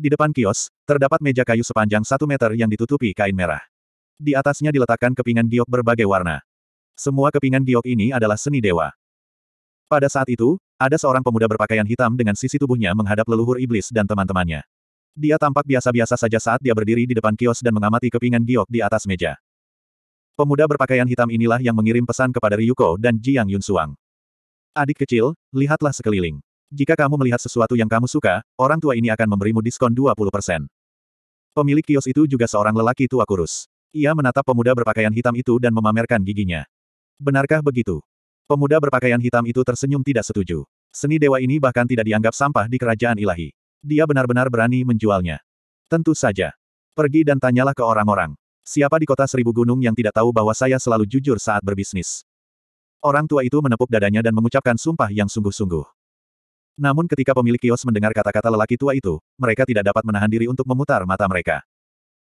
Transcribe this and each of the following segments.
Di depan kios, terdapat meja kayu sepanjang satu meter yang ditutupi kain merah. Di atasnya diletakkan kepingan giok berbagai warna. Semua kepingan giok ini adalah seni dewa. Pada saat itu, ada seorang pemuda berpakaian hitam dengan sisi tubuhnya menghadap leluhur iblis dan teman-temannya. Dia tampak biasa-biasa saja saat dia berdiri di depan kios dan mengamati kepingan giok di atas meja. Pemuda berpakaian hitam inilah yang mengirim pesan kepada Ryuko dan Jiang Yunsuang. Adik kecil, lihatlah sekeliling. Jika kamu melihat sesuatu yang kamu suka, orang tua ini akan memberimu diskon 20%. Pemilik kios itu juga seorang lelaki tua kurus. Ia menatap pemuda berpakaian hitam itu dan memamerkan giginya. Benarkah begitu? Pemuda berpakaian hitam itu tersenyum tidak setuju. Seni dewa ini bahkan tidak dianggap sampah di kerajaan ilahi. Dia benar-benar berani menjualnya. Tentu saja. Pergi dan tanyalah ke orang-orang. Siapa di kota seribu gunung yang tidak tahu bahwa saya selalu jujur saat berbisnis? Orang tua itu menepuk dadanya dan mengucapkan sumpah yang sungguh-sungguh. Namun ketika pemilik kios mendengar kata-kata lelaki tua itu, mereka tidak dapat menahan diri untuk memutar mata mereka.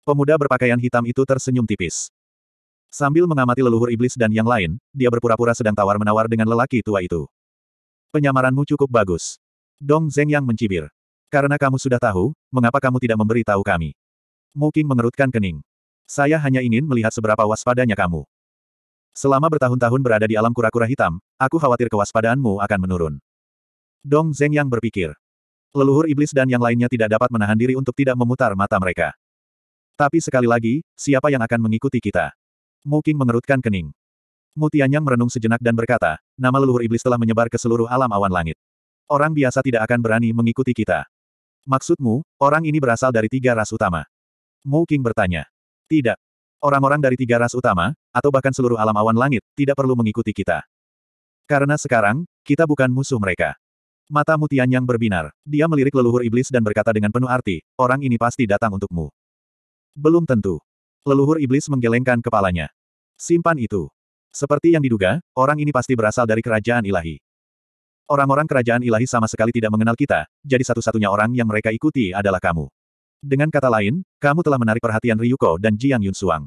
Pemuda berpakaian hitam itu tersenyum tipis. Sambil mengamati leluhur iblis dan yang lain, dia berpura-pura sedang tawar-menawar dengan lelaki tua itu. Penyamaranmu cukup bagus. Dong Zeng yang mencibir. Karena kamu sudah tahu, mengapa kamu tidak memberi tahu kami? Mungkin mengerutkan kening. Saya hanya ingin melihat seberapa waspadanya kamu. Selama bertahun-tahun berada di alam kura-kura hitam, aku khawatir kewaspadaanmu akan menurun. Dong Zeng yang berpikir. Leluhur iblis dan yang lainnya tidak dapat menahan diri untuk tidak memutar mata mereka. Tapi sekali lagi, siapa yang akan mengikuti kita? Muking mengerutkan kening. Mutianyang merenung sejenak dan berkata, nama leluhur iblis telah menyebar ke seluruh alam awan langit. Orang biasa tidak akan berani mengikuti kita. Maksudmu, orang ini berasal dari tiga ras utama? Muking bertanya. Tidak. Orang-orang dari tiga ras utama, atau bahkan seluruh alam awan langit, tidak perlu mengikuti kita. Karena sekarang, kita bukan musuh mereka. Mutian yang berbinar. Dia melirik leluhur iblis dan berkata dengan penuh arti, orang ini pasti datang untukmu. Belum tentu. Leluhur iblis menggelengkan kepalanya. Simpan itu. Seperti yang diduga, orang ini pasti berasal dari kerajaan ilahi. Orang-orang kerajaan ilahi sama sekali tidak mengenal kita, jadi satu-satunya orang yang mereka ikuti adalah kamu. Dengan kata lain, kamu telah menarik perhatian Ryuko dan Jiang Yun Yunsuang.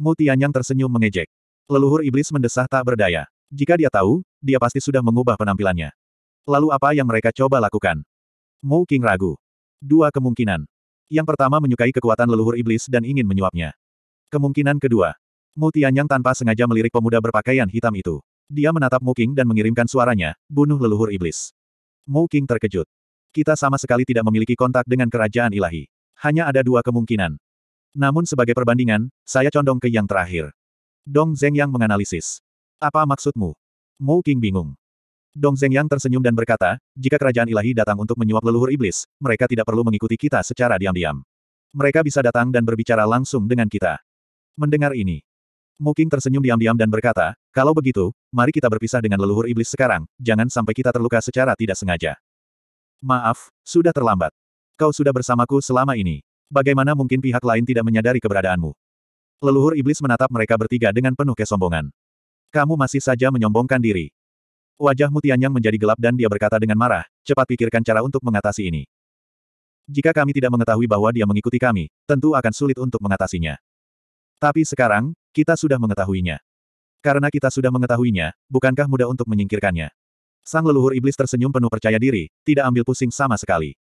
Tianyang tersenyum mengejek. Leluhur iblis mendesah tak berdaya. Jika dia tahu, dia pasti sudah mengubah penampilannya. Lalu apa yang mereka coba lakukan? Mu King ragu. Dua kemungkinan. Yang pertama menyukai kekuatan leluhur iblis dan ingin menyuapnya. Kemungkinan kedua. Mu Tianyang tanpa sengaja melirik pemuda berpakaian hitam itu. Dia menatap Mu King dan mengirimkan suaranya, bunuh leluhur iblis. Mu King terkejut. Kita sama sekali tidak memiliki kontak dengan kerajaan ilahi. Hanya ada dua kemungkinan. Namun sebagai perbandingan, saya condong ke yang terakhir. Dong Zeng yang menganalisis. Apa maksudmu? Mu King bingung. Dong Zhengyang tersenyum dan berkata, jika kerajaan ilahi datang untuk menyuap leluhur iblis, mereka tidak perlu mengikuti kita secara diam-diam. Mereka bisa datang dan berbicara langsung dengan kita. Mendengar ini, Muking tersenyum diam-diam dan berkata, kalau begitu, mari kita berpisah dengan leluhur iblis sekarang, jangan sampai kita terluka secara tidak sengaja. Maaf, sudah terlambat. Kau sudah bersamaku selama ini. Bagaimana mungkin pihak lain tidak menyadari keberadaanmu? Leluhur iblis menatap mereka bertiga dengan penuh kesombongan. Kamu masih saja menyombongkan diri. Wajah Mutianyang menjadi gelap dan dia berkata dengan marah, cepat pikirkan cara untuk mengatasi ini. Jika kami tidak mengetahui bahwa dia mengikuti kami, tentu akan sulit untuk mengatasinya. Tapi sekarang, kita sudah mengetahuinya. Karena kita sudah mengetahuinya, bukankah mudah untuk menyingkirkannya? Sang leluhur iblis tersenyum penuh percaya diri, tidak ambil pusing sama sekali.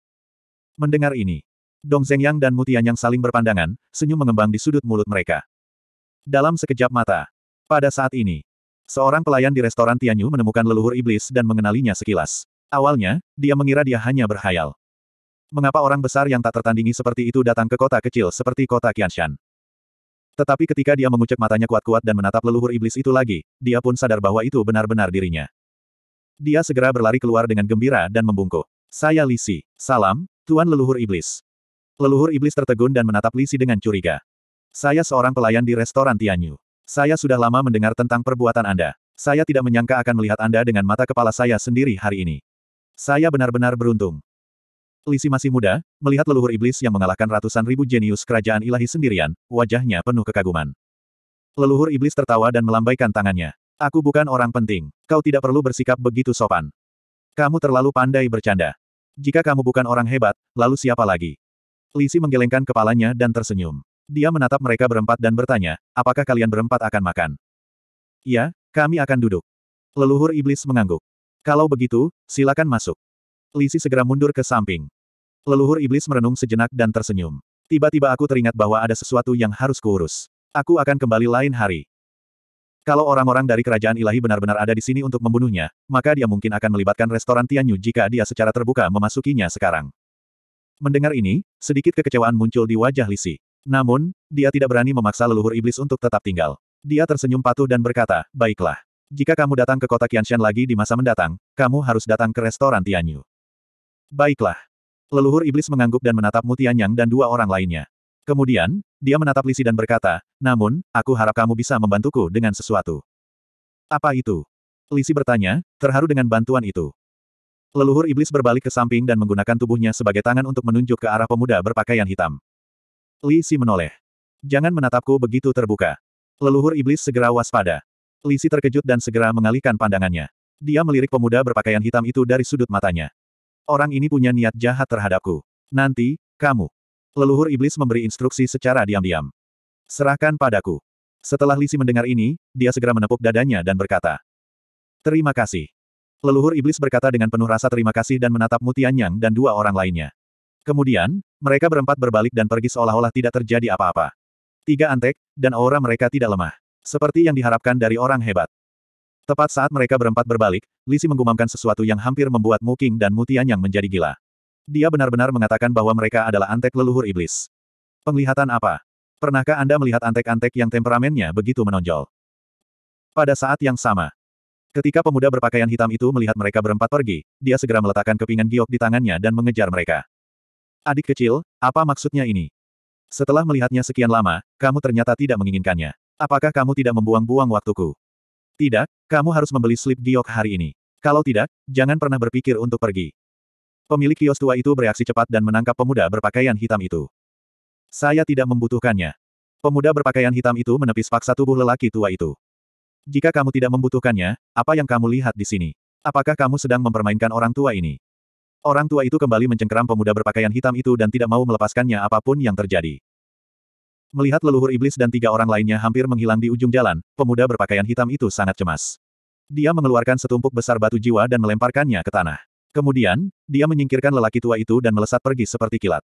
Mendengar ini, Dong Zhengyang dan Mutianyang saling berpandangan, senyum mengembang di sudut mulut mereka. Dalam sekejap mata, pada saat ini, Seorang pelayan di restoran Tianyu menemukan leluhur iblis dan mengenalinya sekilas. Awalnya, dia mengira dia hanya berhayal. Mengapa orang besar yang tak tertandingi seperti itu datang ke kota kecil seperti kota Qianshan? Tetapi ketika dia mengucek matanya kuat-kuat dan menatap leluhur iblis itu lagi, dia pun sadar bahwa itu benar-benar dirinya. Dia segera berlari keluar dengan gembira dan membungkuk. Saya Lisi. Salam, Tuan Leluhur Iblis. Leluhur Iblis tertegun dan menatap Lisi dengan curiga. Saya seorang pelayan di restoran Tianyu. Saya sudah lama mendengar tentang perbuatan Anda. Saya tidak menyangka akan melihat Anda dengan mata kepala saya sendiri hari ini. Saya benar-benar beruntung. Lisi masih muda, melihat leluhur iblis yang mengalahkan ratusan ribu jenius kerajaan ilahi sendirian, wajahnya penuh kekaguman. Leluhur iblis tertawa dan melambaikan tangannya. Aku bukan orang penting. Kau tidak perlu bersikap begitu sopan. Kamu terlalu pandai bercanda. Jika kamu bukan orang hebat, lalu siapa lagi? Lisi menggelengkan kepalanya dan tersenyum. Dia menatap mereka berempat dan bertanya, apakah kalian berempat akan makan? Ya, kami akan duduk. Leluhur iblis mengangguk. Kalau begitu, silakan masuk. Lisi segera mundur ke samping. Leluhur iblis merenung sejenak dan tersenyum. Tiba-tiba aku teringat bahwa ada sesuatu yang harus kuurus. Aku akan kembali lain hari. Kalau orang-orang dari kerajaan ilahi benar-benar ada di sini untuk membunuhnya, maka dia mungkin akan melibatkan restoran Tianyu jika dia secara terbuka memasukinya sekarang. Mendengar ini, sedikit kekecewaan muncul di wajah Lisi. Namun, dia tidak berani memaksa leluhur iblis untuk tetap tinggal. Dia tersenyum patuh dan berkata, baiklah. Jika kamu datang ke kota Qianshan lagi di masa mendatang, kamu harus datang ke restoran Tianyu. Baiklah. Leluhur iblis mengangguk dan menatap Mutianyang dan dua orang lainnya. Kemudian, dia menatap Lisi dan berkata, namun, aku harap kamu bisa membantuku dengan sesuatu. Apa itu? Lisi bertanya, terharu dengan bantuan itu. Leluhur iblis berbalik ke samping dan menggunakan tubuhnya sebagai tangan untuk menunjuk ke arah pemuda berpakaian hitam. Li Si menoleh. Jangan menatapku begitu terbuka. Leluhur iblis segera waspada. Li Si terkejut dan segera mengalihkan pandangannya. Dia melirik pemuda berpakaian hitam itu dari sudut matanya. Orang ini punya niat jahat terhadapku. Nanti, kamu. Leluhur iblis memberi instruksi secara diam-diam. Serahkan padaku. Setelah Lisi mendengar ini, dia segera menepuk dadanya dan berkata. Terima kasih. Leluhur iblis berkata dengan penuh rasa terima kasih dan menatap Mutian Yang dan dua orang lainnya. Kemudian, mereka berempat berbalik dan pergi seolah-olah tidak terjadi apa-apa. Tiga antek, dan aura mereka tidak lemah. Seperti yang diharapkan dari orang hebat. Tepat saat mereka berempat berbalik, Lisi menggumamkan sesuatu yang hampir membuat Muking dan Mutian yang menjadi gila. Dia benar-benar mengatakan bahwa mereka adalah antek leluhur iblis. Penglihatan apa? Pernahkah Anda melihat antek-antek yang temperamennya begitu menonjol? Pada saat yang sama, ketika pemuda berpakaian hitam itu melihat mereka berempat pergi, dia segera meletakkan kepingan giok di tangannya dan mengejar mereka. Adik kecil, apa maksudnya ini? Setelah melihatnya sekian lama, kamu ternyata tidak menginginkannya. Apakah kamu tidak membuang-buang waktuku? Tidak, kamu harus membeli slip giok hari ini. Kalau tidak, jangan pernah berpikir untuk pergi. Pemilik kios tua itu bereaksi cepat dan menangkap pemuda berpakaian hitam itu. Saya tidak membutuhkannya. Pemuda berpakaian hitam itu menepis paksa tubuh lelaki tua itu. Jika kamu tidak membutuhkannya, apa yang kamu lihat di sini? Apakah kamu sedang mempermainkan orang tua ini? Orang tua itu kembali mencengkeram pemuda berpakaian hitam itu dan tidak mau melepaskannya apapun yang terjadi. Melihat leluhur iblis dan tiga orang lainnya hampir menghilang di ujung jalan, pemuda berpakaian hitam itu sangat cemas. Dia mengeluarkan setumpuk besar batu jiwa dan melemparkannya ke tanah. Kemudian, dia menyingkirkan lelaki tua itu dan melesat pergi seperti kilat.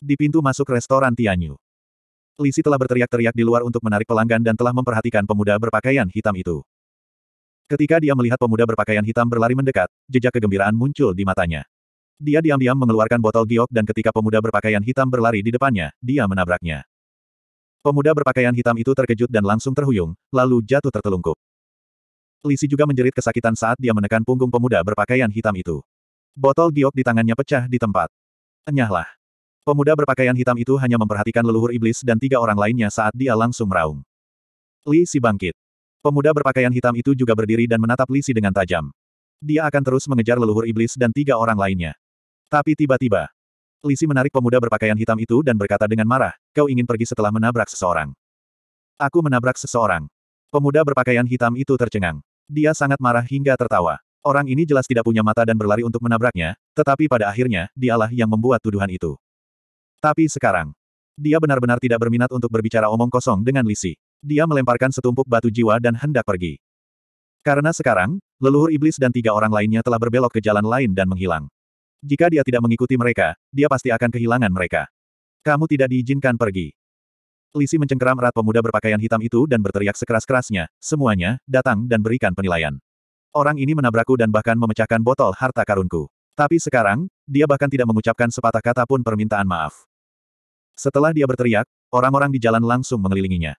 Di pintu masuk restoran Tianyu. Lisi telah berteriak-teriak di luar untuk menarik pelanggan dan telah memperhatikan pemuda berpakaian hitam itu. Ketika dia melihat pemuda berpakaian hitam berlari mendekat, jejak kegembiraan muncul di matanya. Dia diam-diam mengeluarkan botol giok dan ketika pemuda berpakaian hitam berlari di depannya, dia menabraknya. Pemuda berpakaian hitam itu terkejut dan langsung terhuyung, lalu jatuh tertelungkup. Lisi juga menjerit kesakitan saat dia menekan punggung pemuda berpakaian hitam itu. Botol giok di tangannya pecah di tempat. Enyahlah. Pemuda berpakaian hitam itu hanya memperhatikan leluhur iblis dan tiga orang lainnya saat dia langsung meraung. Lisi bangkit. Pemuda berpakaian hitam itu juga berdiri dan menatap Lisi dengan tajam. Dia akan terus mengejar leluhur iblis dan tiga orang lainnya. Tapi tiba-tiba, Lisi menarik pemuda berpakaian hitam itu dan berkata dengan marah, kau ingin pergi setelah menabrak seseorang. Aku menabrak seseorang. Pemuda berpakaian hitam itu tercengang. Dia sangat marah hingga tertawa. Orang ini jelas tidak punya mata dan berlari untuk menabraknya, tetapi pada akhirnya, dialah yang membuat tuduhan itu. Tapi sekarang, dia benar-benar tidak berminat untuk berbicara omong kosong dengan Lisi. Dia melemparkan setumpuk batu jiwa dan hendak pergi. Karena sekarang, leluhur iblis dan tiga orang lainnya telah berbelok ke jalan lain dan menghilang. Jika dia tidak mengikuti mereka, dia pasti akan kehilangan mereka. Kamu tidak diizinkan pergi. Lisi mencengkeram erat pemuda berpakaian hitam itu dan berteriak sekeras-kerasnya, semuanya, datang dan berikan penilaian. Orang ini menabrakku dan bahkan memecahkan botol harta karunku. Tapi sekarang, dia bahkan tidak mengucapkan sepatah kata pun permintaan maaf. Setelah dia berteriak, orang-orang di jalan langsung mengelilinginya.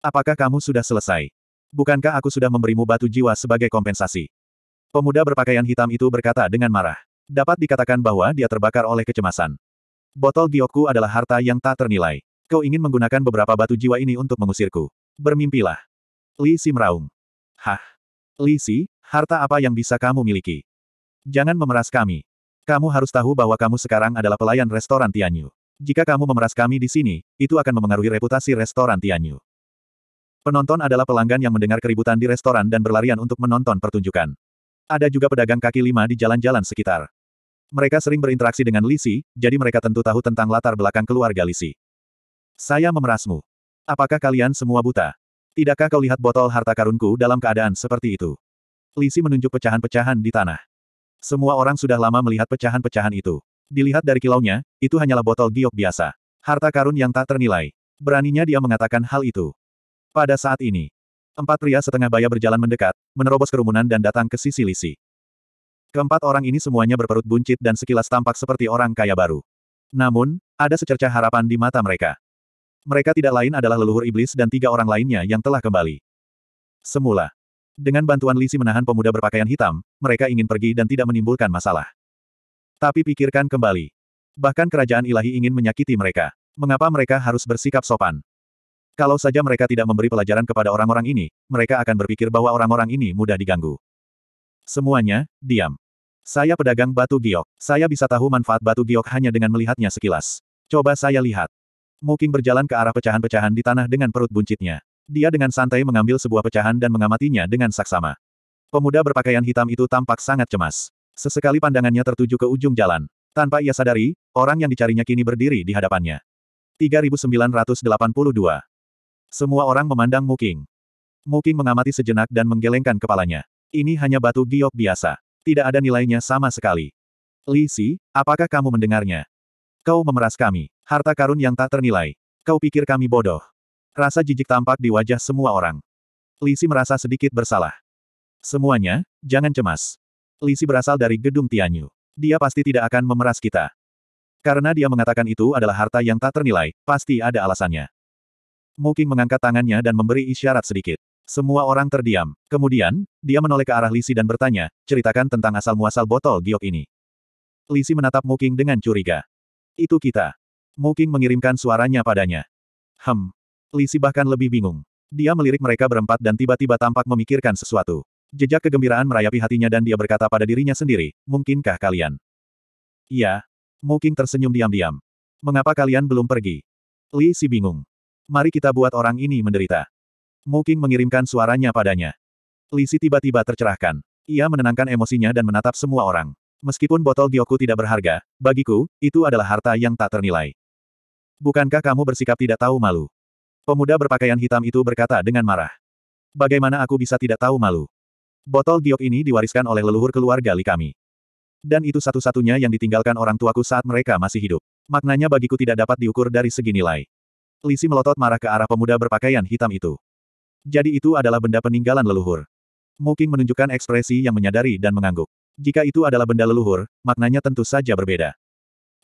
Apakah kamu sudah selesai? Bukankah aku sudah memberimu batu jiwa sebagai kompensasi? Pemuda berpakaian hitam itu berkata dengan marah. Dapat dikatakan bahwa dia terbakar oleh kecemasan. Botol giokku adalah harta yang tak ternilai. Kau ingin menggunakan beberapa batu jiwa ini untuk mengusirku. Bermimpilah. Li Si meraung. Hah? Li Si, harta apa yang bisa kamu miliki? Jangan memeras kami. Kamu harus tahu bahwa kamu sekarang adalah pelayan restoran Tianyu. Jika kamu memeras kami di sini, itu akan memengaruhi reputasi restoran Tianyu. Penonton adalah pelanggan yang mendengar keributan di restoran dan berlarian untuk menonton pertunjukan. Ada juga pedagang kaki lima di jalan-jalan sekitar. Mereka sering berinteraksi dengan Lisi, jadi mereka tentu tahu tentang latar belakang keluarga Lisi. Saya memerasmu. Apakah kalian semua buta? Tidakkah kau lihat botol harta karunku dalam keadaan seperti itu? Lisi menunjuk pecahan-pecahan di tanah. Semua orang sudah lama melihat pecahan-pecahan itu. Dilihat dari kilaunya, itu hanyalah botol giok biasa. Harta karun yang tak ternilai. Beraninya dia mengatakan hal itu. Pada saat ini, empat pria setengah baya berjalan mendekat, menerobos kerumunan dan datang ke sisi Lisi. Keempat orang ini semuanya berperut buncit dan sekilas tampak seperti orang kaya baru. Namun, ada secercah harapan di mata mereka. Mereka tidak lain adalah leluhur iblis dan tiga orang lainnya yang telah kembali. Semula, dengan bantuan Lisi menahan pemuda berpakaian hitam, mereka ingin pergi dan tidak menimbulkan masalah. Tapi pikirkan kembali. Bahkan kerajaan ilahi ingin menyakiti mereka. Mengapa mereka harus bersikap sopan? Kalau saja mereka tidak memberi pelajaran kepada orang-orang ini, mereka akan berpikir bahwa orang-orang ini mudah diganggu. Semuanya, diam. Saya pedagang batu giok. Saya bisa tahu manfaat batu giok hanya dengan melihatnya sekilas. Coba saya lihat. Muking berjalan ke arah pecahan-pecahan di tanah dengan perut buncitnya. Dia dengan santai mengambil sebuah pecahan dan mengamatinya dengan saksama. Pemuda berpakaian hitam itu tampak sangat cemas. Sesekali pandangannya tertuju ke ujung jalan. Tanpa ia sadari, orang yang dicarinya kini berdiri di hadapannya. 3982 semua orang memandang Muking. Muking mengamati sejenak dan menggelengkan kepalanya. Ini hanya batu giok biasa. Tidak ada nilainya sama sekali. Li Si, apakah kamu mendengarnya? Kau memeras kami. Harta karun yang tak ternilai. Kau pikir kami bodoh. Rasa jijik tampak di wajah semua orang. Lisi merasa sedikit bersalah. Semuanya, jangan cemas. Lisi berasal dari gedung Tianyu. Dia pasti tidak akan memeras kita. Karena dia mengatakan itu adalah harta yang tak ternilai, pasti ada alasannya. Muking mengangkat tangannya dan memberi isyarat sedikit. Semua orang terdiam. Kemudian, dia menoleh ke arah Lisi dan bertanya, ceritakan tentang asal-muasal botol giok ini. Lisi menatap Moking dengan curiga. Itu kita. Moking mengirimkan suaranya padanya. Hem. Lisi bahkan lebih bingung. Dia melirik mereka berempat dan tiba-tiba tampak memikirkan sesuatu. Jejak kegembiraan merayapi hatinya dan dia berkata pada dirinya sendiri, mungkinkah kalian? Iya. Moking tersenyum diam-diam. Mengapa kalian belum pergi? Lisi bingung mari kita buat orang ini menderita. Muking mengirimkan suaranya padanya. Lisi tiba-tiba tercerahkan. Ia menenangkan emosinya dan menatap semua orang. Meskipun botol Gyoku tidak berharga, bagiku, itu adalah harta yang tak ternilai. Bukankah kamu bersikap tidak tahu malu? Pemuda berpakaian hitam itu berkata dengan marah. Bagaimana aku bisa tidak tahu malu? Botol giok ini diwariskan oleh leluhur keluarga Li kami. Dan itu satu-satunya yang ditinggalkan orang tuaku saat mereka masih hidup. Maknanya bagiku tidak dapat diukur dari segi nilai. Lisi melotot marah ke arah pemuda berpakaian hitam itu. Jadi itu adalah benda peninggalan leluhur. Muking menunjukkan ekspresi yang menyadari dan mengangguk. Jika itu adalah benda leluhur, maknanya tentu saja berbeda.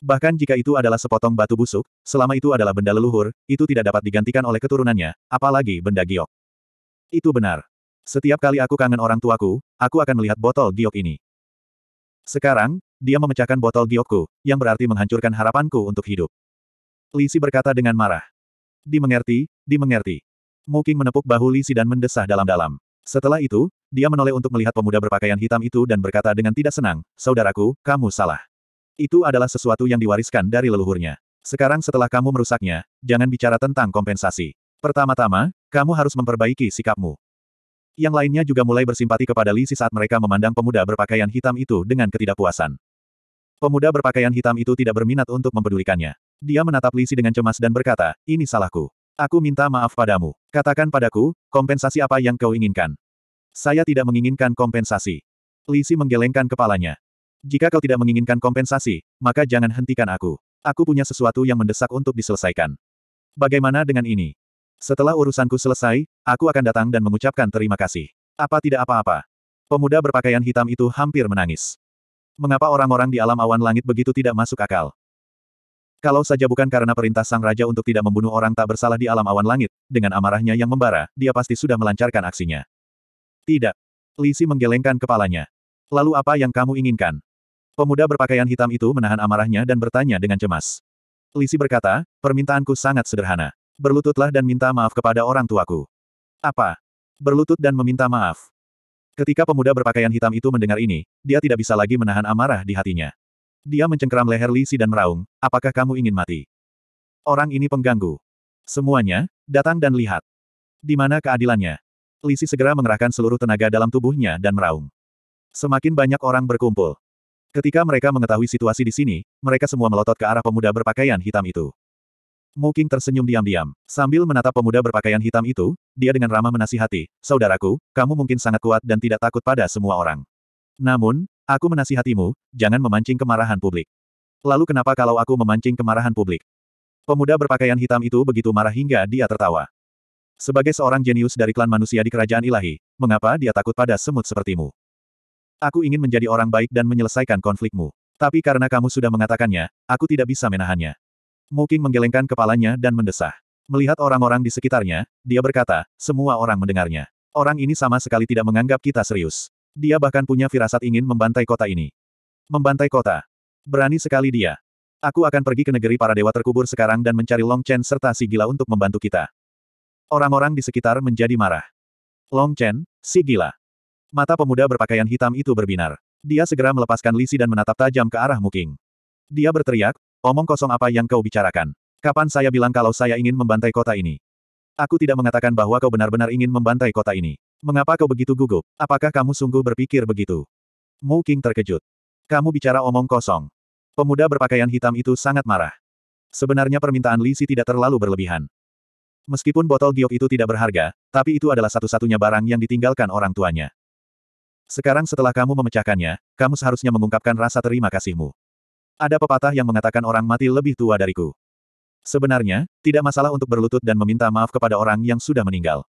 Bahkan jika itu adalah sepotong batu busuk, selama itu adalah benda leluhur, itu tidak dapat digantikan oleh keturunannya, apalagi benda giok. Itu benar. Setiap kali aku kangen orang tuaku, aku akan melihat botol giok ini. Sekarang, dia memecahkan botol giokku, yang berarti menghancurkan harapanku untuk hidup. Lisi berkata dengan marah. Dimengerti, dimengerti. Muking menepuk bahu Lisi dan mendesah dalam-dalam. Setelah itu, dia menoleh untuk melihat pemuda berpakaian hitam itu dan berkata dengan tidak senang, Saudaraku, kamu salah. Itu adalah sesuatu yang diwariskan dari leluhurnya. Sekarang setelah kamu merusaknya, jangan bicara tentang kompensasi. Pertama-tama, kamu harus memperbaiki sikapmu. Yang lainnya juga mulai bersimpati kepada Lisi saat mereka memandang pemuda berpakaian hitam itu dengan ketidakpuasan. Pemuda berpakaian hitam itu tidak berminat untuk mempedulikannya. Dia menatap Lisi dengan cemas dan berkata, ini salahku. Aku minta maaf padamu. Katakan padaku, kompensasi apa yang kau inginkan. Saya tidak menginginkan kompensasi. Lisi menggelengkan kepalanya. Jika kau tidak menginginkan kompensasi, maka jangan hentikan aku. Aku punya sesuatu yang mendesak untuk diselesaikan. Bagaimana dengan ini? Setelah urusanku selesai, aku akan datang dan mengucapkan terima kasih. Apa tidak apa-apa? Pemuda berpakaian hitam itu hampir menangis. Mengapa orang-orang di alam awan langit begitu tidak masuk akal? Kalau saja bukan karena perintah sang raja untuk tidak membunuh orang tak bersalah di alam awan langit, dengan amarahnya yang membara, dia pasti sudah melancarkan aksinya. Tidak. Lisi menggelengkan kepalanya. Lalu apa yang kamu inginkan? Pemuda berpakaian hitam itu menahan amarahnya dan bertanya dengan cemas. Lisi berkata, permintaanku sangat sederhana. Berlututlah dan minta maaf kepada orang tuaku. Apa? Berlutut dan meminta maaf. Ketika pemuda berpakaian hitam itu mendengar ini, dia tidak bisa lagi menahan amarah di hatinya. Dia mencengkeram leher Lisi dan meraung, apakah kamu ingin mati? Orang ini pengganggu. Semuanya, datang dan lihat. Di mana keadilannya? Lisi segera mengerahkan seluruh tenaga dalam tubuhnya dan meraung. Semakin banyak orang berkumpul. Ketika mereka mengetahui situasi di sini, mereka semua melotot ke arah pemuda berpakaian hitam itu. Muking tersenyum diam-diam. Sambil menatap pemuda berpakaian hitam itu, dia dengan ramah menasihati, Saudaraku, kamu mungkin sangat kuat dan tidak takut pada semua orang. Namun, Aku menasihatimu, jangan memancing kemarahan publik. Lalu kenapa kalau aku memancing kemarahan publik? Pemuda berpakaian hitam itu begitu marah hingga dia tertawa. Sebagai seorang jenius dari klan manusia di kerajaan ilahi, mengapa dia takut pada semut sepertimu? Aku ingin menjadi orang baik dan menyelesaikan konflikmu. Tapi karena kamu sudah mengatakannya, aku tidak bisa menahannya. Muking menggelengkan kepalanya dan mendesah. Melihat orang-orang di sekitarnya, dia berkata, semua orang mendengarnya. Orang ini sama sekali tidak menganggap kita serius. Dia bahkan punya firasat ingin membantai kota ini. Membantai kota. Berani sekali dia. Aku akan pergi ke negeri para dewa terkubur sekarang dan mencari Long Chen serta si gila untuk membantu kita. Orang-orang di sekitar menjadi marah. Long Chen, si gila. Mata pemuda berpakaian hitam itu berbinar. Dia segera melepaskan lisi dan menatap tajam ke arah Muking. Dia berteriak, omong kosong apa yang kau bicarakan. Kapan saya bilang kalau saya ingin membantai kota ini? Aku tidak mengatakan bahwa kau benar-benar ingin membantai kota ini. Mengapa kau begitu gugup? Apakah kamu sungguh berpikir begitu? Mu King terkejut. Kamu bicara omong kosong. Pemuda berpakaian hitam itu sangat marah. Sebenarnya permintaan Li Si tidak terlalu berlebihan. Meskipun botol giok itu tidak berharga, tapi itu adalah satu-satunya barang yang ditinggalkan orang tuanya. Sekarang setelah kamu memecahkannya, kamu seharusnya mengungkapkan rasa terima kasihmu. Ada pepatah yang mengatakan orang mati lebih tua dariku. Sebenarnya, tidak masalah untuk berlutut dan meminta maaf kepada orang yang sudah meninggal.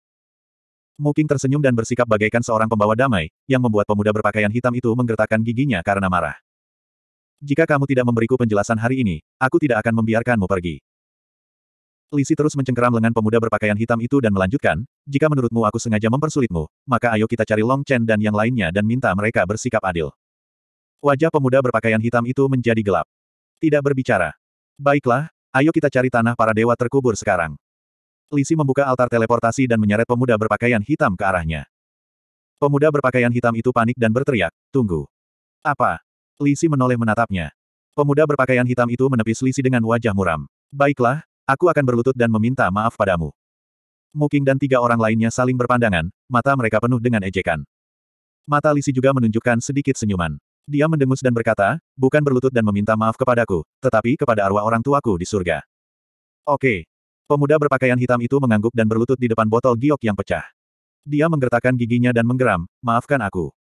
Muking tersenyum dan bersikap bagaikan seorang pembawa damai, yang membuat pemuda berpakaian hitam itu menggertakkan giginya karena marah. Jika kamu tidak memberiku penjelasan hari ini, aku tidak akan membiarkanmu pergi. Lisi terus mencengkeram lengan pemuda berpakaian hitam itu dan melanjutkan, jika menurutmu aku sengaja mempersulitmu, maka ayo kita cari Long Chen dan yang lainnya dan minta mereka bersikap adil. Wajah pemuda berpakaian hitam itu menjadi gelap. Tidak berbicara. Baiklah, ayo kita cari tanah para dewa terkubur sekarang. Lisi membuka altar teleportasi dan menyeret pemuda berpakaian hitam ke arahnya. Pemuda berpakaian hitam itu panik dan berteriak, tunggu. Apa? Lisi menoleh menatapnya. Pemuda berpakaian hitam itu menepis Lisi dengan wajah muram. Baiklah, aku akan berlutut dan meminta maaf padamu. Muking dan tiga orang lainnya saling berpandangan, mata mereka penuh dengan ejekan. Mata Lisi juga menunjukkan sedikit senyuman. Dia mendengus dan berkata, bukan berlutut dan meminta maaf kepadaku, tetapi kepada arwah orang tuaku di surga. Oke, Pemuda berpakaian hitam itu mengangguk dan berlutut di depan botol giok yang pecah. Dia menggertakkan giginya dan menggeram, maafkan aku.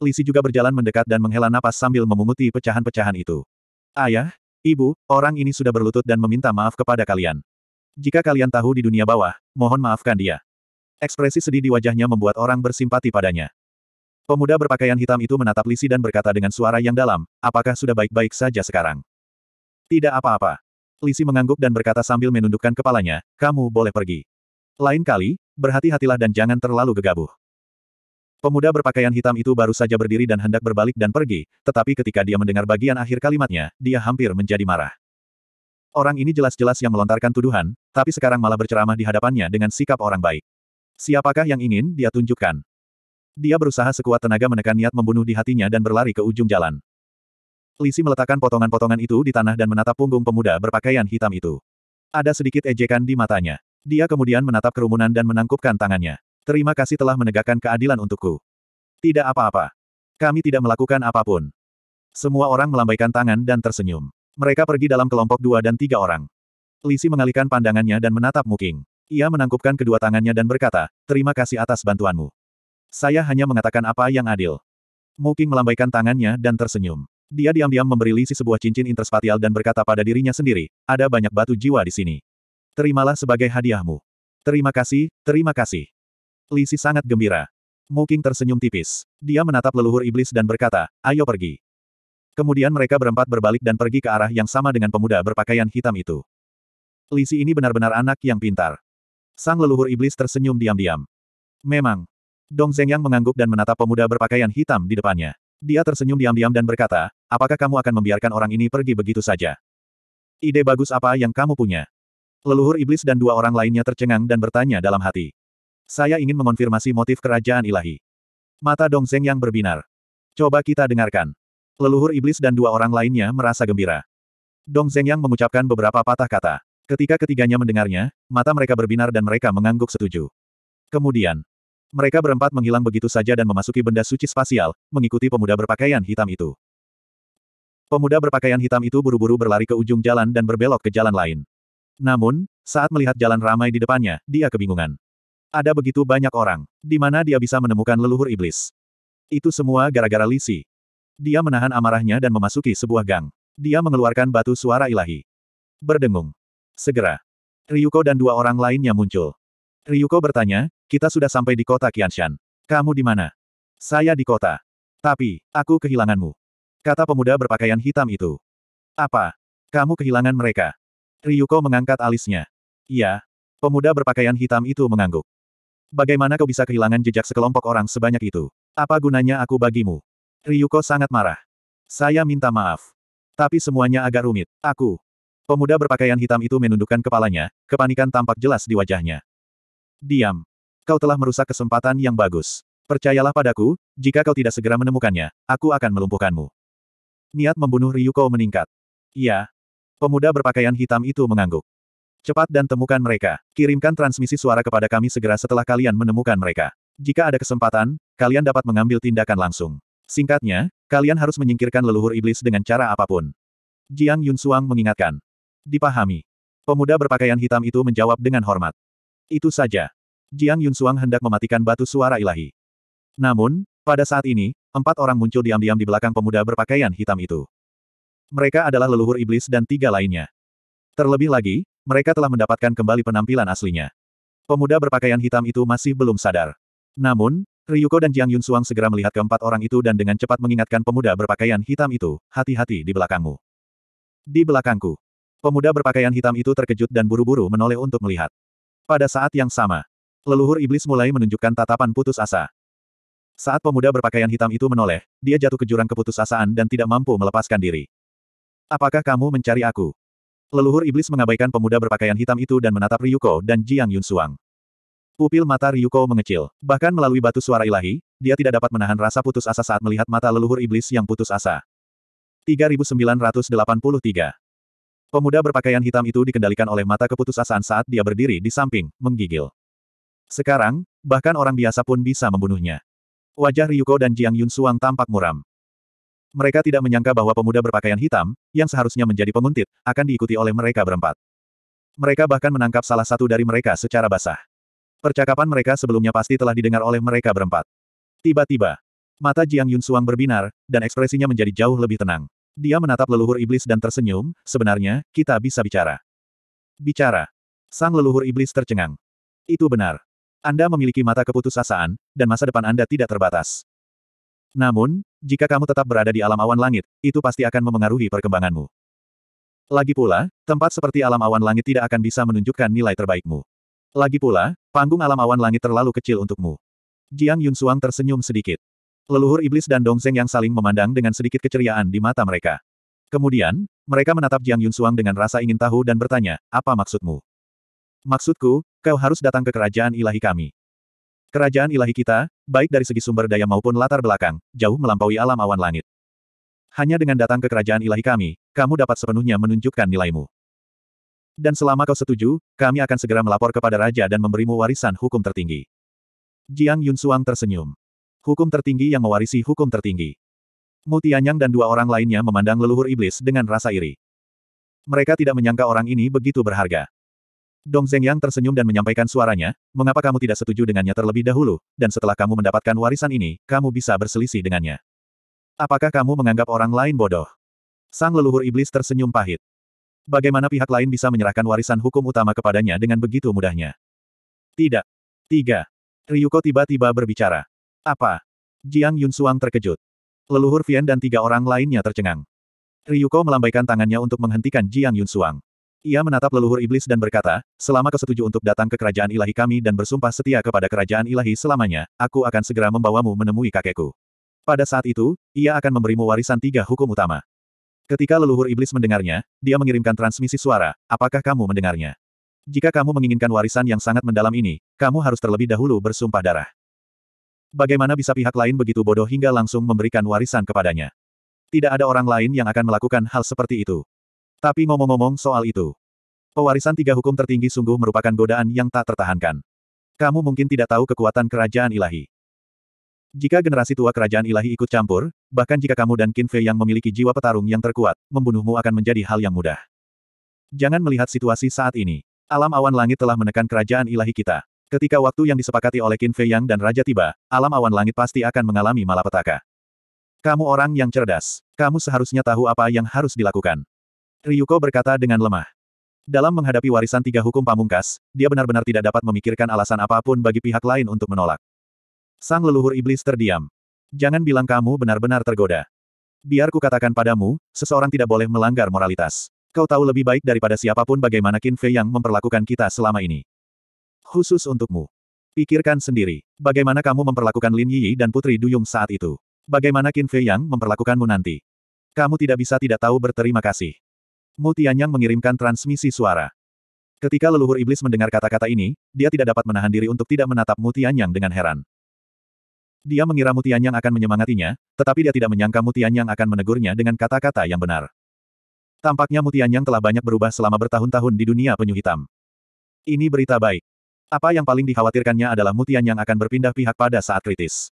Lisi juga berjalan mendekat dan menghela napas sambil memunguti pecahan-pecahan itu. Ayah, ibu, orang ini sudah berlutut dan meminta maaf kepada kalian. Jika kalian tahu di dunia bawah, mohon maafkan dia. Ekspresi sedih di wajahnya membuat orang bersimpati padanya. Pemuda berpakaian hitam itu menatap Lisi dan berkata dengan suara yang dalam, apakah sudah baik-baik saja sekarang? Tidak apa-apa. Lisi mengangguk dan berkata sambil menundukkan kepalanya, kamu boleh pergi. Lain kali, berhati-hatilah dan jangan terlalu gegabah. Pemuda berpakaian hitam itu baru saja berdiri dan hendak berbalik dan pergi, tetapi ketika dia mendengar bagian akhir kalimatnya, dia hampir menjadi marah. Orang ini jelas-jelas yang melontarkan tuduhan, tapi sekarang malah berceramah di hadapannya dengan sikap orang baik. Siapakah yang ingin dia tunjukkan? Dia berusaha sekuat tenaga menekan niat membunuh di hatinya dan berlari ke ujung jalan. Lisi meletakkan potongan-potongan itu di tanah dan menatap punggung pemuda berpakaian hitam itu. Ada sedikit ejekan di matanya. Dia kemudian menatap kerumunan dan menangkupkan tangannya. Terima kasih telah menegakkan keadilan untukku. Tidak apa-apa. Kami tidak melakukan apapun. Semua orang melambaikan tangan dan tersenyum. Mereka pergi dalam kelompok dua dan tiga orang. Lisi mengalihkan pandangannya dan menatap Muking. Ia menangkupkan kedua tangannya dan berkata, terima kasih atas bantuanmu. Saya hanya mengatakan apa yang adil. Muking melambaikan tangannya dan tersenyum. Dia diam-diam memberi Lisi sebuah cincin interspatial dan berkata pada dirinya sendiri, ada banyak batu jiwa di sini. Terimalah sebagai hadiahmu. Terima kasih, terima kasih. Lisi sangat gembira. Muking tersenyum tipis. Dia menatap leluhur iblis dan berkata, ayo pergi. Kemudian mereka berempat berbalik dan pergi ke arah yang sama dengan pemuda berpakaian hitam itu. Lisi ini benar-benar anak yang pintar. Sang leluhur iblis tersenyum diam-diam. Memang. Dong Zhengyang mengangguk dan menatap pemuda berpakaian hitam di depannya. Dia tersenyum diam-diam dan berkata, Apakah kamu akan membiarkan orang ini pergi begitu saja? Ide bagus apa yang kamu punya? Leluhur iblis dan dua orang lainnya tercengang dan bertanya dalam hati. Saya ingin mengonfirmasi motif kerajaan ilahi. Mata Dong Zeng yang berbinar. Coba kita dengarkan. Leluhur iblis dan dua orang lainnya merasa gembira. Dong Zeng yang mengucapkan beberapa patah kata. Ketika ketiganya mendengarnya, mata mereka berbinar dan mereka mengangguk setuju. Kemudian, mereka berempat menghilang begitu saja dan memasuki benda suci spasial, mengikuti pemuda berpakaian hitam itu. Pemuda berpakaian hitam itu buru-buru berlari ke ujung jalan dan berbelok ke jalan lain. Namun, saat melihat jalan ramai di depannya, dia kebingungan. Ada begitu banyak orang, di mana dia bisa menemukan leluhur iblis. Itu semua gara-gara Lisi. Dia menahan amarahnya dan memasuki sebuah gang. Dia mengeluarkan batu suara ilahi. Berdengung. Segera. Ryuko dan dua orang lainnya muncul. Ryuko bertanya, kita sudah sampai di kota Kianshan. Kamu di mana? Saya di kota. Tapi, aku kehilanganmu. Kata pemuda berpakaian hitam itu. Apa? Kamu kehilangan mereka? Ryuko mengangkat alisnya. Iya. Pemuda berpakaian hitam itu mengangguk. Bagaimana kau bisa kehilangan jejak sekelompok orang sebanyak itu? Apa gunanya aku bagimu? Ryuko sangat marah. Saya minta maaf. Tapi semuanya agak rumit. Aku. Pemuda berpakaian hitam itu menundukkan kepalanya, kepanikan tampak jelas di wajahnya. Diam. Kau telah merusak kesempatan yang bagus. Percayalah padaku, jika kau tidak segera menemukannya, aku akan melumpuhkanmu niat membunuh Ryuko meningkat. Iya. Pemuda berpakaian hitam itu mengangguk. Cepat dan temukan mereka. Kirimkan transmisi suara kepada kami segera setelah kalian menemukan mereka. Jika ada kesempatan, kalian dapat mengambil tindakan langsung. Singkatnya, kalian harus menyingkirkan leluhur iblis dengan cara apapun. Jiang Yunsuang mengingatkan. Dipahami. Pemuda berpakaian hitam itu menjawab dengan hormat. Itu saja. Jiang Yunsuang hendak mematikan batu suara ilahi. Namun, pada saat ini, empat orang muncul diam-diam di belakang pemuda berpakaian hitam itu. Mereka adalah leluhur iblis dan tiga lainnya. Terlebih lagi, mereka telah mendapatkan kembali penampilan aslinya. Pemuda berpakaian hitam itu masih belum sadar. Namun, Ryuko dan Jiang Yunsuang segera melihat keempat orang itu dan dengan cepat mengingatkan pemuda berpakaian hitam itu, hati-hati di belakangmu. Di belakangku. Pemuda berpakaian hitam itu terkejut dan buru-buru menoleh untuk melihat. Pada saat yang sama, leluhur iblis mulai menunjukkan tatapan putus asa. Saat pemuda berpakaian hitam itu menoleh, dia jatuh ke jurang keputusasaan dan tidak mampu melepaskan diri. Apakah kamu mencari aku? Leluhur iblis mengabaikan pemuda berpakaian hitam itu dan menatap Ryuko dan Jiang Yun Suang. Pupil mata Ryuko mengecil. Bahkan melalui batu suara ilahi, dia tidak dapat menahan rasa putus asa saat melihat mata leluhur iblis yang putus asa. 3983 Pemuda berpakaian hitam itu dikendalikan oleh mata keputusasaan saat dia berdiri di samping, menggigil. Sekarang, bahkan orang biasa pun bisa membunuhnya. Wajah Ryuko dan Jiang Yun Suang tampak muram. Mereka tidak menyangka bahwa pemuda berpakaian hitam, yang seharusnya menjadi penguntit, akan diikuti oleh mereka berempat. Mereka bahkan menangkap salah satu dari mereka secara basah. Percakapan mereka sebelumnya pasti telah didengar oleh mereka berempat. Tiba-tiba, mata Jiang Yun Suang berbinar, dan ekspresinya menjadi jauh lebih tenang. Dia menatap leluhur iblis dan tersenyum, sebenarnya, kita bisa bicara. Bicara. Sang leluhur iblis tercengang. Itu benar. Anda memiliki mata keputusasaan, dan masa depan Anda tidak terbatas. Namun, jika kamu tetap berada di alam awan langit, itu pasti akan memengaruhi perkembanganmu. Lagi pula, tempat seperti alam awan langit tidak akan bisa menunjukkan nilai terbaikmu. Lagi pula, panggung alam awan langit terlalu kecil untukmu. Jiang Yunsuang tersenyum sedikit. Leluhur iblis dan Dongzeng yang saling memandang dengan sedikit keceriaan di mata mereka. Kemudian, mereka menatap Jiang Yunsuang dengan rasa ingin tahu dan bertanya, apa maksudmu? Maksudku, kau harus datang ke kerajaan ilahi kami. Kerajaan ilahi kita, baik dari segi sumber daya maupun latar belakang, jauh melampaui alam awan langit. Hanya dengan datang ke kerajaan ilahi kami, kamu dapat sepenuhnya menunjukkan nilaimu. Dan selama kau setuju, kami akan segera melapor kepada raja dan memberimu warisan hukum tertinggi. Jiang Yunsuang tersenyum. Hukum tertinggi yang mewarisi hukum tertinggi. Mu Tianyang dan dua orang lainnya memandang leluhur iblis dengan rasa iri. Mereka tidak menyangka orang ini begitu berharga. Dong Zeng yang tersenyum dan menyampaikan suaranya, mengapa kamu tidak setuju dengannya terlebih dahulu, dan setelah kamu mendapatkan warisan ini, kamu bisa berselisih dengannya. Apakah kamu menganggap orang lain bodoh? Sang leluhur iblis tersenyum pahit. Bagaimana pihak lain bisa menyerahkan warisan hukum utama kepadanya dengan begitu mudahnya? Tidak. Tiga. Ryuko tiba-tiba berbicara. Apa? Jiang Yunsuang terkejut. Leluhur Vian dan tiga orang lainnya tercengang. Ryuko melambaikan tangannya untuk menghentikan Jiang Yunsuang. Ia menatap leluhur iblis dan berkata, selama kau setuju untuk datang ke kerajaan ilahi kami dan bersumpah setia kepada kerajaan ilahi selamanya, aku akan segera membawamu menemui kakekku. Pada saat itu, ia akan memberimu warisan tiga hukum utama. Ketika leluhur iblis mendengarnya, dia mengirimkan transmisi suara, apakah kamu mendengarnya? Jika kamu menginginkan warisan yang sangat mendalam ini, kamu harus terlebih dahulu bersumpah darah. Bagaimana bisa pihak lain begitu bodoh hingga langsung memberikan warisan kepadanya? Tidak ada orang lain yang akan melakukan hal seperti itu. Tapi ngomong-ngomong soal itu. Pewarisan tiga hukum tertinggi sungguh merupakan godaan yang tak tertahankan. Kamu mungkin tidak tahu kekuatan kerajaan ilahi. Jika generasi tua kerajaan ilahi ikut campur, bahkan jika kamu dan Qin yang memiliki jiwa petarung yang terkuat, membunuhmu akan menjadi hal yang mudah. Jangan melihat situasi saat ini. Alam awan langit telah menekan kerajaan ilahi kita. Ketika waktu yang disepakati oleh Qin Yang dan Raja tiba, alam awan langit pasti akan mengalami malapetaka. Kamu orang yang cerdas. Kamu seharusnya tahu apa yang harus dilakukan. Ryuko berkata dengan lemah. Dalam menghadapi warisan tiga hukum pamungkas, dia benar-benar tidak dapat memikirkan alasan apapun bagi pihak lain untuk menolak. Sang leluhur iblis terdiam. Jangan bilang kamu benar-benar tergoda. Biar ku katakan padamu, seseorang tidak boleh melanggar moralitas. Kau tahu lebih baik daripada siapapun bagaimana Qin Fei yang memperlakukan kita selama ini. Khusus untukmu. Pikirkan sendiri, bagaimana kamu memperlakukan Lin Yi dan Putri Duyung saat itu. Bagaimana Qin Fei yang memperlakukanmu nanti. Kamu tidak bisa tidak tahu berterima kasih. Mu Tianyang mengirimkan transmisi suara. Ketika leluhur iblis mendengar kata-kata ini, dia tidak dapat menahan diri untuk tidak menatap Mutianyang dengan heran. Dia mengira Mutianyang akan menyemangatinya, tetapi dia tidak menyangka Mutianyang akan menegurnya dengan kata-kata yang benar. Tampaknya Mutianyang telah banyak berubah selama bertahun-tahun di dunia penyu hitam. Ini berita baik. Apa yang paling dikhawatirkannya adalah Mutianyang akan berpindah pihak pada saat kritis.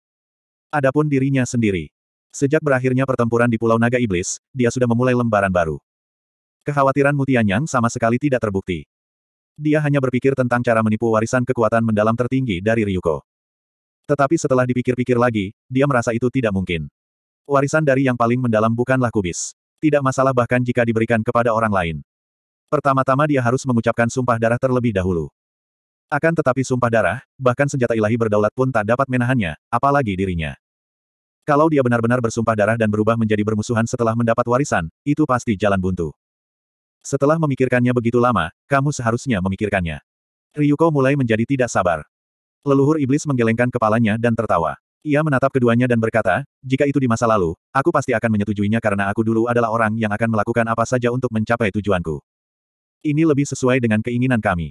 Adapun dirinya sendiri. Sejak berakhirnya pertempuran di Pulau Naga Iblis, dia sudah memulai lembaran baru. Kekhawatiran Mutiannya sama sekali tidak terbukti. Dia hanya berpikir tentang cara menipu warisan kekuatan mendalam tertinggi dari Ryuko. Tetapi setelah dipikir-pikir lagi, dia merasa itu tidak mungkin. Warisan dari yang paling mendalam bukanlah kubis. Tidak masalah bahkan jika diberikan kepada orang lain. Pertama-tama dia harus mengucapkan sumpah darah terlebih dahulu. Akan tetapi sumpah darah, bahkan senjata ilahi berdaulat pun tak dapat menahannya, apalagi dirinya. Kalau dia benar-benar bersumpah darah dan berubah menjadi bermusuhan setelah mendapat warisan, itu pasti jalan buntu. Setelah memikirkannya begitu lama, kamu seharusnya memikirkannya. Ryuko mulai menjadi tidak sabar. Leluhur iblis menggelengkan kepalanya dan tertawa. Ia menatap keduanya dan berkata, jika itu di masa lalu, aku pasti akan menyetujuinya karena aku dulu adalah orang yang akan melakukan apa saja untuk mencapai tujuanku. Ini lebih sesuai dengan keinginan kami.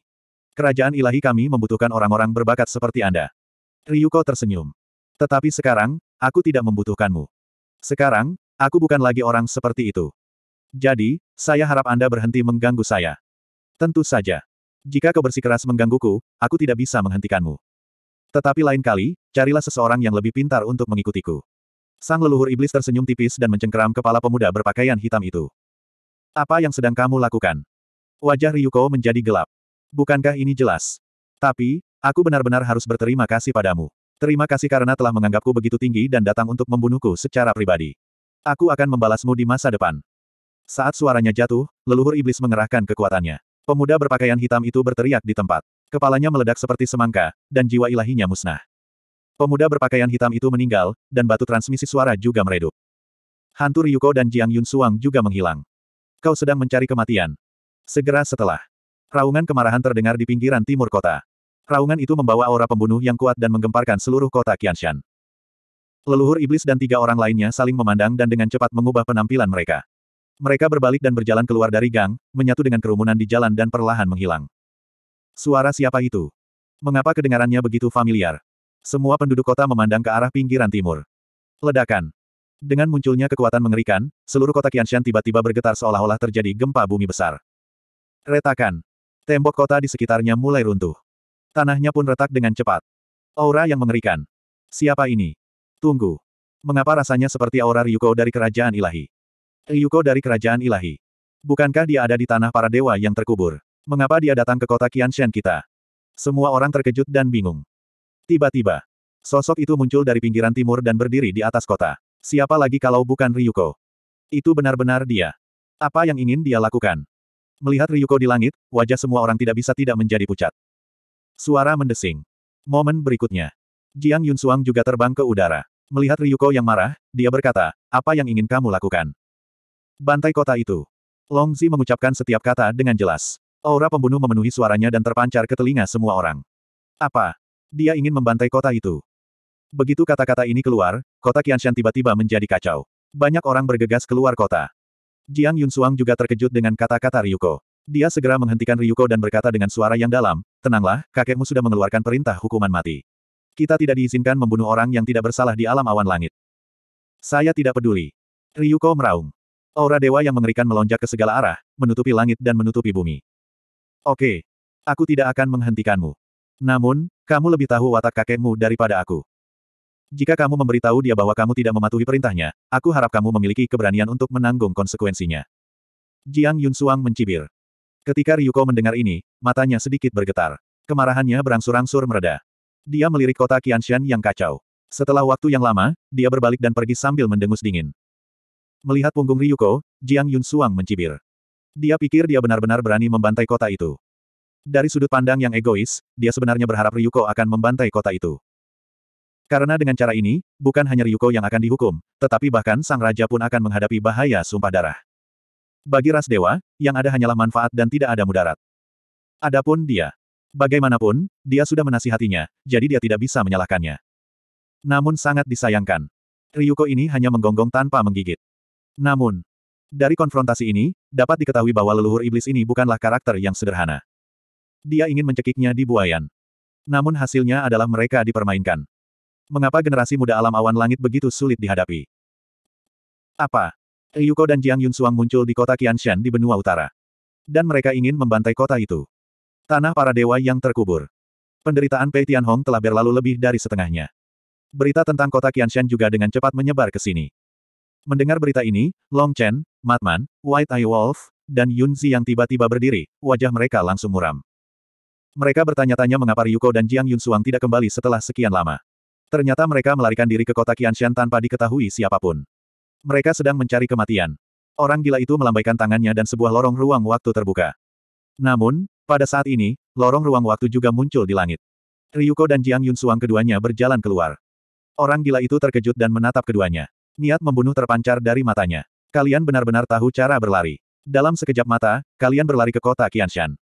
Kerajaan ilahi kami membutuhkan orang-orang berbakat seperti Anda. Ryuko tersenyum. Tetapi sekarang, aku tidak membutuhkanmu. Sekarang, aku bukan lagi orang seperti itu. Jadi, saya harap Anda berhenti mengganggu saya. Tentu saja. Jika kau bersikeras menggangguku, aku tidak bisa menghentikanmu. Tetapi lain kali, carilah seseorang yang lebih pintar untuk mengikutiku. Sang leluhur iblis tersenyum tipis dan mencengkeram kepala pemuda berpakaian hitam itu. Apa yang sedang kamu lakukan? Wajah Ryuko menjadi gelap. Bukankah ini jelas? Tapi, aku benar-benar harus berterima kasih padamu. Terima kasih karena telah menganggapku begitu tinggi dan datang untuk membunuhku secara pribadi. Aku akan membalasmu di masa depan. Saat suaranya jatuh, leluhur iblis mengerahkan kekuatannya. Pemuda berpakaian hitam itu berteriak di tempat. Kepalanya meledak seperti semangka, dan jiwa ilahinya musnah. Pemuda berpakaian hitam itu meninggal, dan batu transmisi suara juga meredup. Hantu Ryuko dan Jiang Yun Suang juga menghilang. Kau sedang mencari kematian. Segera setelah. Raungan kemarahan terdengar di pinggiran timur kota. Raungan itu membawa aura pembunuh yang kuat dan menggemparkan seluruh kota Qianshan. Leluhur iblis dan tiga orang lainnya saling memandang dan dengan cepat mengubah penampilan mereka. Mereka berbalik dan berjalan keluar dari gang, menyatu dengan kerumunan di jalan dan perlahan menghilang. Suara siapa itu? Mengapa kedengarannya begitu familiar? Semua penduduk kota memandang ke arah pinggiran timur. Ledakan. Dengan munculnya kekuatan mengerikan, seluruh kota Qianshan tiba-tiba bergetar seolah-olah terjadi gempa bumi besar. Retakan. Tembok kota di sekitarnya mulai runtuh. Tanahnya pun retak dengan cepat. Aura yang mengerikan. Siapa ini? Tunggu. Mengapa rasanya seperti aura Ryuko dari kerajaan ilahi? Ryuko dari kerajaan ilahi. Bukankah dia ada di tanah para dewa yang terkubur? Mengapa dia datang ke kota Qianshan kita? Semua orang terkejut dan bingung. Tiba-tiba, sosok itu muncul dari pinggiran timur dan berdiri di atas kota. Siapa lagi kalau bukan Ryuko? Itu benar-benar dia. Apa yang ingin dia lakukan? Melihat Ryuko di langit, wajah semua orang tidak bisa tidak menjadi pucat. Suara mendesing. Momen berikutnya. Jiang Yunsuang juga terbang ke udara. Melihat Ryuko yang marah, dia berkata, apa yang ingin kamu lakukan? Bantai kota itu. Long Zi mengucapkan setiap kata dengan jelas. Aura pembunuh memenuhi suaranya dan terpancar ke telinga semua orang. Apa? Dia ingin membantai kota itu. Begitu kata-kata ini keluar, kota Qianshan tiba-tiba menjadi kacau. Banyak orang bergegas keluar kota. Jiang Yunsuang juga terkejut dengan kata-kata Ryuko. Dia segera menghentikan Ryuko dan berkata dengan suara yang dalam, Tenanglah, kakekmu sudah mengeluarkan perintah hukuman mati. Kita tidak diizinkan membunuh orang yang tidak bersalah di alam awan langit. Saya tidak peduli. Ryuko meraung. Aura dewa yang mengerikan melonjak ke segala arah, menutupi langit dan menutupi bumi. Oke. Aku tidak akan menghentikanmu. Namun, kamu lebih tahu watak kakekmu daripada aku. Jika kamu memberitahu dia bahwa kamu tidak mematuhi perintahnya, aku harap kamu memiliki keberanian untuk menanggung konsekuensinya. Jiang Yunsuang mencibir. Ketika Ryuko mendengar ini, matanya sedikit bergetar. Kemarahannya berangsur-angsur mereda. Dia melirik kota Qianshan yang kacau. Setelah waktu yang lama, dia berbalik dan pergi sambil mendengus dingin. Melihat punggung Ryuko, Jiang Yun Suang mencibir. Dia pikir dia benar-benar berani membantai kota itu. Dari sudut pandang yang egois, dia sebenarnya berharap Ryuko akan membantai kota itu. Karena dengan cara ini, bukan hanya Ryuko yang akan dihukum, tetapi bahkan sang raja pun akan menghadapi bahaya sumpah darah. Bagi ras dewa, yang ada hanyalah manfaat dan tidak ada mudarat. Adapun dia. Bagaimanapun, dia sudah menasihatinya, jadi dia tidak bisa menyalahkannya. Namun sangat disayangkan. Ryuko ini hanya menggonggong tanpa menggigit. Namun, dari konfrontasi ini, dapat diketahui bahwa leluhur iblis ini bukanlah karakter yang sederhana. Dia ingin mencekiknya di buayan. Namun hasilnya adalah mereka dipermainkan. Mengapa generasi muda alam awan langit begitu sulit dihadapi? Apa? Ryuko dan Jiang Yun Yunsuang muncul di kota Qianshan di benua utara. Dan mereka ingin membantai kota itu. Tanah para dewa yang terkubur. Penderitaan Pei Tianhong telah berlalu lebih dari setengahnya. Berita tentang kota Qianshan juga dengan cepat menyebar ke sini. Mendengar berita ini, Long Chen, Matman, White Eye Wolf, dan Yunzi yang tiba-tiba berdiri, wajah mereka langsung muram. Mereka bertanya-tanya mengapa Ryuko dan Jiang Yun Suang tidak kembali setelah sekian lama. Ternyata mereka melarikan diri ke kota Qianshan tanpa diketahui siapapun. Mereka sedang mencari kematian. Orang gila itu melambaikan tangannya dan sebuah lorong ruang waktu terbuka. Namun, pada saat ini, lorong ruang waktu juga muncul di langit. Ryuko dan Jiang Yun Suang keduanya berjalan keluar. Orang gila itu terkejut dan menatap keduanya. Niat membunuh terpancar dari matanya. Kalian benar-benar tahu cara berlari. Dalam sekejap mata, kalian berlari ke kota Qianshan.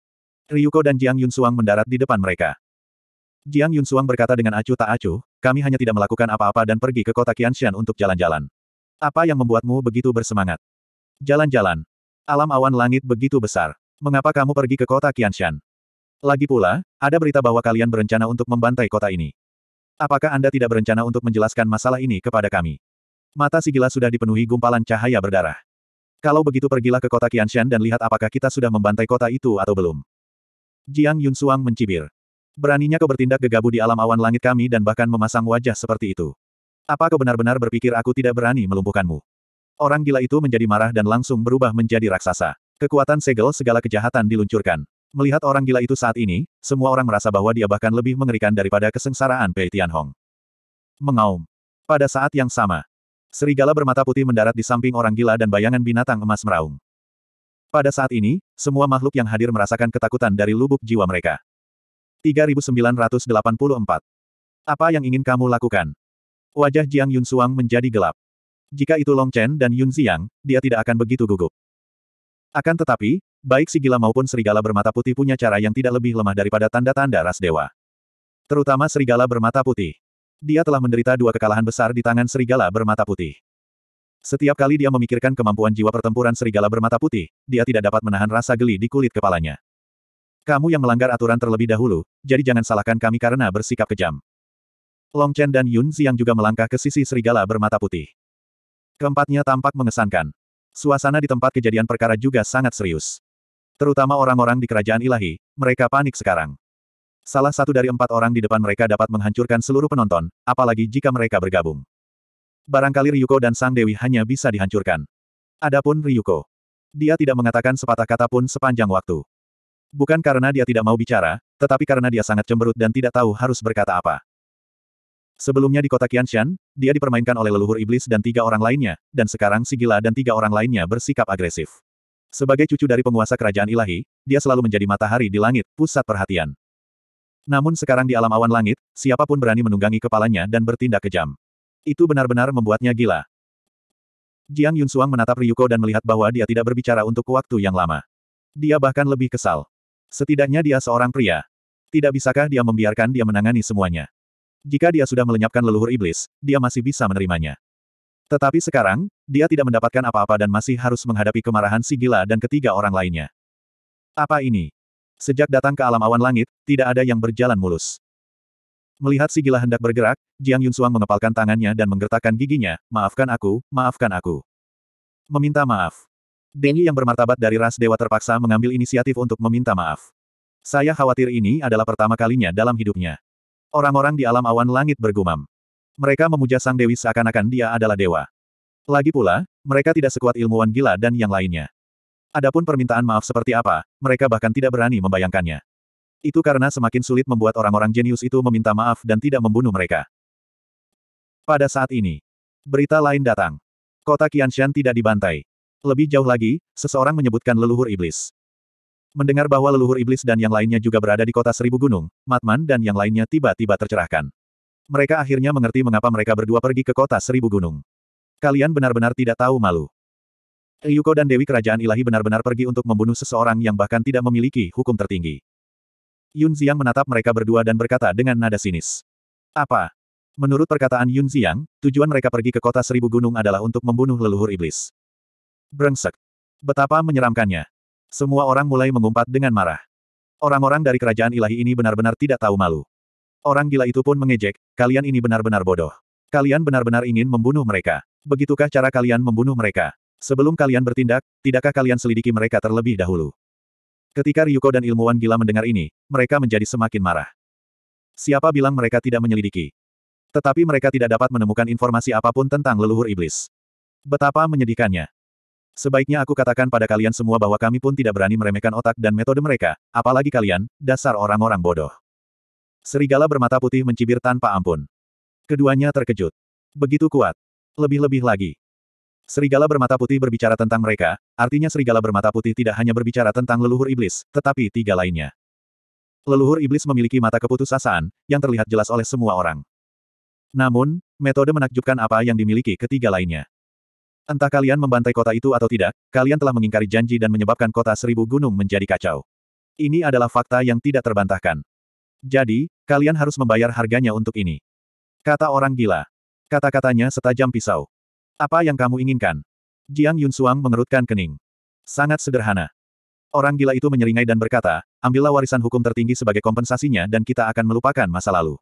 Ryuko dan Jiang Yunsuang mendarat di depan mereka. Jiang Yunsuang berkata dengan acuh tak acuh, kami hanya tidak melakukan apa-apa dan pergi ke kota Qianshan untuk jalan-jalan. Apa yang membuatmu begitu bersemangat? Jalan-jalan. Alam awan langit begitu besar. Mengapa kamu pergi ke kota Qianshan? Lagi pula, ada berita bahwa kalian berencana untuk membantai kota ini. Apakah Anda tidak berencana untuk menjelaskan masalah ini kepada kami? Mata si gila sudah dipenuhi gumpalan cahaya berdarah. Kalau begitu pergilah ke kota Qianshan dan lihat apakah kita sudah membantai kota itu atau belum. Jiang Yun Yunsuang mencibir. Beraninya kau bertindak gegabah di alam awan langit kami dan bahkan memasang wajah seperti itu. Apa kau benar-benar berpikir aku tidak berani melumpuhkanmu? Orang gila itu menjadi marah dan langsung berubah menjadi raksasa. Kekuatan segel segala kejahatan diluncurkan. Melihat orang gila itu saat ini, semua orang merasa bahwa dia bahkan lebih mengerikan daripada kesengsaraan Pei Tianhong. Mengaum. Pada saat yang sama, Serigala bermata putih mendarat di samping orang gila dan bayangan binatang emas meraung. Pada saat ini, semua makhluk yang hadir merasakan ketakutan dari lubuk jiwa mereka. 3984. Apa yang ingin kamu lakukan? Wajah Jiang Yun Suang menjadi gelap. Jika itu Long Chen dan Yun Xiang, dia tidak akan begitu gugup. Akan tetapi, baik si gila maupun serigala bermata putih punya cara yang tidak lebih lemah daripada tanda-tanda ras dewa. Terutama serigala bermata putih. Dia telah menderita dua kekalahan besar di tangan serigala bermata putih. Setiap kali dia memikirkan kemampuan jiwa pertempuran serigala bermata putih, dia tidak dapat menahan rasa geli di kulit kepalanya. Kamu yang melanggar aturan terlebih dahulu, jadi jangan salahkan kami karena bersikap kejam. Long Chen dan Yun Xiang juga melangkah ke sisi serigala bermata putih. Keempatnya tampak mengesankan. Suasana di tempat kejadian perkara juga sangat serius. Terutama orang-orang di kerajaan ilahi, mereka panik sekarang. Salah satu dari empat orang di depan mereka dapat menghancurkan seluruh penonton, apalagi jika mereka bergabung. Barangkali Ryuko dan Sang Dewi hanya bisa dihancurkan. Adapun Ryuko. Dia tidak mengatakan sepatah kata pun sepanjang waktu. Bukan karena dia tidak mau bicara, tetapi karena dia sangat cemberut dan tidak tahu harus berkata apa. Sebelumnya di kota Qianshan, dia dipermainkan oleh leluhur iblis dan tiga orang lainnya, dan sekarang Sigila dan tiga orang lainnya bersikap agresif. Sebagai cucu dari penguasa kerajaan ilahi, dia selalu menjadi matahari di langit, pusat perhatian. Namun sekarang di alam awan langit, siapapun berani menunggangi kepalanya dan bertindak kejam. Itu benar-benar membuatnya gila. Jiang Yunsuang menatap Ryuko dan melihat bahwa dia tidak berbicara untuk waktu yang lama. Dia bahkan lebih kesal. Setidaknya dia seorang pria. Tidak bisakah dia membiarkan dia menangani semuanya? Jika dia sudah melenyapkan leluhur iblis, dia masih bisa menerimanya. Tetapi sekarang, dia tidak mendapatkan apa-apa dan masih harus menghadapi kemarahan si gila dan ketiga orang lainnya. Apa ini? Sejak datang ke alam awan langit, tidak ada yang berjalan mulus. Melihat si gila hendak bergerak, Jiang Yunsuang mengepalkan tangannya dan menggertakkan giginya, maafkan aku, maafkan aku. Meminta maaf. Denny yang bermartabat dari ras dewa terpaksa mengambil inisiatif untuk meminta maaf. Saya khawatir ini adalah pertama kalinya dalam hidupnya. Orang-orang di alam awan langit bergumam. Mereka memuja sang dewi seakan-akan dia adalah dewa. Lagi pula, mereka tidak sekuat ilmuwan gila dan yang lainnya. Adapun permintaan maaf seperti apa, mereka bahkan tidak berani membayangkannya. Itu karena semakin sulit membuat orang-orang jenius itu meminta maaf dan tidak membunuh mereka. Pada saat ini, berita lain datang. Kota Qianshan tidak dibantai. Lebih jauh lagi, seseorang menyebutkan leluhur iblis. Mendengar bahwa leluhur iblis dan yang lainnya juga berada di kota seribu gunung, Matman dan yang lainnya tiba-tiba tercerahkan. Mereka akhirnya mengerti mengapa mereka berdua pergi ke kota seribu gunung. Kalian benar-benar tidak tahu malu. Ryuko dan Dewi Kerajaan Ilahi benar-benar pergi untuk membunuh seseorang yang bahkan tidak memiliki hukum tertinggi. Yun Xiang menatap mereka berdua dan berkata dengan nada sinis. Apa? Menurut perkataan Yun Xiang, tujuan mereka pergi ke kota seribu gunung adalah untuk membunuh leluhur iblis. Brengsek. Betapa menyeramkannya. Semua orang mulai mengumpat dengan marah. Orang-orang dari kerajaan ilahi ini benar-benar tidak tahu malu. Orang gila itu pun mengejek, kalian ini benar-benar bodoh. Kalian benar-benar ingin membunuh mereka. Begitukah cara kalian membunuh mereka? Sebelum kalian bertindak, tidakkah kalian selidiki mereka terlebih dahulu? Ketika Ryuko dan ilmuwan gila mendengar ini, mereka menjadi semakin marah. Siapa bilang mereka tidak menyelidiki? Tetapi mereka tidak dapat menemukan informasi apapun tentang leluhur iblis. Betapa menyedihkannya. Sebaiknya aku katakan pada kalian semua bahwa kami pun tidak berani meremehkan otak dan metode mereka, apalagi kalian, dasar orang-orang bodoh. Serigala bermata putih mencibir tanpa ampun. Keduanya terkejut. Begitu kuat. Lebih-lebih lagi. Serigala bermata putih berbicara tentang mereka, artinya serigala bermata putih tidak hanya berbicara tentang leluhur iblis, tetapi tiga lainnya. Leluhur iblis memiliki mata keputusasaan, yang terlihat jelas oleh semua orang. Namun, metode menakjubkan apa yang dimiliki ketiga lainnya. Entah kalian membantai kota itu atau tidak, kalian telah mengingkari janji dan menyebabkan kota seribu gunung menjadi kacau. Ini adalah fakta yang tidak terbantahkan. Jadi, kalian harus membayar harganya untuk ini. Kata orang gila. Kata-katanya setajam pisau. Apa yang kamu inginkan? Jiang Yunsuang mengerutkan kening. Sangat sederhana. Orang gila itu menyeringai dan berkata, ambillah warisan hukum tertinggi sebagai kompensasinya dan kita akan melupakan masa lalu.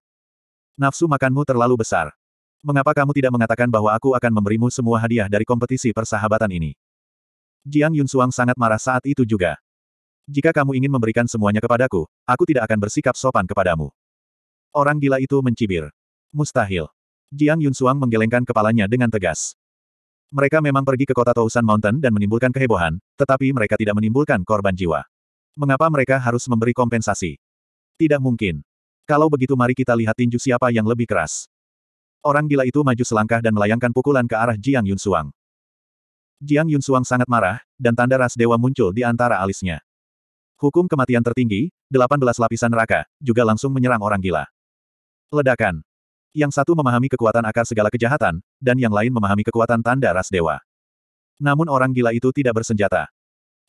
Nafsu makanmu terlalu besar. Mengapa kamu tidak mengatakan bahwa aku akan memberimu semua hadiah dari kompetisi persahabatan ini? Jiang Yunsuang sangat marah saat itu juga. Jika kamu ingin memberikan semuanya kepadaku, aku tidak akan bersikap sopan kepadamu. Orang gila itu mencibir. Mustahil. Jiang Yunsuang menggelengkan kepalanya dengan tegas. Mereka memang pergi ke kota Tousan Mountain dan menimbulkan kehebohan, tetapi mereka tidak menimbulkan korban jiwa. Mengapa mereka harus memberi kompensasi? Tidak mungkin. Kalau begitu mari kita lihat tinju siapa yang lebih keras. Orang gila itu maju selangkah dan melayangkan pukulan ke arah Jiang Yunsuang. Jiang Yunsuang sangat marah, dan tanda ras dewa muncul di antara alisnya. Hukum kematian tertinggi, 18 lapisan neraka, juga langsung menyerang orang gila. Ledakan. Yang satu memahami kekuatan akar segala kejahatan, dan yang lain memahami kekuatan tanda ras dewa. Namun orang gila itu tidak bersenjata.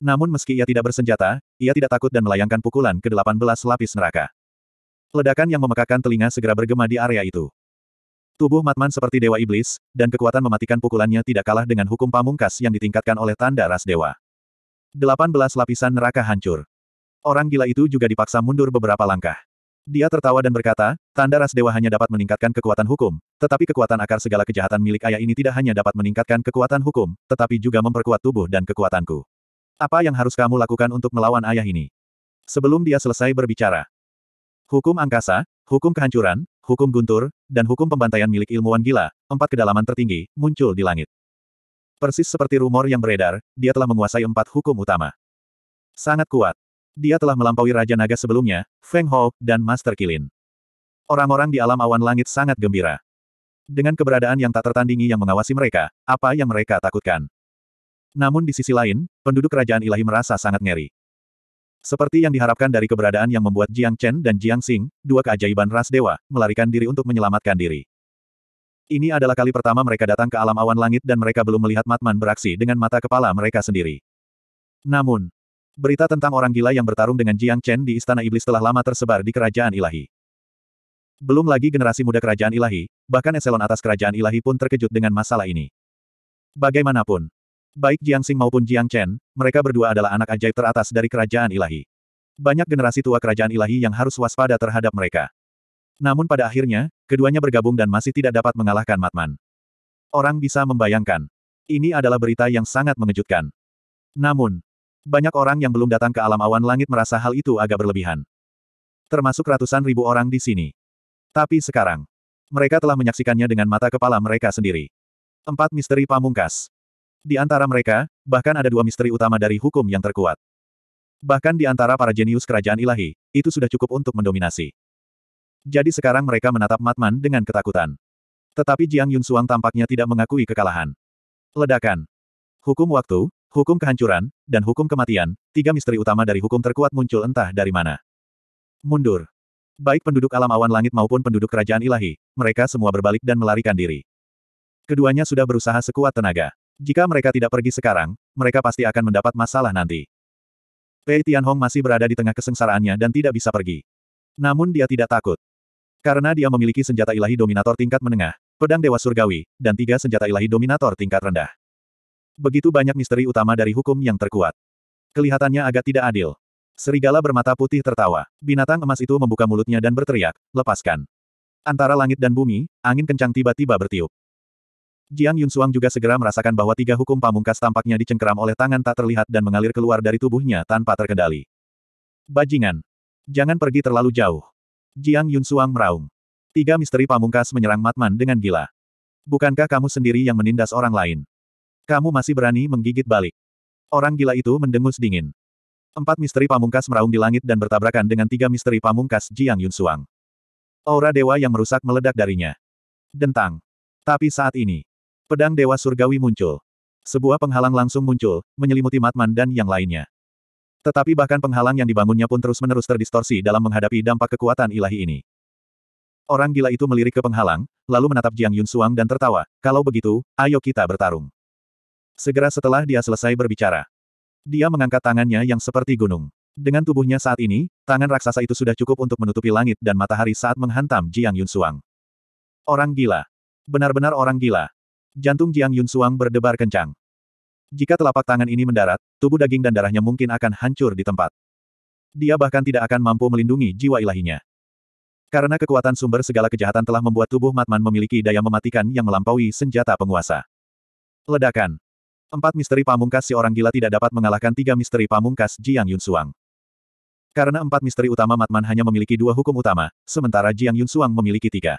Namun meski ia tidak bersenjata, ia tidak takut dan melayangkan pukulan ke delapan belas lapis neraka. Ledakan yang memekakan telinga segera bergema di area itu. Tubuh Matman seperti dewa iblis, dan kekuatan mematikan pukulannya tidak kalah dengan hukum pamungkas yang ditingkatkan oleh tanda ras dewa. Delapan belas lapisan neraka hancur. Orang gila itu juga dipaksa mundur beberapa langkah. Dia tertawa dan berkata, tanda ras dewa hanya dapat meningkatkan kekuatan hukum, tetapi kekuatan akar segala kejahatan milik ayah ini tidak hanya dapat meningkatkan kekuatan hukum, tetapi juga memperkuat tubuh dan kekuatanku. Apa yang harus kamu lakukan untuk melawan ayah ini? Sebelum dia selesai berbicara, hukum angkasa, hukum kehancuran, hukum guntur, dan hukum pembantaian milik ilmuwan gila, empat kedalaman tertinggi, muncul di langit. Persis seperti rumor yang beredar, dia telah menguasai empat hukum utama. Sangat kuat. Dia telah melampaui Raja Naga sebelumnya, Feng Hao, dan Master Kilin. Orang-orang di alam awan langit sangat gembira. Dengan keberadaan yang tak tertandingi yang mengawasi mereka, apa yang mereka takutkan? Namun di sisi lain, penduduk Kerajaan Ilahi merasa sangat ngeri. Seperti yang diharapkan dari keberadaan yang membuat Jiang Chen dan Jiang Xing, dua keajaiban ras dewa, melarikan diri untuk menyelamatkan diri. Ini adalah kali pertama mereka datang ke alam awan langit dan mereka belum melihat Matman beraksi dengan mata kepala mereka sendiri. Namun, Berita tentang orang gila yang bertarung dengan Jiang Chen di Istana Iblis telah lama tersebar di Kerajaan Ilahi. Belum lagi generasi muda Kerajaan Ilahi, bahkan eselon atas Kerajaan Ilahi pun terkejut dengan masalah ini. Bagaimanapun, baik Jiang Xing maupun Jiang Chen, mereka berdua adalah anak ajaib teratas dari Kerajaan Ilahi. Banyak generasi tua Kerajaan Ilahi yang harus waspada terhadap mereka. Namun pada akhirnya, keduanya bergabung dan masih tidak dapat mengalahkan Matman. Orang bisa membayangkan. Ini adalah berita yang sangat mengejutkan. Namun, banyak orang yang belum datang ke alam awan langit merasa hal itu agak berlebihan. Termasuk ratusan ribu orang di sini. Tapi sekarang, mereka telah menyaksikannya dengan mata kepala mereka sendiri. Empat misteri pamungkas. Di antara mereka, bahkan ada dua misteri utama dari hukum yang terkuat. Bahkan di antara para jenius kerajaan ilahi, itu sudah cukup untuk mendominasi. Jadi sekarang mereka menatap Matman dengan ketakutan. Tetapi Jiang Yunsuang tampaknya tidak mengakui kekalahan. Ledakan. Hukum waktu, hukum kehancuran, dan hukum kematian, tiga misteri utama dari hukum terkuat muncul entah dari mana. Mundur. Baik penduduk alam awan langit maupun penduduk kerajaan ilahi, mereka semua berbalik dan melarikan diri. Keduanya sudah berusaha sekuat tenaga. Jika mereka tidak pergi sekarang, mereka pasti akan mendapat masalah nanti. Pei Tianhong masih berada di tengah kesengsaraannya dan tidak bisa pergi. Namun dia tidak takut. Karena dia memiliki senjata ilahi dominator tingkat menengah, pedang dewa surgawi, dan tiga senjata ilahi dominator tingkat rendah. Begitu banyak misteri utama dari hukum yang terkuat. Kelihatannya agak tidak adil. Serigala bermata putih tertawa. Binatang emas itu membuka mulutnya dan berteriak, lepaskan. Antara langit dan bumi, angin kencang tiba-tiba bertiup. Jiang Yunsuang juga segera merasakan bahwa tiga hukum pamungkas tampaknya dicengkeram oleh tangan tak terlihat dan mengalir keluar dari tubuhnya tanpa terkendali. Bajingan. Jangan pergi terlalu jauh. Jiang Yunsuang meraung. Tiga misteri pamungkas menyerang Matman dengan gila. Bukankah kamu sendiri yang menindas orang lain? Kamu masih berani menggigit balik. Orang gila itu mendengus dingin. Empat misteri pamungkas meraung di langit dan bertabrakan dengan tiga misteri pamungkas Jiang Suang. Aura dewa yang merusak meledak darinya. Dentang. Tapi saat ini, pedang dewa surgawi muncul. Sebuah penghalang langsung muncul, menyelimuti Matman dan yang lainnya. Tetapi bahkan penghalang yang dibangunnya pun terus-menerus terdistorsi dalam menghadapi dampak kekuatan ilahi ini. Orang gila itu melirik ke penghalang, lalu menatap Jiang Suang dan tertawa, kalau begitu, ayo kita bertarung. Segera setelah dia selesai berbicara, dia mengangkat tangannya yang seperti gunung. Dengan tubuhnya saat ini, tangan raksasa itu sudah cukup untuk menutupi langit dan matahari saat menghantam Jiang Yun Suang. Orang gila. Benar-benar orang gila. Jantung Jiang Yun Suang berdebar kencang. Jika telapak tangan ini mendarat, tubuh daging dan darahnya mungkin akan hancur di tempat. Dia bahkan tidak akan mampu melindungi jiwa ilahinya. Karena kekuatan sumber segala kejahatan telah membuat tubuh Matman memiliki daya mematikan yang melampaui senjata penguasa. Ledakan. Empat misteri pamungkas si orang gila tidak dapat mengalahkan tiga misteri pamungkas Jiang Yun Yunsuang. Karena empat misteri utama Matman hanya memiliki dua hukum utama, sementara Jiang Yun Yunsuang memiliki tiga.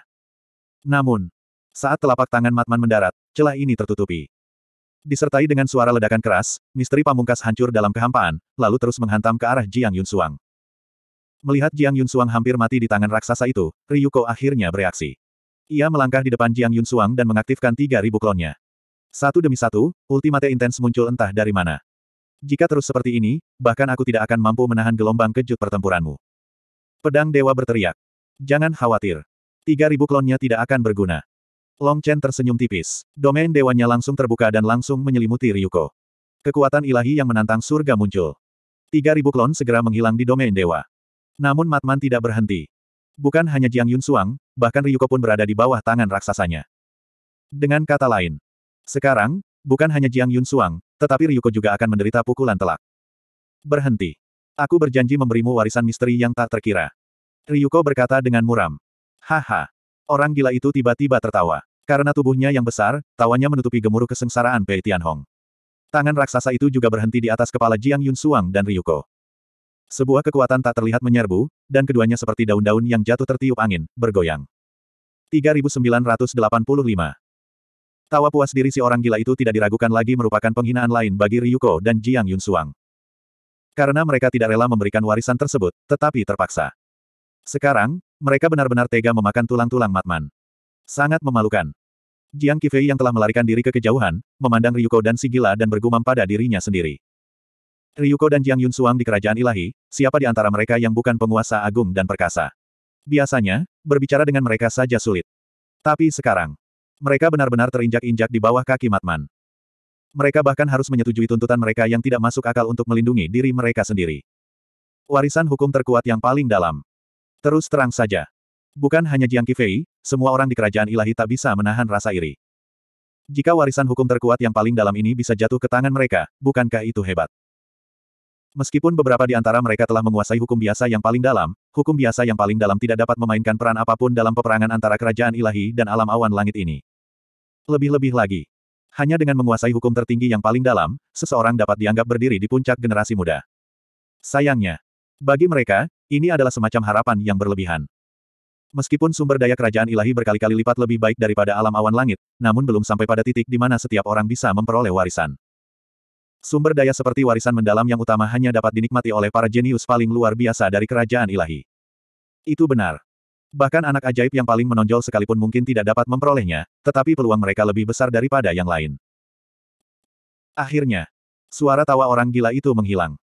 Namun, saat telapak tangan Matman mendarat, celah ini tertutupi. Disertai dengan suara ledakan keras, misteri pamungkas hancur dalam kehampaan, lalu terus menghantam ke arah Jiang Yun Yunsuang. Melihat Jiang Yun Yunsuang hampir mati di tangan raksasa itu, Ryuko akhirnya bereaksi. Ia melangkah di depan Jiang Yun Yunsuang dan mengaktifkan 3.000 klonnya. Satu demi satu, ultimate intens muncul entah dari mana. Jika terus seperti ini, bahkan aku tidak akan mampu menahan gelombang kejut pertempuranmu. Pedang Dewa berteriak. Jangan khawatir. tiga ribu klonnya tidak akan berguna. Long Chen tersenyum tipis. Domain dewanya langsung terbuka dan langsung menyelimuti Ryuko. Kekuatan ilahi yang menantang surga muncul. Tiga ribu klon segera menghilang di domain dewa. Namun Matman tidak berhenti. Bukan hanya Jiang Yun Suang, bahkan Ryuko pun berada di bawah tangan raksasanya. Dengan kata lain, sekarang, bukan hanya Jiang Yun Suang, tetapi Ryuko juga akan menderita pukulan telak. Berhenti. Aku berjanji memberimu warisan misteri yang tak terkira. Ryuko berkata dengan muram. Haha. Orang gila itu tiba-tiba tertawa. Karena tubuhnya yang besar, tawanya menutupi gemuruh kesengsaraan Pei Tianhong. Tangan raksasa itu juga berhenti di atas kepala Jiang Yun Suang dan Ryuko. Sebuah kekuatan tak terlihat menyerbu, dan keduanya seperti daun-daun yang jatuh tertiup angin, bergoyang. 3985 Tawa puas diri si orang gila itu tidak diragukan lagi merupakan penghinaan lain bagi Ryuko dan Jiang Yunsuang. Karena mereka tidak rela memberikan warisan tersebut, tetapi terpaksa. Sekarang, mereka benar-benar tega memakan tulang-tulang Matman. Sangat memalukan. Jiang Kifei yang telah melarikan diri ke kejauhan, memandang Ryuko dan si gila dan bergumam pada dirinya sendiri. Ryuko dan Jiang Yunsuang di kerajaan ilahi, siapa di antara mereka yang bukan penguasa agung dan perkasa? Biasanya, berbicara dengan mereka saja sulit. Tapi sekarang, mereka benar-benar terinjak-injak di bawah kaki Matman. Mereka bahkan harus menyetujui tuntutan mereka yang tidak masuk akal untuk melindungi diri mereka sendiri. Warisan hukum terkuat yang paling dalam. Terus terang saja. Bukan hanya Jiang Qifei, semua orang di kerajaan ilahi tak bisa menahan rasa iri. Jika warisan hukum terkuat yang paling dalam ini bisa jatuh ke tangan mereka, bukankah itu hebat? Meskipun beberapa di antara mereka telah menguasai hukum biasa yang paling dalam, hukum biasa yang paling dalam tidak dapat memainkan peran apapun dalam peperangan antara kerajaan ilahi dan alam awan langit ini. Lebih-lebih lagi, hanya dengan menguasai hukum tertinggi yang paling dalam, seseorang dapat dianggap berdiri di puncak generasi muda. Sayangnya, bagi mereka, ini adalah semacam harapan yang berlebihan. Meskipun sumber daya kerajaan ilahi berkali-kali lipat lebih baik daripada alam awan langit, namun belum sampai pada titik di mana setiap orang bisa memperoleh warisan. Sumber daya seperti warisan mendalam yang utama hanya dapat dinikmati oleh para jenius paling luar biasa dari kerajaan ilahi. Itu benar. Bahkan anak ajaib yang paling menonjol sekalipun mungkin tidak dapat memperolehnya, tetapi peluang mereka lebih besar daripada yang lain. Akhirnya, suara tawa orang gila itu menghilang.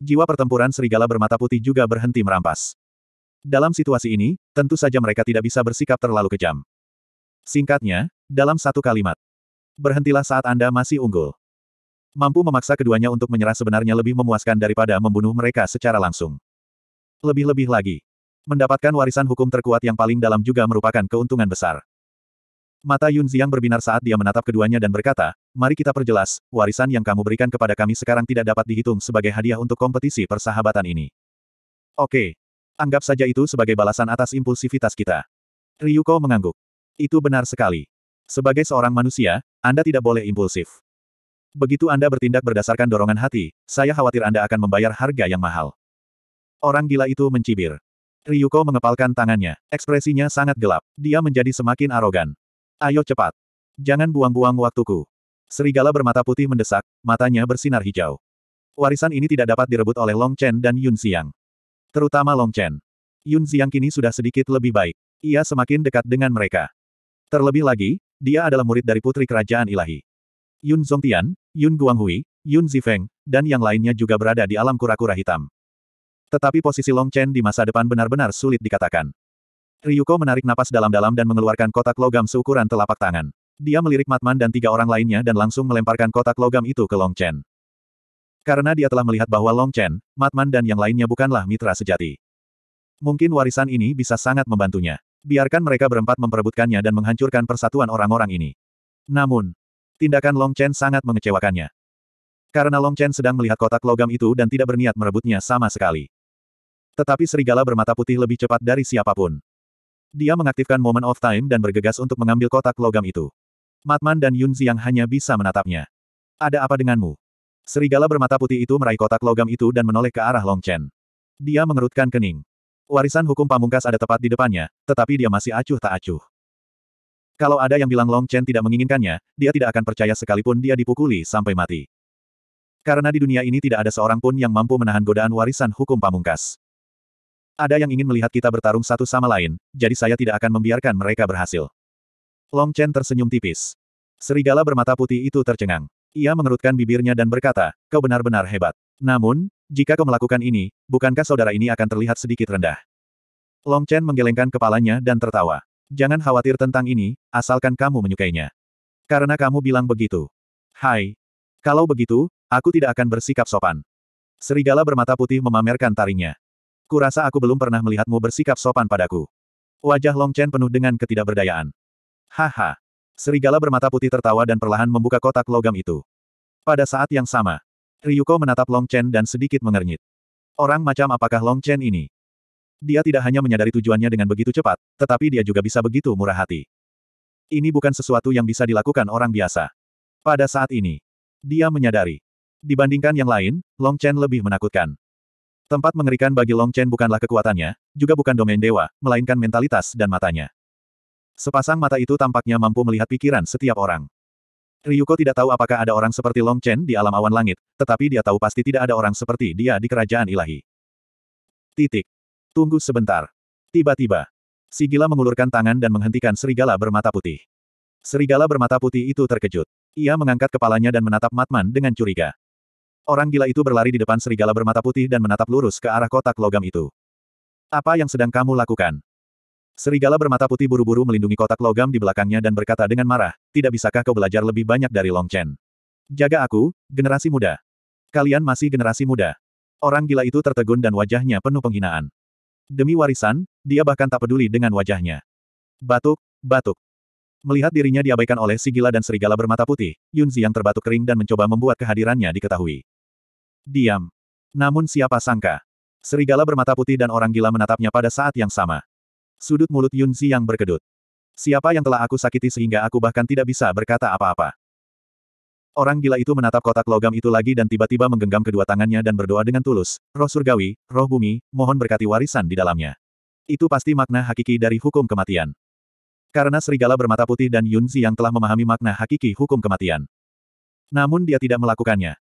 Jiwa pertempuran serigala bermata putih juga berhenti merampas. Dalam situasi ini, tentu saja mereka tidak bisa bersikap terlalu kejam. Singkatnya, dalam satu kalimat. Berhentilah saat Anda masih unggul. Mampu memaksa keduanya untuk menyerah sebenarnya lebih memuaskan daripada membunuh mereka secara langsung. Lebih-lebih lagi, mendapatkan warisan hukum terkuat yang paling dalam juga merupakan keuntungan besar. Mata Yun Ziang berbinar saat dia menatap keduanya dan berkata, mari kita perjelas, warisan yang kamu berikan kepada kami sekarang tidak dapat dihitung sebagai hadiah untuk kompetisi persahabatan ini. Oke. Anggap saja itu sebagai balasan atas impulsivitas kita. Ryuko mengangguk. Itu benar sekali. Sebagai seorang manusia, Anda tidak boleh impulsif. Begitu Anda bertindak berdasarkan dorongan hati, saya khawatir Anda akan membayar harga yang mahal. Orang gila itu mencibir. Ryuko mengepalkan tangannya. Ekspresinya sangat gelap. Dia menjadi semakin arogan. Ayo cepat. Jangan buang-buang waktuku. Serigala bermata putih mendesak, matanya bersinar hijau. Warisan ini tidak dapat direbut oleh Long Chen dan Yun Xiang. Terutama Long Chen. Yun Xiang kini sudah sedikit lebih baik. Ia semakin dekat dengan mereka. Terlebih lagi, dia adalah murid dari putri kerajaan ilahi. Yun Zhongtian, Yun Guanghui, Yun Zifeng, dan yang lainnya juga berada di alam kura-kura hitam. Tetapi posisi Long Chen di masa depan benar-benar sulit dikatakan. Ryuko menarik napas dalam-dalam dan mengeluarkan kotak logam seukuran telapak tangan. Dia melirik Matman dan tiga orang lainnya dan langsung melemparkan kotak logam itu ke Long Chen. Karena dia telah melihat bahwa Long Chen, Matman dan yang lainnya bukanlah mitra sejati. Mungkin warisan ini bisa sangat membantunya. Biarkan mereka berempat memperebutkannya dan menghancurkan persatuan orang-orang ini. Namun, Tindakan Long Chen sangat mengecewakannya. Karena Long Chen sedang melihat kotak logam itu dan tidak berniat merebutnya sama sekali. Tetapi serigala bermata putih lebih cepat dari siapapun. Dia mengaktifkan Moment of Time dan bergegas untuk mengambil kotak logam itu. Matman dan Yun Ziang hanya bisa menatapnya. Ada apa denganmu? Serigala bermata putih itu meraih kotak logam itu dan menoleh ke arah Long Chen. Dia mengerutkan kening. Warisan hukum pamungkas ada tepat di depannya, tetapi dia masih acuh tak acuh. Kalau ada yang bilang Long Chen tidak menginginkannya, dia tidak akan percaya sekalipun dia dipukuli sampai mati. Karena di dunia ini tidak ada seorang pun yang mampu menahan godaan warisan hukum pamungkas. Ada yang ingin melihat kita bertarung satu sama lain, jadi saya tidak akan membiarkan mereka berhasil. Long Chen tersenyum tipis. Serigala bermata putih itu tercengang. Ia mengerutkan bibirnya dan berkata, kau benar-benar hebat. Namun, jika kau melakukan ini, bukankah saudara ini akan terlihat sedikit rendah? Long Chen menggelengkan kepalanya dan tertawa. Jangan khawatir tentang ini, asalkan kamu menyukainya. Karena kamu bilang begitu. Hai. Kalau begitu, aku tidak akan bersikap sopan. Serigala bermata putih memamerkan taringnya. Kurasa aku belum pernah melihatmu bersikap sopan padaku. Wajah Long Chen penuh dengan ketidakberdayaan. Haha. Serigala bermata putih tertawa dan perlahan membuka kotak logam itu. Pada saat yang sama, Ryuko menatap Long Chen dan sedikit mengernyit. Orang macam apakah Long Chen ini? Dia tidak hanya menyadari tujuannya dengan begitu cepat, tetapi dia juga bisa begitu murah hati. Ini bukan sesuatu yang bisa dilakukan orang biasa. Pada saat ini, dia menyadari. Dibandingkan yang lain, Long Chen lebih menakutkan. Tempat mengerikan bagi Long Chen bukanlah kekuatannya, juga bukan domain dewa, melainkan mentalitas dan matanya. Sepasang mata itu tampaknya mampu melihat pikiran setiap orang. Ryuko tidak tahu apakah ada orang seperti Long Chen di alam awan langit, tetapi dia tahu pasti tidak ada orang seperti dia di kerajaan ilahi. Titik. Tunggu sebentar. Tiba-tiba, Sigila mengulurkan tangan dan menghentikan serigala bermata putih. Serigala bermata putih itu terkejut. Ia mengangkat kepalanya dan menatap Matman dengan curiga. Orang gila itu berlari di depan serigala bermata putih dan menatap lurus ke arah kotak logam itu. Apa yang sedang kamu lakukan? Serigala bermata putih buru-buru melindungi kotak logam di belakangnya dan berkata dengan marah, tidak bisakah kau belajar lebih banyak dari Long Chen? Jaga aku, generasi muda. Kalian masih generasi muda. Orang gila itu tertegun dan wajahnya penuh penghinaan. Demi warisan, dia bahkan tak peduli dengan wajahnya. Batuk, batuk. Melihat dirinya diabaikan oleh si gila dan serigala bermata putih, Yun yang terbatuk kering dan mencoba membuat kehadirannya diketahui. Diam. Namun siapa sangka. Serigala bermata putih dan orang gila menatapnya pada saat yang sama. Sudut mulut Yun yang berkedut. Siapa yang telah aku sakiti sehingga aku bahkan tidak bisa berkata apa-apa. Orang gila itu menatap kotak logam itu lagi dan tiba-tiba menggenggam kedua tangannya dan berdoa dengan tulus, roh surgawi, roh bumi, mohon berkati warisan di dalamnya. Itu pasti makna hakiki dari hukum kematian. Karena serigala bermata putih dan Yunzi yang telah memahami makna hakiki hukum kematian. Namun dia tidak melakukannya.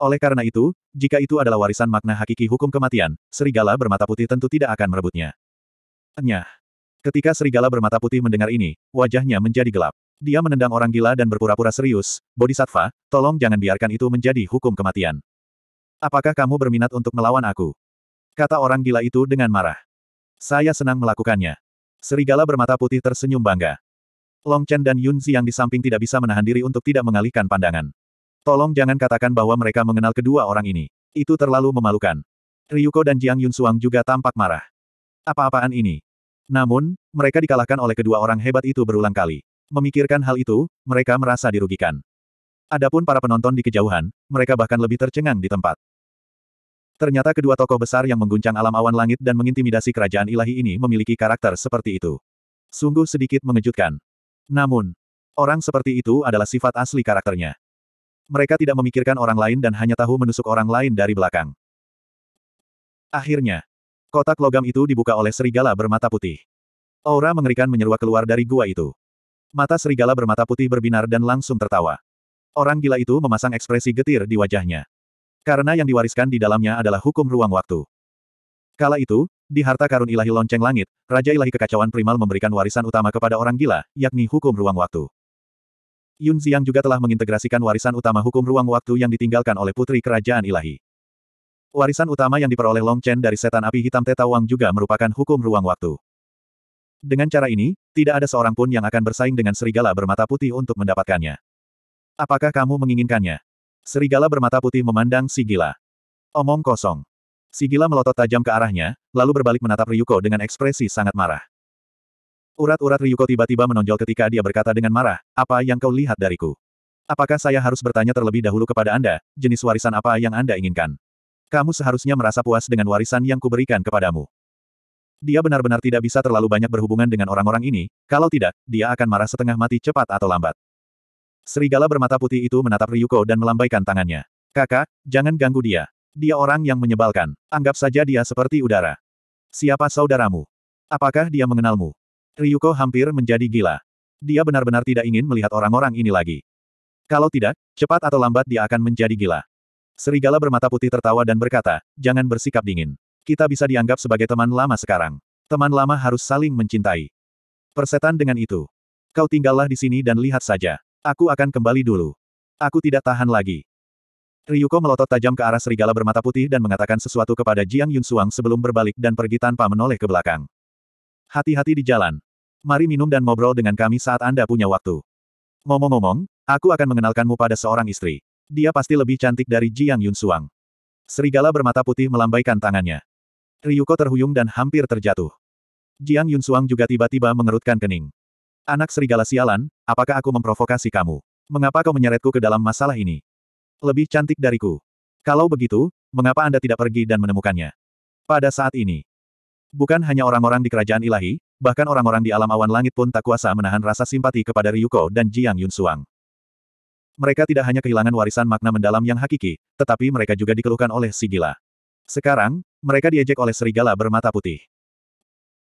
Oleh karena itu, jika itu adalah warisan makna hakiki hukum kematian, serigala bermata putih tentu tidak akan merebutnya. Enyah. Ketika serigala bermata putih mendengar ini, wajahnya menjadi gelap. Dia menendang orang gila dan berpura-pura serius, Bodhisattva, tolong jangan biarkan itu menjadi hukum kematian. Apakah kamu berminat untuk melawan aku? Kata orang gila itu dengan marah. Saya senang melakukannya. Serigala bermata putih tersenyum bangga. Long Chen dan Yun Zi yang di samping tidak bisa menahan diri untuk tidak mengalihkan pandangan. Tolong jangan katakan bahwa mereka mengenal kedua orang ini. Itu terlalu memalukan. Ryuko dan Jiang Yun Suang juga tampak marah. Apa-apaan ini? Namun, mereka dikalahkan oleh kedua orang hebat itu berulang kali. Memikirkan hal itu, mereka merasa dirugikan. Adapun para penonton di kejauhan, mereka bahkan lebih tercengang di tempat. Ternyata kedua tokoh besar yang mengguncang alam awan langit dan mengintimidasi kerajaan ilahi ini memiliki karakter seperti itu. Sungguh sedikit mengejutkan. Namun, orang seperti itu adalah sifat asli karakternya. Mereka tidak memikirkan orang lain dan hanya tahu menusuk orang lain dari belakang. Akhirnya, kotak logam itu dibuka oleh serigala bermata putih. Aura mengerikan menyeruak keluar dari gua itu. Mata serigala bermata putih berbinar dan langsung tertawa. Orang gila itu memasang ekspresi getir di wajahnya. Karena yang diwariskan di dalamnya adalah hukum ruang waktu. Kala itu, di harta karun ilahi lonceng langit, Raja Ilahi Kekacauan Primal memberikan warisan utama kepada orang gila, yakni hukum ruang waktu. Yun Xiang juga telah mengintegrasikan warisan utama hukum ruang waktu yang ditinggalkan oleh putri kerajaan ilahi. Warisan utama yang diperoleh Long Chen dari setan api hitam Teta Wang juga merupakan hukum ruang waktu. Dengan cara ini, tidak ada seorang pun yang akan bersaing dengan serigala bermata putih untuk mendapatkannya. Apakah kamu menginginkannya? Serigala bermata putih memandang Sigila. Omong kosong. Sigila melotot tajam ke arahnya, lalu berbalik menatap Ryuko dengan ekspresi sangat marah. Urat-urat Ryuko tiba-tiba menonjol ketika dia berkata dengan marah, apa yang kau lihat dariku? Apakah saya harus bertanya terlebih dahulu kepada Anda, jenis warisan apa yang Anda inginkan? Kamu seharusnya merasa puas dengan warisan yang kuberikan kepadamu. Dia benar-benar tidak bisa terlalu banyak berhubungan dengan orang-orang ini, kalau tidak, dia akan marah setengah mati cepat atau lambat. Serigala bermata putih itu menatap Ryuko dan melambaikan tangannya. Kakak, jangan ganggu dia. Dia orang yang menyebalkan. Anggap saja dia seperti udara. Siapa saudaramu? Apakah dia mengenalmu? Ryuko hampir menjadi gila. Dia benar-benar tidak ingin melihat orang-orang ini lagi. Kalau tidak, cepat atau lambat dia akan menjadi gila. Serigala bermata putih tertawa dan berkata, jangan bersikap dingin. Kita bisa dianggap sebagai teman lama sekarang. Teman lama harus saling mencintai. Persetan dengan itu. Kau tinggallah di sini dan lihat saja. Aku akan kembali dulu. Aku tidak tahan lagi. Ryuko melotot tajam ke arah serigala bermata putih dan mengatakan sesuatu kepada Jiang Yunsuang sebelum berbalik dan pergi tanpa menoleh ke belakang. Hati-hati di jalan. Mari minum dan ngobrol dengan kami saat Anda punya waktu. Ngomong-ngomong, aku akan mengenalkanmu pada seorang istri. Dia pasti lebih cantik dari Jiang Yunsuang. Serigala bermata putih melambaikan tangannya. Ryuko terhuyung dan hampir terjatuh. Jiang Yunsuang juga tiba-tiba mengerutkan kening. Anak serigala sialan, apakah aku memprovokasi kamu? Mengapa kau menyeretku ke dalam masalah ini? Lebih cantik dariku. Kalau begitu, mengapa Anda tidak pergi dan menemukannya? Pada saat ini, bukan hanya orang-orang di kerajaan ilahi, bahkan orang-orang di alam awan langit pun tak kuasa menahan rasa simpati kepada Ryuko dan Jiang Yunsuang. Mereka tidak hanya kehilangan warisan makna mendalam yang hakiki, tetapi mereka juga dikeluhkan oleh si gila. Sekarang, mereka diejek oleh serigala bermata putih.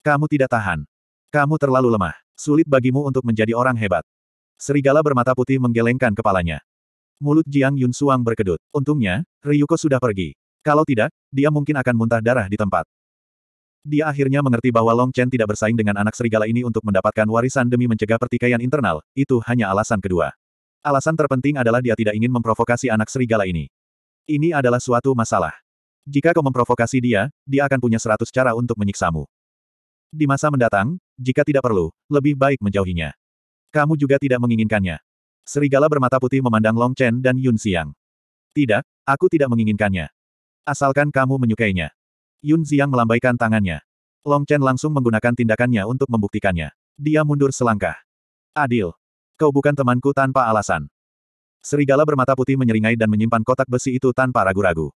Kamu tidak tahan. Kamu terlalu lemah. Sulit bagimu untuk menjadi orang hebat. Serigala bermata putih menggelengkan kepalanya. Mulut Jiang Yun Suang berkedut. Untungnya, Ryuko sudah pergi. Kalau tidak, dia mungkin akan muntah darah di tempat. Dia akhirnya mengerti bahwa Long Chen tidak bersaing dengan anak serigala ini untuk mendapatkan warisan demi mencegah pertikaian internal, itu hanya alasan kedua. Alasan terpenting adalah dia tidak ingin memprovokasi anak serigala ini. Ini adalah suatu masalah. Jika kau memprovokasi dia, dia akan punya seratus cara untuk menyiksamu. Di masa mendatang, jika tidak perlu, lebih baik menjauhinya. Kamu juga tidak menginginkannya. Serigala bermata putih memandang Long Chen dan Yun Xiang. Tidak, aku tidak menginginkannya. Asalkan kamu menyukainya. Yun Xiang melambaikan tangannya. Long Chen langsung menggunakan tindakannya untuk membuktikannya. Dia mundur selangkah. Adil. Kau bukan temanku tanpa alasan. Serigala bermata putih menyeringai dan menyimpan kotak besi itu tanpa ragu-ragu.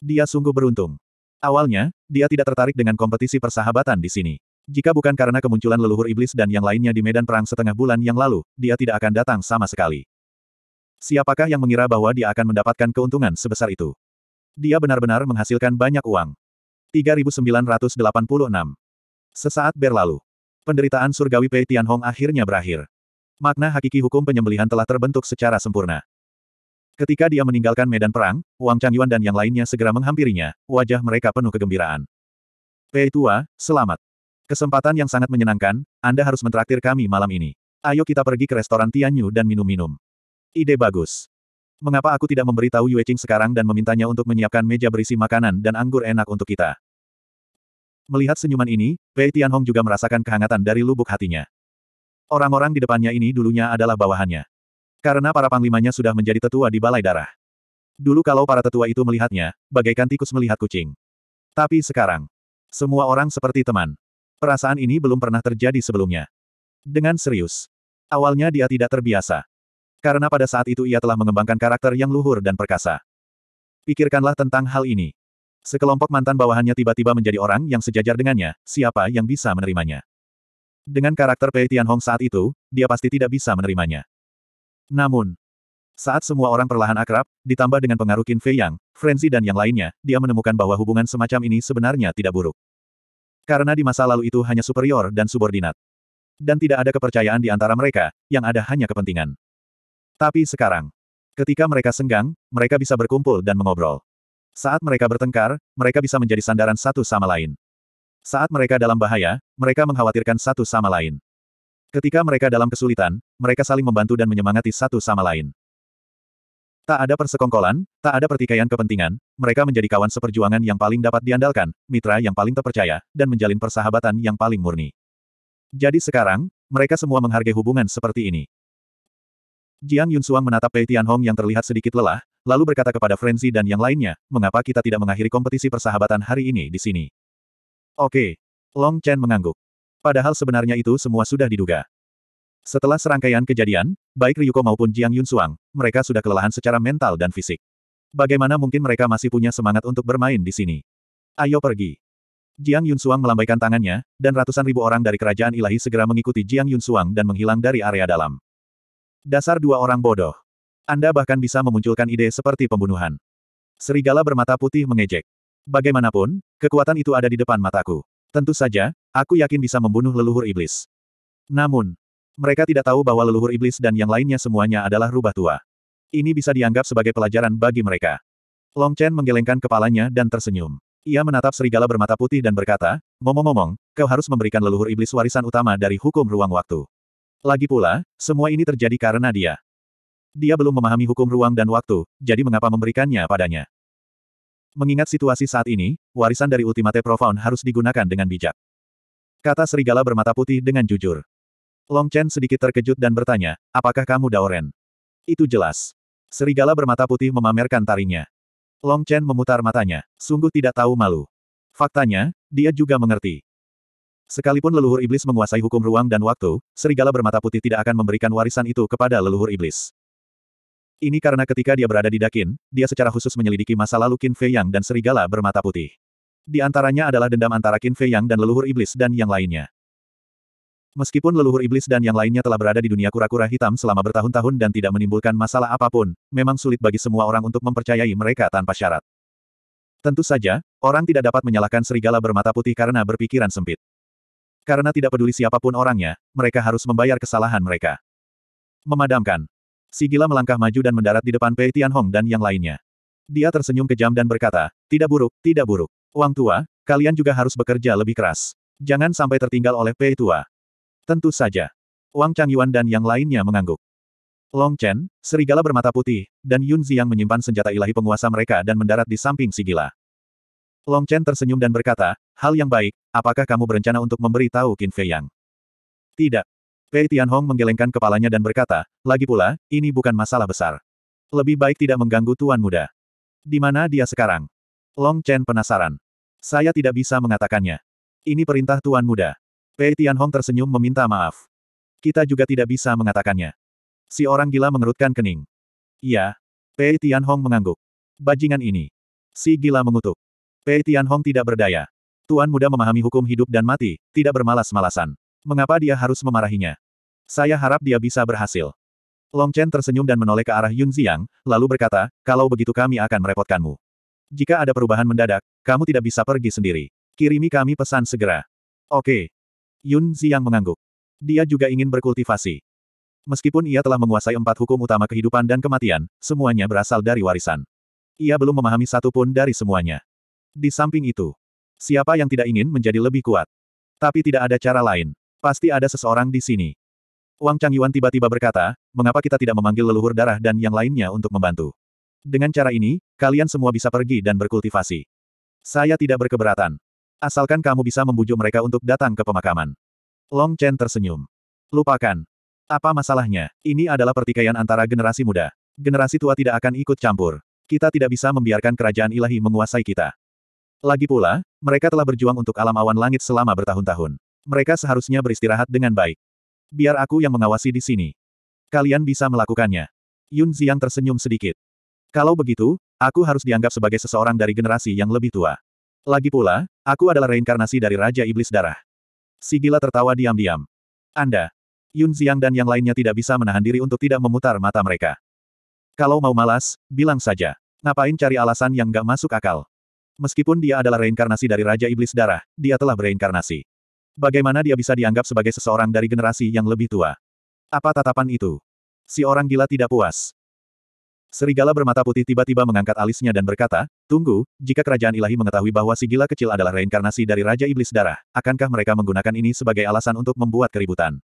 Dia sungguh beruntung. Awalnya, dia tidak tertarik dengan kompetisi persahabatan di sini. Jika bukan karena kemunculan leluhur iblis dan yang lainnya di medan perang setengah bulan yang lalu, dia tidak akan datang sama sekali. Siapakah yang mengira bahwa dia akan mendapatkan keuntungan sebesar itu? Dia benar-benar menghasilkan banyak uang. 3986. Sesaat berlalu. Penderitaan surgawi Pei Tianhong akhirnya berakhir. Makna hakiki hukum penyembelihan telah terbentuk secara sempurna. Ketika dia meninggalkan medan perang, Wang Changyuan dan yang lainnya segera menghampirinya, wajah mereka penuh kegembiraan. Pei Tua, selamat. Kesempatan yang sangat menyenangkan, Anda harus mentraktir kami malam ini. Ayo kita pergi ke restoran Tianyu dan minum-minum. Ide bagus. Mengapa aku tidak memberitahu Yue Qing sekarang dan memintanya untuk menyiapkan meja berisi makanan dan anggur enak untuk kita? Melihat senyuman ini, Pei Tianhong juga merasakan kehangatan dari lubuk hatinya. Orang-orang di depannya ini dulunya adalah bawahannya. Karena para panglimanya sudah menjadi tetua di balai darah. Dulu kalau para tetua itu melihatnya, bagaikan tikus melihat kucing. Tapi sekarang, semua orang seperti teman. Perasaan ini belum pernah terjadi sebelumnya. Dengan serius. Awalnya dia tidak terbiasa. Karena pada saat itu ia telah mengembangkan karakter yang luhur dan perkasa. Pikirkanlah tentang hal ini. Sekelompok mantan bawahannya tiba-tiba menjadi orang yang sejajar dengannya, siapa yang bisa menerimanya? Dengan karakter Pei Tianhong saat itu, dia pasti tidak bisa menerimanya. Namun, saat semua orang perlahan akrab, ditambah dengan pengaruh Qin Fei Yang, Frenzy dan yang lainnya, dia menemukan bahwa hubungan semacam ini sebenarnya tidak buruk. Karena di masa lalu itu hanya superior dan subordinat. Dan tidak ada kepercayaan di antara mereka, yang ada hanya kepentingan. Tapi sekarang, ketika mereka senggang, mereka bisa berkumpul dan mengobrol. Saat mereka bertengkar, mereka bisa menjadi sandaran satu sama lain. Saat mereka dalam bahaya, mereka mengkhawatirkan satu sama lain. Ketika mereka dalam kesulitan, mereka saling membantu dan menyemangati satu sama lain. Tak ada persekongkolan, tak ada pertikaian kepentingan, mereka menjadi kawan seperjuangan yang paling dapat diandalkan, mitra yang paling terpercaya, dan menjalin persahabatan yang paling murni. Jadi sekarang, mereka semua menghargai hubungan seperti ini. Jiang Yunsuang menatap Pei Tianhong yang terlihat sedikit lelah, lalu berkata kepada Frenzy dan yang lainnya, mengapa kita tidak mengakhiri kompetisi persahabatan hari ini di sini? Oke. Long Chen mengangguk. Padahal sebenarnya itu semua sudah diduga. Setelah serangkaian kejadian, baik Ryuko maupun Jiang Yun Yunsuang, mereka sudah kelelahan secara mental dan fisik. Bagaimana mungkin mereka masih punya semangat untuk bermain di sini? Ayo pergi. Jiang Yun Yunsuang melambaikan tangannya, dan ratusan ribu orang dari kerajaan ilahi segera mengikuti Jiang Yun Yunsuang dan menghilang dari area dalam. Dasar dua orang bodoh. Anda bahkan bisa memunculkan ide seperti pembunuhan. Serigala bermata putih mengejek. Bagaimanapun, kekuatan itu ada di depan mataku. Tentu saja, Aku yakin bisa membunuh leluhur iblis. Namun, mereka tidak tahu bahwa leluhur iblis dan yang lainnya semuanya adalah rubah tua. Ini bisa dianggap sebagai pelajaran bagi mereka. Long Chen menggelengkan kepalanya dan tersenyum. Ia menatap serigala bermata putih dan berkata, Ngomong-ngomong, kau harus memberikan leluhur iblis warisan utama dari hukum ruang waktu. Lagi pula, semua ini terjadi karena dia. Dia belum memahami hukum ruang dan waktu, jadi mengapa memberikannya padanya? Mengingat situasi saat ini, warisan dari Ultimate Profound harus digunakan dengan bijak. Kata serigala bermata putih dengan jujur. Long Chen sedikit terkejut dan bertanya, apakah kamu Daoren? Itu jelas. Serigala bermata putih memamerkan tarinya. Long Chen memutar matanya, sungguh tidak tahu malu. Faktanya, dia juga mengerti. Sekalipun leluhur iblis menguasai hukum ruang dan waktu, serigala bermata putih tidak akan memberikan warisan itu kepada leluhur iblis. Ini karena ketika dia berada di Dakin, dia secara khusus menyelidiki masa lalu Qin Fei Yang dan serigala bermata putih. Di antaranya adalah dendam antara Qin Fei Yang dan leluhur iblis dan yang lainnya. Meskipun leluhur iblis dan yang lainnya telah berada di dunia kura-kura hitam selama bertahun-tahun dan tidak menimbulkan masalah apapun, memang sulit bagi semua orang untuk mempercayai mereka tanpa syarat. Tentu saja, orang tidak dapat menyalahkan serigala bermata putih karena berpikiran sempit. Karena tidak peduli siapapun orangnya, mereka harus membayar kesalahan mereka. Memadamkan. Si gila melangkah maju dan mendarat di depan Pei Tianhong dan yang lainnya. Dia tersenyum kejam dan berkata, tidak buruk, tidak buruk. Wang tua, kalian juga harus bekerja lebih keras. Jangan sampai tertinggal oleh Pei tua. Tentu saja. Wang Changyuan dan yang lainnya mengangguk. Long Chen, serigala bermata putih, dan Yun Ziyang menyimpan senjata ilahi penguasa mereka dan mendarat di samping si gila. Long Chen tersenyum dan berkata, hal yang baik, apakah kamu berencana untuk memberitahu Qin Fei Yang? Tidak. Pei Tianhong menggelengkan kepalanya dan berkata, lagi pula, ini bukan masalah besar. Lebih baik tidak mengganggu tuan muda. Di mana dia sekarang? Long Chen penasaran. Saya tidak bisa mengatakannya. Ini perintah Tuan Muda. Pei Tianhong tersenyum meminta maaf. Kita juga tidak bisa mengatakannya. Si orang gila mengerutkan kening. Iya. Pei Tianhong mengangguk. Bajingan ini. Si gila mengutuk. Pei Tianhong tidak berdaya. Tuan Muda memahami hukum hidup dan mati, tidak bermalas-malasan. Mengapa dia harus memarahinya? Saya harap dia bisa berhasil. Long Chen tersenyum dan menoleh ke arah Yun Ziang, lalu berkata, kalau begitu kami akan merepotkanmu. Jika ada perubahan mendadak, kamu tidak bisa pergi sendiri. Kirimi kami pesan segera. Oke. Yun Ziyang mengangguk. Dia juga ingin berkultivasi. Meskipun ia telah menguasai empat hukum utama kehidupan dan kematian, semuanya berasal dari warisan. Ia belum memahami satu pun dari semuanya. Di samping itu, siapa yang tidak ingin menjadi lebih kuat? Tapi tidak ada cara lain. Pasti ada seseorang di sini. Wang Chang Yuan tiba-tiba berkata, mengapa kita tidak memanggil leluhur darah dan yang lainnya untuk membantu? Dengan cara ini, Kalian semua bisa pergi dan berkultivasi. Saya tidak berkeberatan. Asalkan kamu bisa membujuk mereka untuk datang ke pemakaman. Long Chen tersenyum. Lupakan. Apa masalahnya? Ini adalah pertikaian antara generasi muda. Generasi tua tidak akan ikut campur. Kita tidak bisa membiarkan kerajaan ilahi menguasai kita. Lagi pula, mereka telah berjuang untuk alam awan langit selama bertahun-tahun. Mereka seharusnya beristirahat dengan baik. Biar aku yang mengawasi di sini. Kalian bisa melakukannya. Yun Ziang tersenyum sedikit. Kalau begitu, aku harus dianggap sebagai seseorang dari generasi yang lebih tua. Lagi pula, aku adalah reinkarnasi dari Raja Iblis Darah. Si gila tertawa diam-diam. Anda, Yun Ziang dan yang lainnya tidak bisa menahan diri untuk tidak memutar mata mereka. Kalau mau malas, bilang saja. Ngapain cari alasan yang gak masuk akal? Meskipun dia adalah reinkarnasi dari Raja Iblis Darah, dia telah bereinkarnasi. Bagaimana dia bisa dianggap sebagai seseorang dari generasi yang lebih tua? Apa tatapan itu? Si orang gila tidak puas. Serigala bermata putih tiba-tiba mengangkat alisnya dan berkata, Tunggu, jika kerajaan ilahi mengetahui bahwa si gila kecil adalah reinkarnasi dari Raja Iblis Darah, akankah mereka menggunakan ini sebagai alasan untuk membuat keributan?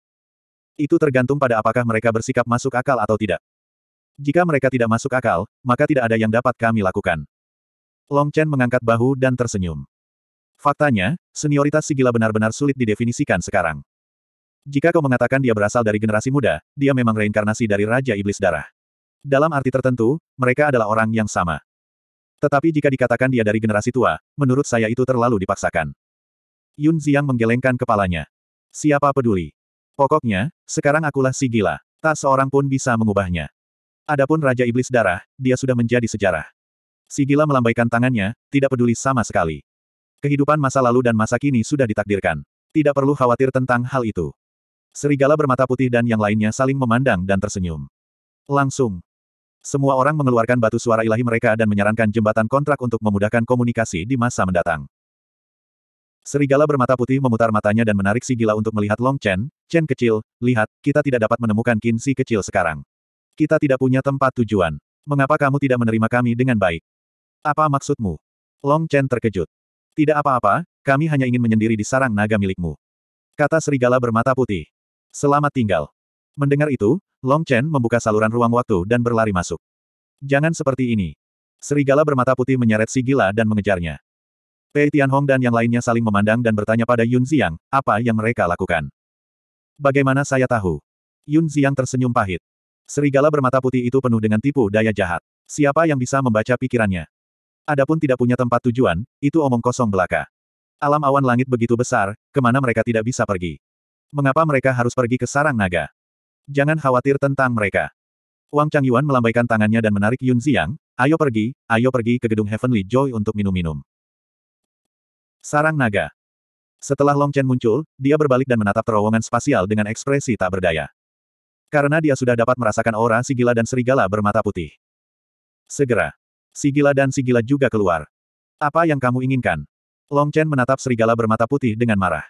Itu tergantung pada apakah mereka bersikap masuk akal atau tidak. Jika mereka tidak masuk akal, maka tidak ada yang dapat kami lakukan. Long Chen mengangkat bahu dan tersenyum. Faktanya, senioritas si gila benar-benar sulit didefinisikan sekarang. Jika kau mengatakan dia berasal dari generasi muda, dia memang reinkarnasi dari Raja Iblis Darah. Dalam arti tertentu, mereka adalah orang yang sama. Tetapi jika dikatakan dia dari generasi tua, menurut saya itu terlalu dipaksakan. Yun Ziyang menggelengkan kepalanya. Siapa peduli? Pokoknya, sekarang akulah si gila. Tak seorang pun bisa mengubahnya. Adapun Raja Iblis Darah, dia sudah menjadi sejarah. Si gila melambaikan tangannya, tidak peduli sama sekali. Kehidupan masa lalu dan masa kini sudah ditakdirkan. Tidak perlu khawatir tentang hal itu. Serigala bermata putih dan yang lainnya saling memandang dan tersenyum. Langsung, semua orang mengeluarkan batu suara ilahi mereka dan menyarankan jembatan kontrak untuk memudahkan komunikasi di masa mendatang. Serigala bermata putih memutar matanya dan menarik si gila untuk melihat Long Chen. Chen kecil, lihat, kita tidak dapat menemukan Qin Si kecil sekarang. Kita tidak punya tempat tujuan. Mengapa kamu tidak menerima kami dengan baik? Apa maksudmu? Long Chen terkejut. Tidak apa-apa, kami hanya ingin menyendiri di sarang naga milikmu. Kata serigala bermata putih. Selamat tinggal. Mendengar itu, Long Chen membuka saluran ruang waktu dan berlari masuk. Jangan seperti ini. Serigala bermata putih menyeret si gila dan mengejarnya. Pei Tianhong dan yang lainnya saling memandang dan bertanya pada Yun Ziang, apa yang mereka lakukan. Bagaimana saya tahu? Yun Ziang tersenyum pahit. Serigala bermata putih itu penuh dengan tipu daya jahat. Siapa yang bisa membaca pikirannya? Adapun tidak punya tempat tujuan, itu omong kosong belaka. Alam awan langit begitu besar, kemana mereka tidak bisa pergi. Mengapa mereka harus pergi ke sarang naga? Jangan khawatir tentang mereka. Wang Changyuan melambaikan tangannya dan menarik Yun Xiang, ayo pergi, ayo pergi ke gedung Heavenly Joy untuk minum-minum. Sarang Naga. Setelah Long Chen muncul, dia berbalik dan menatap terowongan spasial dengan ekspresi tak berdaya. Karena dia sudah dapat merasakan aura si gila dan serigala bermata putih. Segera. Si gila dan si gila juga keluar. Apa yang kamu inginkan? Long Chen menatap serigala bermata putih dengan marah.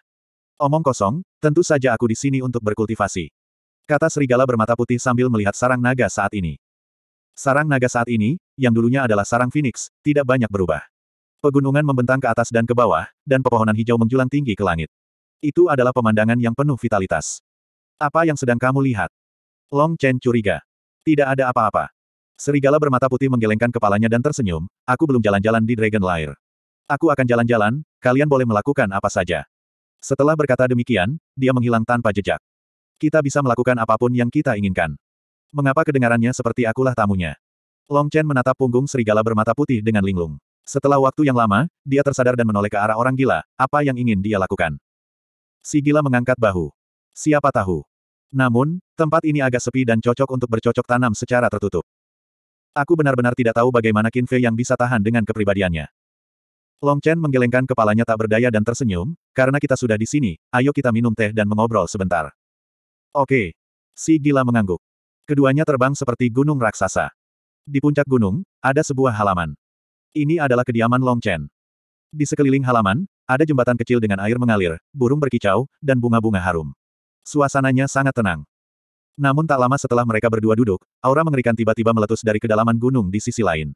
Omong kosong, tentu saja aku di sini untuk berkultivasi. Kata serigala bermata putih sambil melihat sarang naga saat ini. Sarang naga saat ini, yang dulunya adalah sarang Phoenix, tidak banyak berubah. Pegunungan membentang ke atas dan ke bawah, dan pepohonan hijau menjulang tinggi ke langit. Itu adalah pemandangan yang penuh vitalitas. Apa yang sedang kamu lihat? Long Chen curiga. Tidak ada apa-apa. Serigala bermata putih menggelengkan kepalanya dan tersenyum, aku belum jalan-jalan di Dragon Lair. Aku akan jalan-jalan, kalian boleh melakukan apa saja. Setelah berkata demikian, dia menghilang tanpa jejak. Kita bisa melakukan apapun yang kita inginkan. Mengapa kedengarannya seperti akulah tamunya? Long Chen menatap punggung serigala bermata putih dengan linglung. Setelah waktu yang lama, dia tersadar dan menoleh ke arah orang gila, apa yang ingin dia lakukan. Si gila mengangkat bahu. Siapa tahu. Namun, tempat ini agak sepi dan cocok untuk bercocok tanam secara tertutup. Aku benar-benar tidak tahu bagaimana Qin Fei yang bisa tahan dengan kepribadiannya. Long Chen menggelengkan kepalanya tak berdaya dan tersenyum, karena kita sudah di sini, ayo kita minum teh dan mengobrol sebentar. Oke. Si gila mengangguk. Keduanya terbang seperti gunung raksasa. Di puncak gunung, ada sebuah halaman. Ini adalah kediaman Long Chen. Di sekeliling halaman, ada jembatan kecil dengan air mengalir, burung berkicau, dan bunga-bunga harum. Suasananya sangat tenang. Namun tak lama setelah mereka berdua duduk, aura mengerikan tiba-tiba meletus dari kedalaman gunung di sisi lain.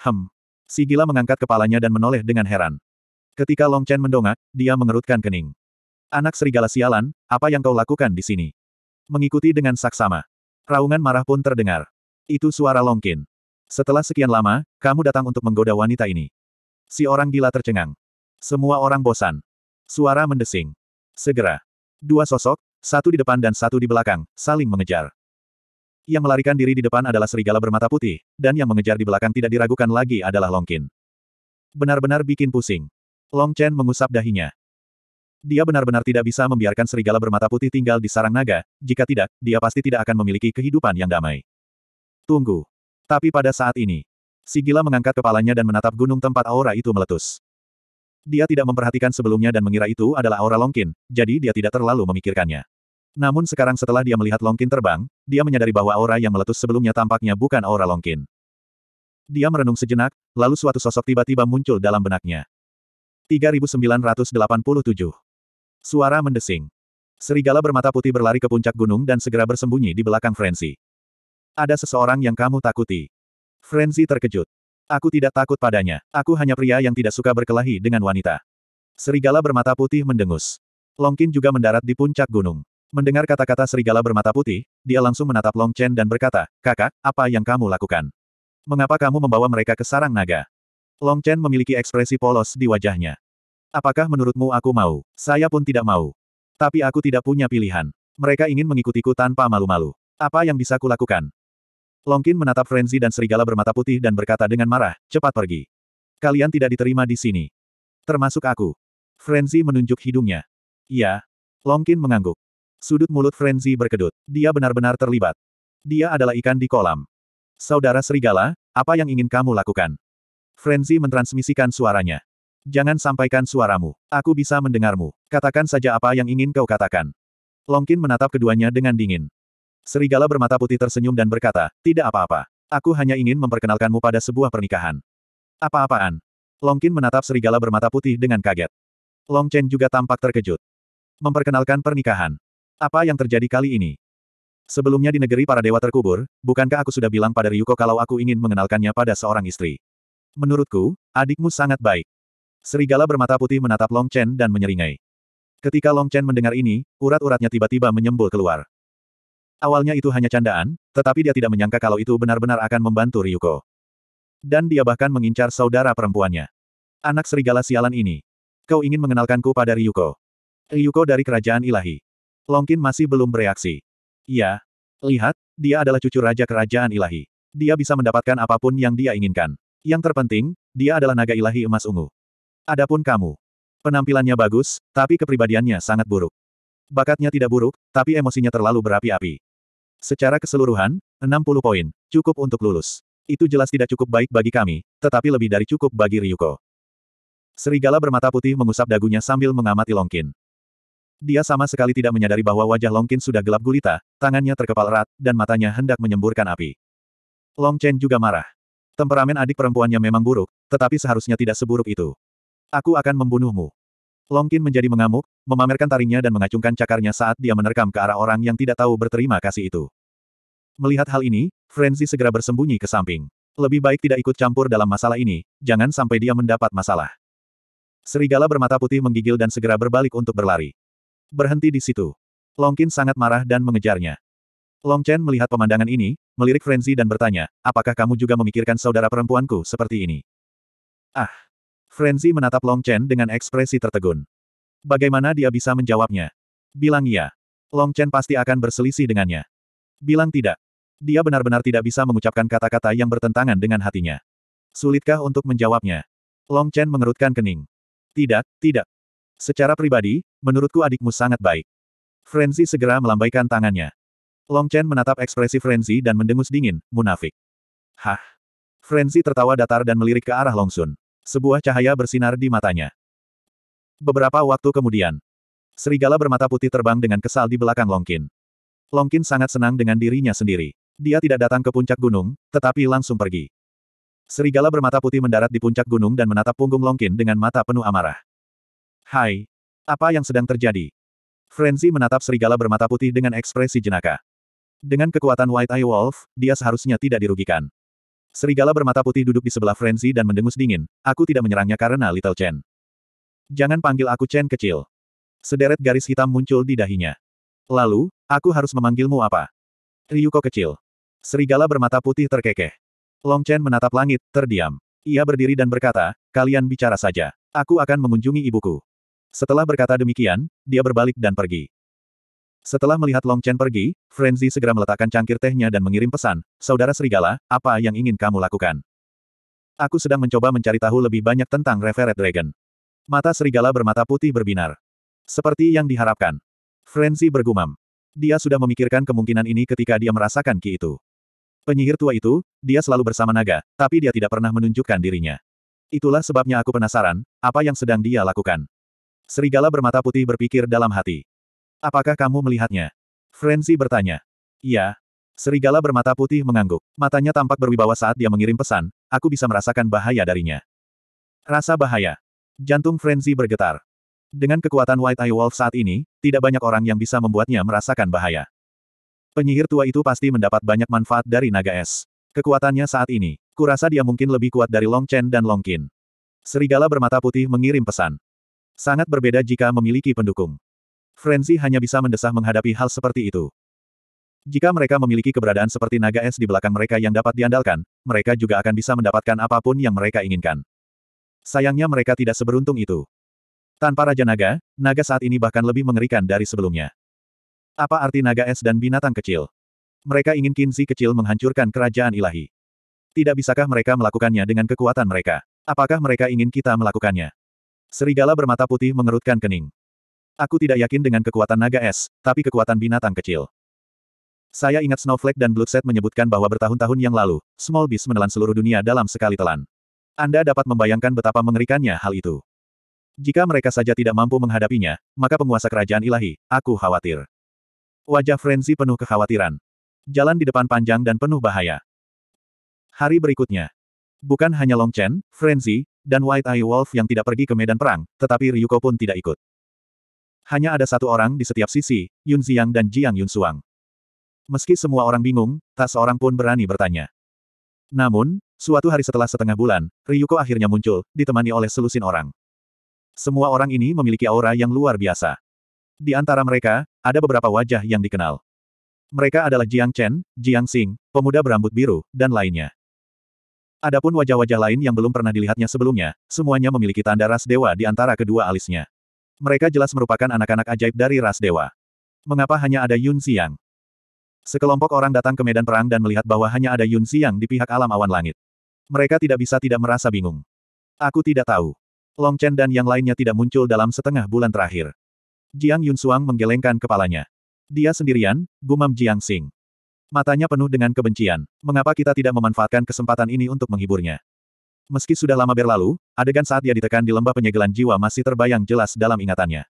Hem. Si gila mengangkat kepalanya dan menoleh dengan heran. Ketika Long Chen mendongak, dia mengerutkan kening. Anak serigala sialan, apa yang kau lakukan di sini? Mengikuti dengan saksama. Raungan marah pun terdengar. Itu suara Longkin. Setelah sekian lama, kamu datang untuk menggoda wanita ini. Si orang gila tercengang. Semua orang bosan. Suara mendesing. Segera. Dua sosok, satu di depan dan satu di belakang, saling mengejar. Yang melarikan diri di depan adalah serigala bermata putih, dan yang mengejar di belakang tidak diragukan lagi adalah Longkin. Benar-benar bikin pusing. Long Chen mengusap dahinya. Dia benar-benar tidak bisa membiarkan serigala bermata putih tinggal di sarang naga, jika tidak, dia pasti tidak akan memiliki kehidupan yang damai. Tunggu. Tapi pada saat ini, si mengangkat kepalanya dan menatap gunung tempat aura itu meletus. Dia tidak memperhatikan sebelumnya dan mengira itu adalah aura Longkin, jadi dia tidak terlalu memikirkannya. Namun sekarang setelah dia melihat Longkin terbang, dia menyadari bahwa aura yang meletus sebelumnya tampaknya bukan aura Longkin. Dia merenung sejenak, lalu suatu sosok tiba-tiba muncul dalam benaknya. 3987 Suara mendesing. Serigala bermata putih berlari ke puncak gunung dan segera bersembunyi di belakang Frenzy. Ada seseorang yang kamu takuti. Frenzy terkejut. Aku tidak takut padanya. Aku hanya pria yang tidak suka berkelahi dengan wanita. Serigala bermata putih mendengus. Longkin juga mendarat di puncak gunung. Mendengar kata-kata serigala bermata putih, dia langsung menatap Long Chen dan berkata, Kakak, apa yang kamu lakukan? Mengapa kamu membawa mereka ke sarang naga? Long Chen memiliki ekspresi polos di wajahnya. Apakah menurutmu aku mau? Saya pun tidak mau. Tapi aku tidak punya pilihan. Mereka ingin mengikutiku tanpa malu-malu. Apa yang bisa kulakukan? Longkin menatap Frenzy dan serigala bermata putih dan berkata dengan marah, cepat pergi. Kalian tidak diterima di sini. Termasuk aku. Frenzy menunjuk hidungnya. Iya. Longkin mengangguk. Sudut mulut Frenzy berkedut. Dia benar-benar terlibat. Dia adalah ikan di kolam. Saudara serigala, apa yang ingin kamu lakukan? Frenzy mentransmisikan suaranya. Jangan sampaikan suaramu. Aku bisa mendengarmu. Katakan saja apa yang ingin kau katakan. Longkin menatap keduanya dengan dingin. Serigala bermata putih tersenyum dan berkata, tidak apa-apa. Aku hanya ingin memperkenalkanmu pada sebuah pernikahan. Apa-apaan? Longkin menatap serigala bermata putih dengan kaget. Long Chen juga tampak terkejut. Memperkenalkan pernikahan. Apa yang terjadi kali ini? Sebelumnya di negeri para dewa terkubur, bukankah aku sudah bilang pada Ryuko kalau aku ingin mengenalkannya pada seorang istri? Menurutku, adikmu sangat baik. Serigala bermata putih menatap Long Chen dan menyeringai. Ketika Long Chen mendengar ini, urat-uratnya tiba-tiba menyembul keluar. Awalnya itu hanya candaan, tetapi dia tidak menyangka kalau itu benar-benar akan membantu Ryuko. Dan dia bahkan mengincar saudara perempuannya. Anak serigala sialan ini. Kau ingin mengenalkanku pada Ryuko. Ryuko dari kerajaan ilahi. Longkin masih belum bereaksi. Iya. Lihat, dia adalah cucu raja kerajaan ilahi. Dia bisa mendapatkan apapun yang dia inginkan. Yang terpenting, dia adalah naga ilahi emas ungu. Adapun kamu. Penampilannya bagus, tapi kepribadiannya sangat buruk. Bakatnya tidak buruk, tapi emosinya terlalu berapi-api. Secara keseluruhan, 60 poin, cukup untuk lulus. Itu jelas tidak cukup baik bagi kami, tetapi lebih dari cukup bagi Ryuko. Serigala bermata putih mengusap dagunya sambil mengamati Longkin. Dia sama sekali tidak menyadari bahwa wajah Longkin sudah gelap gulita, tangannya terkepal erat, dan matanya hendak menyemburkan api. Long Chen juga marah. Temperamen adik perempuannya memang buruk, tetapi seharusnya tidak seburuk itu. Aku akan membunuhmu. Longkin menjadi mengamuk, memamerkan taringnya dan mengacungkan cakarnya saat dia menerkam ke arah orang yang tidak tahu berterima kasih itu. Melihat hal ini, Frenzy segera bersembunyi ke samping. Lebih baik tidak ikut campur dalam masalah ini, jangan sampai dia mendapat masalah. Serigala bermata putih menggigil dan segera berbalik untuk berlari. Berhenti di situ. Longkin sangat marah dan mengejarnya. Longchen melihat pemandangan ini, melirik Frenzy dan bertanya, apakah kamu juga memikirkan saudara perempuanku seperti ini? Ah! Frenzy menatap Long Chen dengan ekspresi tertegun. Bagaimana dia bisa menjawabnya? Bilang iya. Long Chen pasti akan berselisih dengannya. Bilang tidak. Dia benar-benar tidak bisa mengucapkan kata-kata yang bertentangan dengan hatinya. Sulitkah untuk menjawabnya? Long Chen mengerutkan kening. Tidak, tidak. Secara pribadi, menurutku adikmu sangat baik. Frenzy segera melambaikan tangannya. Long Chen menatap ekspresi Frenzy dan mendengus dingin, munafik. Hah? Frenzy tertawa datar dan melirik ke arah Long Sun. Sebuah cahaya bersinar di matanya. Beberapa waktu kemudian, serigala bermata putih terbang dengan kesal di belakang Longkin. Longkin sangat senang dengan dirinya sendiri. Dia tidak datang ke puncak gunung, tetapi langsung pergi. Serigala bermata putih mendarat di puncak gunung dan menatap punggung Longkin dengan mata penuh amarah. Hai, apa yang sedang terjadi? Frenzy menatap serigala bermata putih dengan ekspresi jenaka. Dengan kekuatan White Eye Wolf, dia seharusnya tidak dirugikan. Serigala bermata putih duduk di sebelah Frenzy dan mendengus dingin, aku tidak menyerangnya karena Little Chen. Jangan panggil aku Chen kecil. Sederet garis hitam muncul di dahinya. Lalu, aku harus memanggilmu apa? Ryuko kecil. Serigala bermata putih terkekeh. Long Chen menatap langit, terdiam. Ia berdiri dan berkata, kalian bicara saja. Aku akan mengunjungi ibuku. Setelah berkata demikian, dia berbalik dan pergi. Setelah melihat Long Chen pergi, Frenzy segera meletakkan cangkir tehnya dan mengirim pesan, Saudara Serigala, apa yang ingin kamu lakukan? Aku sedang mencoba mencari tahu lebih banyak tentang Reveret Dragon. Mata Serigala bermata putih berbinar. Seperti yang diharapkan. Frenzy bergumam. Dia sudah memikirkan kemungkinan ini ketika dia merasakan ki itu. Penyihir tua itu, dia selalu bersama naga, tapi dia tidak pernah menunjukkan dirinya. Itulah sebabnya aku penasaran, apa yang sedang dia lakukan. Serigala bermata putih berpikir dalam hati. Apakah kamu melihatnya? Frenzy bertanya. Iya. Serigala bermata putih mengangguk. Matanya tampak berwibawa saat dia mengirim pesan, aku bisa merasakan bahaya darinya. Rasa bahaya. Jantung Frenzy bergetar. Dengan kekuatan White Eye Wolf saat ini, tidak banyak orang yang bisa membuatnya merasakan bahaya. Penyihir tua itu pasti mendapat banyak manfaat dari naga es. Kekuatannya saat ini, kurasa dia mungkin lebih kuat dari Long Chen dan Long Qin. Serigala bermata putih mengirim pesan. Sangat berbeda jika memiliki pendukung. Frenzy hanya bisa mendesah menghadapi hal seperti itu. Jika mereka memiliki keberadaan seperti naga es di belakang mereka yang dapat diandalkan, mereka juga akan bisa mendapatkan apapun yang mereka inginkan. Sayangnya mereka tidak seberuntung itu. Tanpa Raja Naga, naga saat ini bahkan lebih mengerikan dari sebelumnya. Apa arti naga es dan binatang kecil? Mereka ingin Kinzi kecil menghancurkan kerajaan ilahi. Tidak bisakah mereka melakukannya dengan kekuatan mereka? Apakah mereka ingin kita melakukannya? Serigala bermata putih mengerutkan kening. Aku tidak yakin dengan kekuatan naga es, tapi kekuatan binatang kecil. Saya ingat Snowflake dan Bloodset menyebutkan bahwa bertahun-tahun yang lalu, Small Beast menelan seluruh dunia dalam sekali telan. Anda dapat membayangkan betapa mengerikannya hal itu. Jika mereka saja tidak mampu menghadapinya, maka penguasa kerajaan ilahi, aku khawatir. Wajah Frenzy penuh kekhawatiran. Jalan di depan panjang dan penuh bahaya. Hari berikutnya. Bukan hanya Long Chen, Frenzy, dan White Eye Wolf yang tidak pergi ke medan perang, tetapi Ryuko pun tidak ikut. Hanya ada satu orang di setiap sisi, Yun Ziyang dan Jiang Yun Suang. Meski semua orang bingung, tak seorang pun berani bertanya. Namun, suatu hari setelah setengah bulan, Ryuko akhirnya muncul, ditemani oleh selusin orang. Semua orang ini memiliki aura yang luar biasa. Di antara mereka, ada beberapa wajah yang dikenal. Mereka adalah Jiang Chen, Jiang Xing, pemuda berambut biru, dan lainnya. Adapun wajah-wajah lain yang belum pernah dilihatnya sebelumnya, semuanya memiliki tanda ras dewa di antara kedua alisnya. Mereka jelas merupakan anak-anak ajaib dari ras dewa. Mengapa hanya ada Yun Xiang? Sekelompok orang datang ke medan perang dan melihat bahwa hanya ada Yun Xiang di pihak alam awan langit. Mereka tidak bisa tidak merasa bingung. Aku tidak tahu. Long Chen dan yang lainnya tidak muncul dalam setengah bulan terakhir. Jiang Yun Suang menggelengkan kepalanya. Dia sendirian, gumam Jiang Xing. Matanya penuh dengan kebencian. Mengapa kita tidak memanfaatkan kesempatan ini untuk menghiburnya? Meski sudah lama berlalu, adegan saat dia ditekan di lembah penyegelan jiwa masih terbayang jelas dalam ingatannya.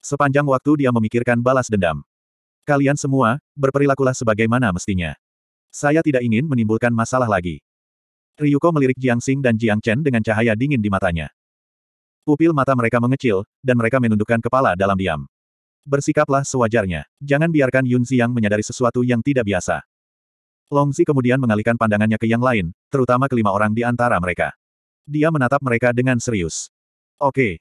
Sepanjang waktu dia memikirkan balas dendam. Kalian semua, berperilakulah sebagaimana mestinya. Saya tidak ingin menimbulkan masalah lagi. Ryuko melirik Jiang Xing dan Jiang Chen dengan cahaya dingin di matanya. Pupil mata mereka mengecil, dan mereka menundukkan kepala dalam diam. Bersikaplah sewajarnya. Jangan biarkan Yun Xiang menyadari sesuatu yang tidak biasa. Long Zi kemudian mengalihkan pandangannya ke yang lain, terutama kelima orang di antara mereka. Dia menatap mereka dengan serius. Oke.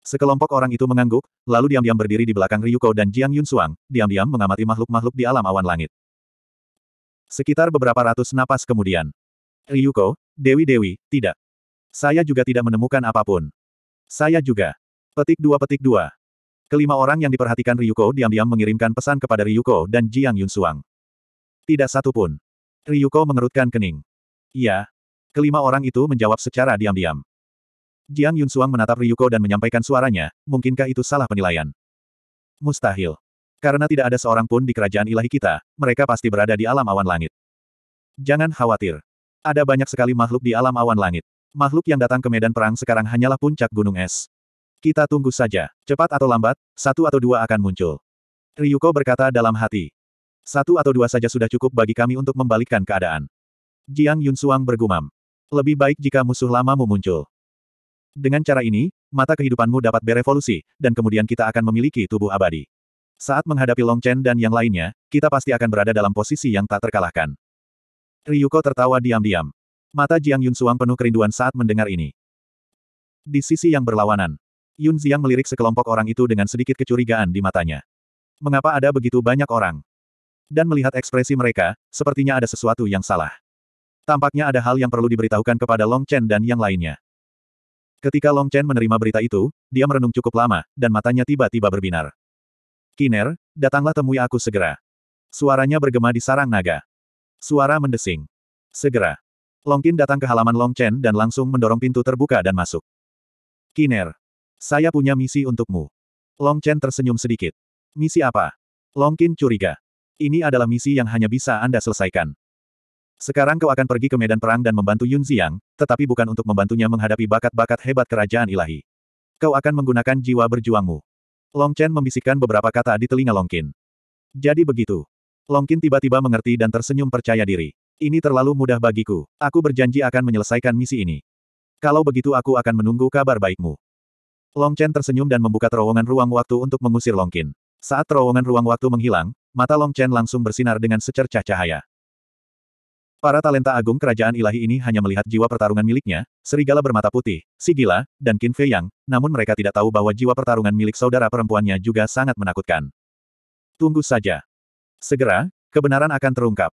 Sekelompok orang itu mengangguk, lalu diam-diam berdiri di belakang Ryuko dan Jiang Yun Yunsuang, diam-diam mengamati makhluk-makhluk di alam awan langit. Sekitar beberapa ratus napas kemudian. Ryuko, Dewi-Dewi, tidak. Saya juga tidak menemukan apapun. Saya juga. Petik dua petik dua. Kelima orang yang diperhatikan Ryuko diam-diam mengirimkan pesan kepada Ryuko dan Jiang Yun Yunsuang. Tidak satu pun. Ryuko mengerutkan kening. Iya. Kelima orang itu menjawab secara diam-diam. Jiang Yunsuang menatap Ryuko dan menyampaikan suaranya, mungkinkah itu salah penilaian? Mustahil. Karena tidak ada seorang pun di kerajaan ilahi kita, mereka pasti berada di alam awan langit. Jangan khawatir. Ada banyak sekali makhluk di alam awan langit. Makhluk yang datang ke medan perang sekarang hanyalah puncak gunung es. Kita tunggu saja, cepat atau lambat, satu atau dua akan muncul. Ryuko berkata dalam hati. Satu atau dua saja sudah cukup bagi kami untuk membalikkan keadaan. Jiang Yunsuang bergumam. Lebih baik jika musuh lamamu muncul. Dengan cara ini, mata kehidupanmu dapat berevolusi, dan kemudian kita akan memiliki tubuh abadi. Saat menghadapi Long Chen dan yang lainnya, kita pasti akan berada dalam posisi yang tak terkalahkan. Ryuko tertawa diam-diam. Mata Jiang Yunsuang penuh kerinduan saat mendengar ini. Di sisi yang berlawanan, Yun Ziang melirik sekelompok orang itu dengan sedikit kecurigaan di matanya. Mengapa ada begitu banyak orang? Dan melihat ekspresi mereka, sepertinya ada sesuatu yang salah. Tampaknya ada hal yang perlu diberitahukan kepada Long Chen dan yang lainnya. Ketika Long Chen menerima berita itu, dia merenung cukup lama, dan matanya tiba-tiba berbinar. Kiner, datanglah temui aku segera. Suaranya bergema di sarang naga. Suara mendesing. Segera. Long Qin datang ke halaman Long Chen dan langsung mendorong pintu terbuka dan masuk. Kiner. Saya punya misi untukmu. Long Chen tersenyum sedikit. Misi apa? Long Qin curiga. Ini adalah misi yang hanya bisa Anda selesaikan. Sekarang kau akan pergi ke medan perang dan membantu Yun Xiang, tetapi bukan untuk membantunya menghadapi bakat-bakat hebat kerajaan ilahi. Kau akan menggunakan jiwa berjuangmu. Long Chen membisikkan beberapa kata di telinga Long Qin. Jadi begitu. Long Qin tiba-tiba mengerti dan tersenyum percaya diri. Ini terlalu mudah bagiku. Aku berjanji akan menyelesaikan misi ini. Kalau begitu aku akan menunggu kabar baikmu. Long Chen tersenyum dan membuka terowongan ruang waktu untuk mengusir Long Qin. Saat terowongan ruang waktu menghilang, mata Long Chen langsung bersinar dengan secercah cahaya. Para talenta agung kerajaan ilahi ini hanya melihat jiwa pertarungan miliknya, serigala bermata putih, sigila, dan Qin Fei Yang, namun mereka tidak tahu bahwa jiwa pertarungan milik saudara perempuannya juga sangat menakutkan. Tunggu saja. Segera, kebenaran akan terungkap.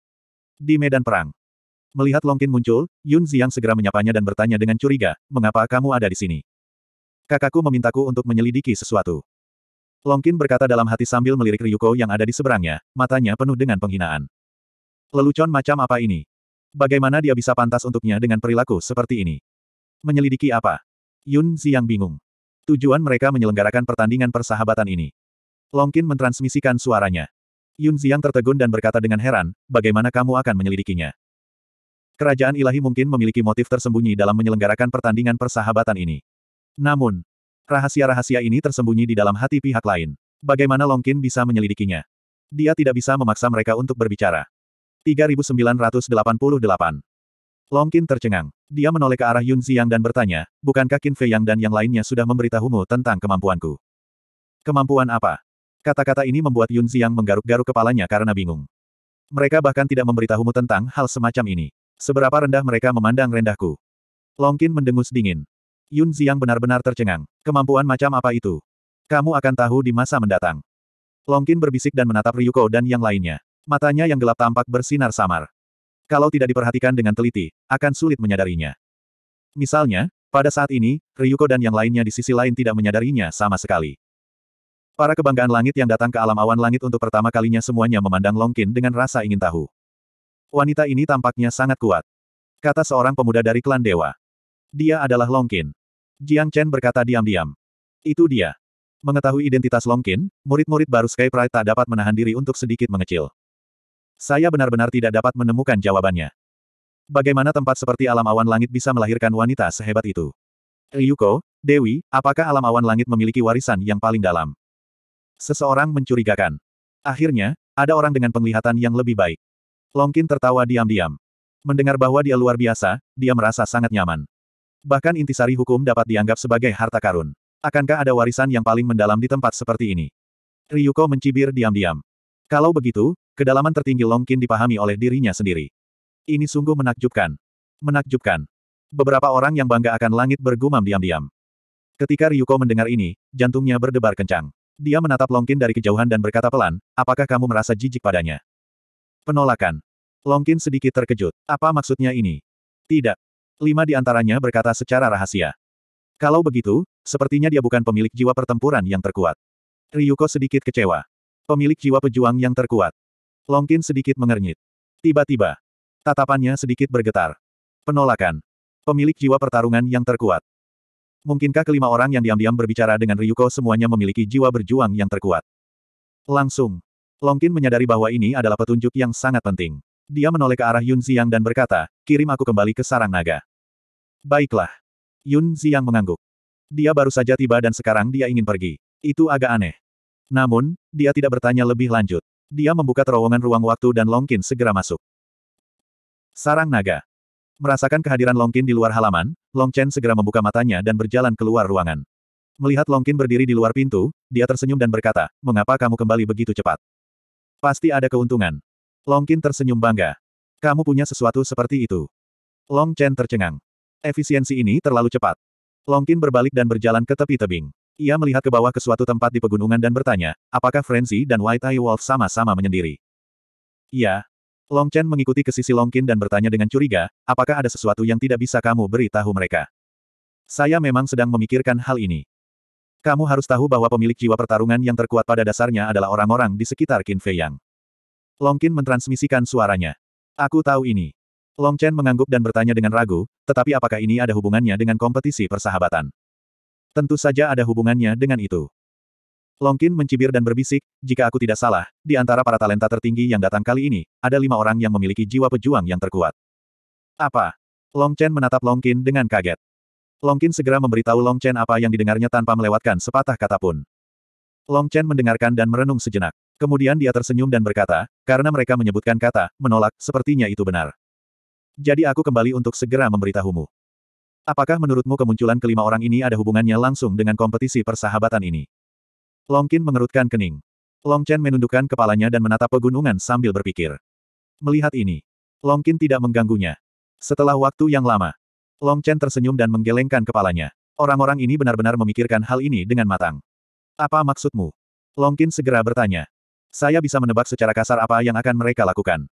Di medan perang. Melihat long Longkin muncul, Yun Ziang segera menyapanya dan bertanya dengan curiga, mengapa kamu ada di sini? Kakakku memintaku untuk menyelidiki sesuatu. Long Longkin berkata dalam hati sambil melirik Ryuko yang ada di seberangnya, matanya penuh dengan penghinaan. Lelucon macam apa ini? Bagaimana dia bisa pantas untuknya dengan perilaku seperti ini? Menyelidiki apa? Yun Ziyang bingung. Tujuan mereka menyelenggarakan pertandingan persahabatan ini. Longkin mentransmisikan suaranya. Yun Ziyang tertegun dan berkata dengan heran, bagaimana kamu akan menyelidikinya? Kerajaan ilahi mungkin memiliki motif tersembunyi dalam menyelenggarakan pertandingan persahabatan ini. Namun, rahasia-rahasia ini tersembunyi di dalam hati pihak lain. Bagaimana Longkin bisa menyelidikinya? Dia tidak bisa memaksa mereka untuk berbicara. 3988. Longkin tercengang. Dia menoleh ke arah Yun Ziyang dan bertanya, bukankah Qin Fei Yang dan yang lainnya sudah memberitahumu tentang kemampuanku? Kemampuan apa? Kata-kata ini membuat Yun Ziyang menggaruk-garuk kepalanya karena bingung. Mereka bahkan tidak memberitahumu tentang hal semacam ini. Seberapa rendah mereka memandang rendahku. Longkin mendengus dingin. Yun Ziyang benar-benar tercengang. Kemampuan macam apa itu? Kamu akan tahu di masa mendatang. Longkin berbisik dan menatap Ryuko dan yang lainnya. Matanya yang gelap tampak bersinar samar. Kalau tidak diperhatikan dengan teliti, akan sulit menyadarinya. Misalnya, pada saat ini, Ryuko dan yang lainnya di sisi lain tidak menyadarinya sama sekali. Para kebanggaan langit yang datang ke alam awan langit untuk pertama kalinya semuanya memandang Longkin dengan rasa ingin tahu. Wanita ini tampaknya sangat kuat. Kata seorang pemuda dari klan dewa. Dia adalah Longkin. Jiang Chen berkata diam-diam. Itu dia. Mengetahui identitas Longkin, murid-murid baru Sky Pride tak dapat menahan diri untuk sedikit mengecil. Saya benar-benar tidak dapat menemukan jawabannya. Bagaimana tempat seperti alam awan langit bisa melahirkan wanita sehebat itu? Ryuko, Dewi, apakah alam awan langit memiliki warisan yang paling dalam? Seseorang mencurigakan. Akhirnya, ada orang dengan penglihatan yang lebih baik. Longkin tertawa diam-diam. Mendengar bahwa dia luar biasa, dia merasa sangat nyaman. Bahkan intisari hukum dapat dianggap sebagai harta karun. Akankah ada warisan yang paling mendalam di tempat seperti ini? Ryuko mencibir diam-diam. Kalau begitu, kedalaman tertinggi Longkin dipahami oleh dirinya sendiri. Ini sungguh menakjubkan. Menakjubkan. Beberapa orang yang bangga akan langit bergumam diam-diam. Ketika Ryuko mendengar ini, jantungnya berdebar kencang. Dia menatap Longkin dari kejauhan dan berkata pelan, apakah kamu merasa jijik padanya? Penolakan. Longkin sedikit terkejut. Apa maksudnya ini? Tidak. Lima di antaranya berkata secara rahasia. Kalau begitu, sepertinya dia bukan pemilik jiwa pertempuran yang terkuat. Ryuko sedikit kecewa. Pemilik jiwa pejuang yang terkuat. Longkin sedikit mengernyit. Tiba-tiba, tatapannya sedikit bergetar. Penolakan. Pemilik jiwa pertarungan yang terkuat. Mungkinkah kelima orang yang diam-diam berbicara dengan Ryuko semuanya memiliki jiwa berjuang yang terkuat? Langsung. Longkin menyadari bahwa ini adalah petunjuk yang sangat penting. Dia menoleh ke arah Yun Ziyang dan berkata, kirim aku kembali ke sarang naga. Baiklah. Yun Ziyang mengangguk. Dia baru saja tiba dan sekarang dia ingin pergi. Itu agak aneh. Namun, dia tidak bertanya lebih lanjut. Dia membuka terowongan ruang waktu dan Longkin segera masuk. Sarang naga. Merasakan kehadiran Longkin di luar halaman, Long Chen segera membuka matanya dan berjalan keluar ruangan. Melihat Longkin berdiri di luar pintu, dia tersenyum dan berkata, mengapa kamu kembali begitu cepat? Pasti ada keuntungan. Longkin tersenyum bangga. Kamu punya sesuatu seperti itu. Long Chen tercengang. Efisiensi ini terlalu cepat. Longkin berbalik dan berjalan ke tepi tebing. Ia melihat ke bawah ke suatu tempat di pegunungan dan bertanya, apakah Frenzy dan White Eye Wolf sama-sama menyendiri? Iya. Long Chen mengikuti ke sisi Long Qin dan bertanya dengan curiga, apakah ada sesuatu yang tidak bisa kamu beritahu mereka? Saya memang sedang memikirkan hal ini. Kamu harus tahu bahwa pemilik jiwa pertarungan yang terkuat pada dasarnya adalah orang-orang di sekitar Qin Fei Yang. Long Qin mentransmisikan suaranya. Aku tahu ini. Long Chen mengangguk dan bertanya dengan ragu, tetapi apakah ini ada hubungannya dengan kompetisi persahabatan? Tentu saja ada hubungannya dengan itu. Longkin mencibir dan berbisik, jika aku tidak salah, di antara para talenta tertinggi yang datang kali ini, ada lima orang yang memiliki jiwa pejuang yang terkuat. Apa? Long Chen menatap Longkin dengan kaget. Longkin segera memberitahu Long Chen apa yang didengarnya tanpa melewatkan sepatah kata pun. Long Chen mendengarkan dan merenung sejenak. Kemudian dia tersenyum dan berkata, karena mereka menyebutkan kata, menolak, sepertinya itu benar. Jadi aku kembali untuk segera memberitahumu. Apakah menurutmu kemunculan kelima orang ini ada hubungannya langsung dengan kompetisi persahabatan ini? Long Longkin mengerutkan kening. Long Chen menundukkan kepalanya dan menatap pegunungan sambil berpikir. Melihat ini, Long Longkin tidak mengganggunya. Setelah waktu yang lama, Long Chen tersenyum dan menggelengkan kepalanya. Orang-orang ini benar-benar memikirkan hal ini dengan matang. Apa maksudmu? Long Longkin segera bertanya. Saya bisa menebak secara kasar apa yang akan mereka lakukan.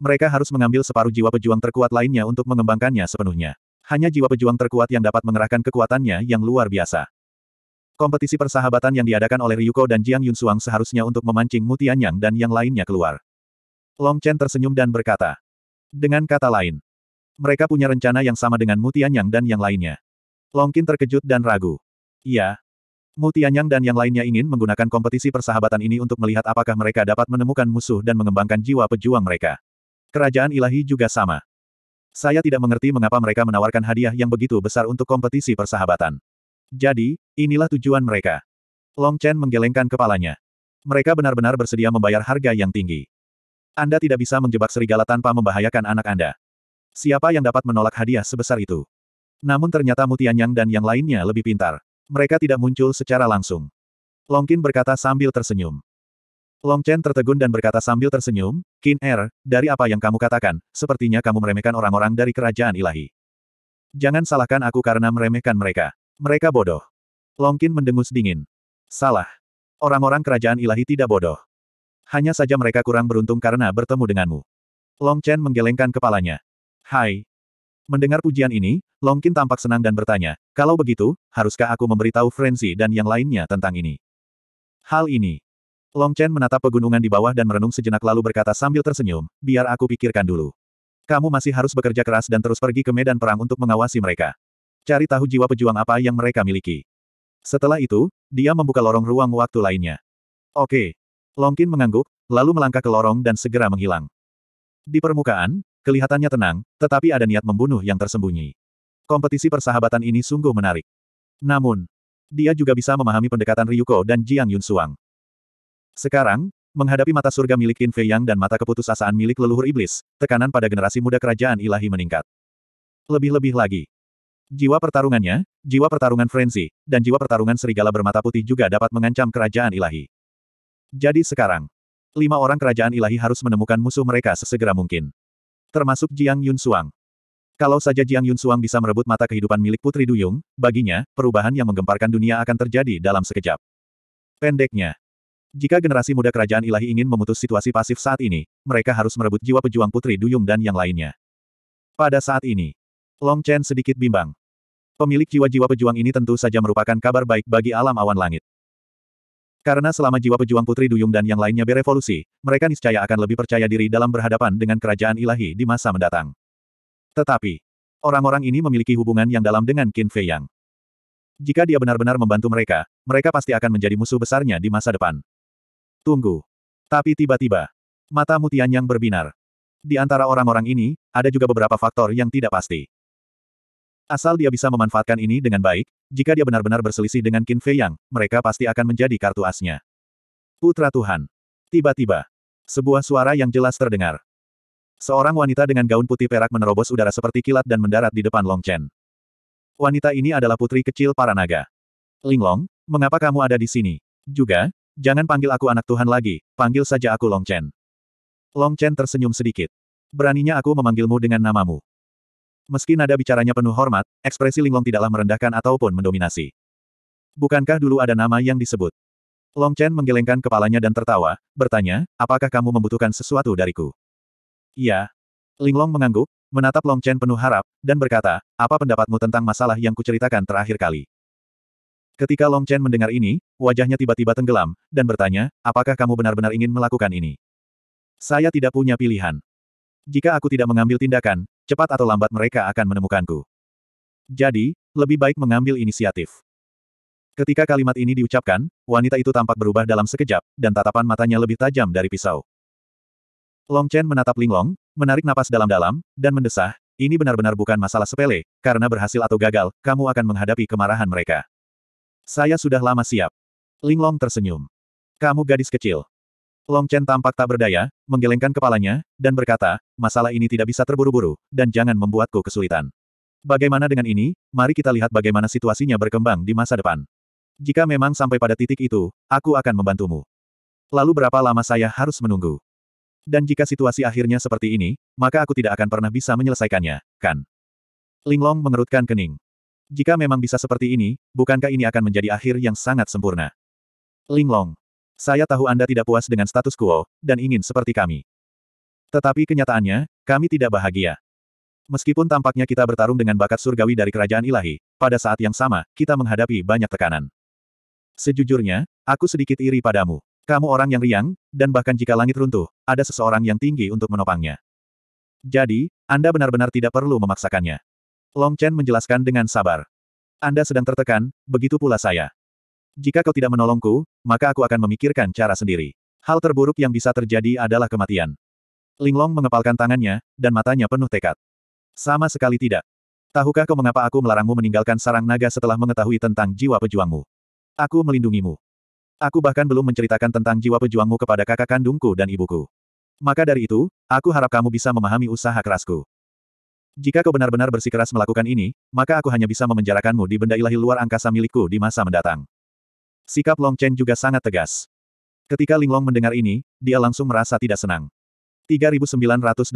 Mereka harus mengambil separuh jiwa pejuang terkuat lainnya untuk mengembangkannya sepenuhnya hanya jiwa pejuang terkuat yang dapat mengerahkan kekuatannya yang luar biasa. Kompetisi persahabatan yang diadakan oleh Ryuko dan Jiang Yunsuang seharusnya untuk memancing Mutianyang dan yang lainnya keluar. Long Chen tersenyum dan berkata. Dengan kata lain, mereka punya rencana yang sama dengan Mutianyang dan yang lainnya. Long Qin terkejut dan ragu. Iya, Mutianyang dan yang lainnya ingin menggunakan kompetisi persahabatan ini untuk melihat apakah mereka dapat menemukan musuh dan mengembangkan jiwa pejuang mereka. Kerajaan ilahi juga sama. Saya tidak mengerti mengapa mereka menawarkan hadiah yang begitu besar untuk kompetisi persahabatan. Jadi, inilah tujuan mereka. Long Chen menggelengkan kepalanya. Mereka benar-benar bersedia membayar harga yang tinggi. Anda tidak bisa menjebak serigala tanpa membahayakan anak Anda. Siapa yang dapat menolak hadiah sebesar itu? Namun ternyata Mutianyang dan yang lainnya lebih pintar. Mereka tidak muncul secara langsung. Longkin berkata sambil tersenyum. Long Chen tertegun dan berkata sambil tersenyum, Qin Er, dari apa yang kamu katakan, sepertinya kamu meremehkan orang-orang dari kerajaan ilahi. Jangan salahkan aku karena meremehkan mereka. Mereka bodoh. Long Qin mendengus dingin. Salah. Orang-orang kerajaan ilahi tidak bodoh. Hanya saja mereka kurang beruntung karena bertemu denganmu. Long Chen menggelengkan kepalanya. Hai. Mendengar pujian ini, Long Qin tampak senang dan bertanya, kalau begitu, haruskah aku memberitahu Frenzy dan yang lainnya tentang ini? Hal ini, Long Chen menatap pegunungan di bawah dan merenung sejenak lalu berkata sambil tersenyum, biar aku pikirkan dulu. Kamu masih harus bekerja keras dan terus pergi ke medan perang untuk mengawasi mereka. Cari tahu jiwa pejuang apa yang mereka miliki. Setelah itu, dia membuka lorong ruang waktu lainnya. Oke. Long Qin mengangguk, lalu melangkah ke lorong dan segera menghilang. Di permukaan, kelihatannya tenang, tetapi ada niat membunuh yang tersembunyi. Kompetisi persahabatan ini sungguh menarik. Namun, dia juga bisa memahami pendekatan Ryuko dan Jiang Yunsuang. Sekarang, menghadapi mata surga milik Qin Fei Yang dan mata keputusasaan milik leluhur iblis, tekanan pada generasi muda kerajaan ilahi meningkat. Lebih-lebih lagi. Jiwa pertarungannya, jiwa pertarungan frenzy, dan jiwa pertarungan serigala bermata putih juga dapat mengancam kerajaan ilahi. Jadi sekarang, lima orang kerajaan ilahi harus menemukan musuh mereka sesegera mungkin. Termasuk Jiang Yun Suang. Kalau saja Jiang Yun Suang bisa merebut mata kehidupan milik Putri Duyung, baginya, perubahan yang menggemparkan dunia akan terjadi dalam sekejap. Pendeknya, jika generasi muda kerajaan ilahi ingin memutus situasi pasif saat ini, mereka harus merebut jiwa pejuang Putri Duyung dan yang lainnya. Pada saat ini, Long Chen sedikit bimbang. Pemilik jiwa-jiwa pejuang ini tentu saja merupakan kabar baik bagi alam awan langit. Karena selama jiwa pejuang Putri Duyung dan yang lainnya berevolusi, mereka niscaya akan lebih percaya diri dalam berhadapan dengan kerajaan ilahi di masa mendatang. Tetapi, orang-orang ini memiliki hubungan yang dalam dengan Qin Fei Yang. Jika dia benar-benar membantu mereka, mereka pasti akan menjadi musuh besarnya di masa depan. Tunggu. Tapi tiba-tiba, mata Mutian yang berbinar. Di antara orang-orang ini, ada juga beberapa faktor yang tidak pasti. Asal dia bisa memanfaatkan ini dengan baik, jika dia benar-benar berselisih dengan Qin Fei Yang, mereka pasti akan menjadi kartu asnya. Putra Tuhan. Tiba-tiba, sebuah suara yang jelas terdengar. Seorang wanita dengan gaun putih perak menerobos udara seperti kilat dan mendarat di depan Long Chen. Wanita ini adalah putri kecil para naga. Linglong, mengapa kamu ada di sini? Juga, Jangan panggil aku anak Tuhan lagi, panggil saja aku Long Chen. Long Chen tersenyum sedikit. Beraninya aku memanggilmu dengan namamu. Meski nada bicaranya penuh hormat, ekspresi Linglong tidaklah merendahkan ataupun mendominasi. Bukankah dulu ada nama yang disebut? Long Chen menggelengkan kepalanya dan tertawa, bertanya, apakah kamu membutuhkan sesuatu dariku? Iya. Linglong mengangguk, menatap Long Chen penuh harap, dan berkata, apa pendapatmu tentang masalah yang kuceritakan terakhir kali? Ketika Long Chen mendengar ini, wajahnya tiba-tiba tenggelam, dan bertanya, apakah kamu benar-benar ingin melakukan ini? Saya tidak punya pilihan. Jika aku tidak mengambil tindakan, cepat atau lambat mereka akan menemukanku. Jadi, lebih baik mengambil inisiatif. Ketika kalimat ini diucapkan, wanita itu tampak berubah dalam sekejap, dan tatapan matanya lebih tajam dari pisau. Long Chen menatap Linglong, menarik napas dalam-dalam, dan mendesah, ini benar-benar bukan masalah sepele, karena berhasil atau gagal, kamu akan menghadapi kemarahan mereka. Saya sudah lama siap. Linglong tersenyum. Kamu gadis kecil. Long Chen tampak tak berdaya, menggelengkan kepalanya, dan berkata, masalah ini tidak bisa terburu-buru, dan jangan membuatku kesulitan. Bagaimana dengan ini, mari kita lihat bagaimana situasinya berkembang di masa depan. Jika memang sampai pada titik itu, aku akan membantumu. Lalu berapa lama saya harus menunggu? Dan jika situasi akhirnya seperti ini, maka aku tidak akan pernah bisa menyelesaikannya, kan? Linglong mengerutkan kening. Jika memang bisa seperti ini, bukankah ini akan menjadi akhir yang sangat sempurna? Linglong. Saya tahu Anda tidak puas dengan status quo, dan ingin seperti kami. Tetapi kenyataannya, kami tidak bahagia. Meskipun tampaknya kita bertarung dengan bakat surgawi dari kerajaan ilahi, pada saat yang sama, kita menghadapi banyak tekanan. Sejujurnya, aku sedikit iri padamu. Kamu orang yang riang, dan bahkan jika langit runtuh, ada seseorang yang tinggi untuk menopangnya. Jadi, Anda benar-benar tidak perlu memaksakannya. Long Chen menjelaskan dengan sabar. Anda sedang tertekan, begitu pula saya. Jika kau tidak menolongku, maka aku akan memikirkan cara sendiri. Hal terburuk yang bisa terjadi adalah kematian. Ling Long mengepalkan tangannya, dan matanya penuh tekad. Sama sekali tidak. Tahukah kau mengapa aku melarangmu meninggalkan sarang naga setelah mengetahui tentang jiwa pejuangmu? Aku melindungimu. Aku bahkan belum menceritakan tentang jiwa pejuangmu kepada kakak kandungku dan ibuku. Maka dari itu, aku harap kamu bisa memahami usaha kerasku. Jika kau benar-benar bersikeras melakukan ini, maka aku hanya bisa memenjarakanmu di benda ilahi luar angkasa milikku di masa mendatang. Sikap Long Chen juga sangat tegas. Ketika Ling Long mendengar ini, dia langsung merasa tidak senang. 3989.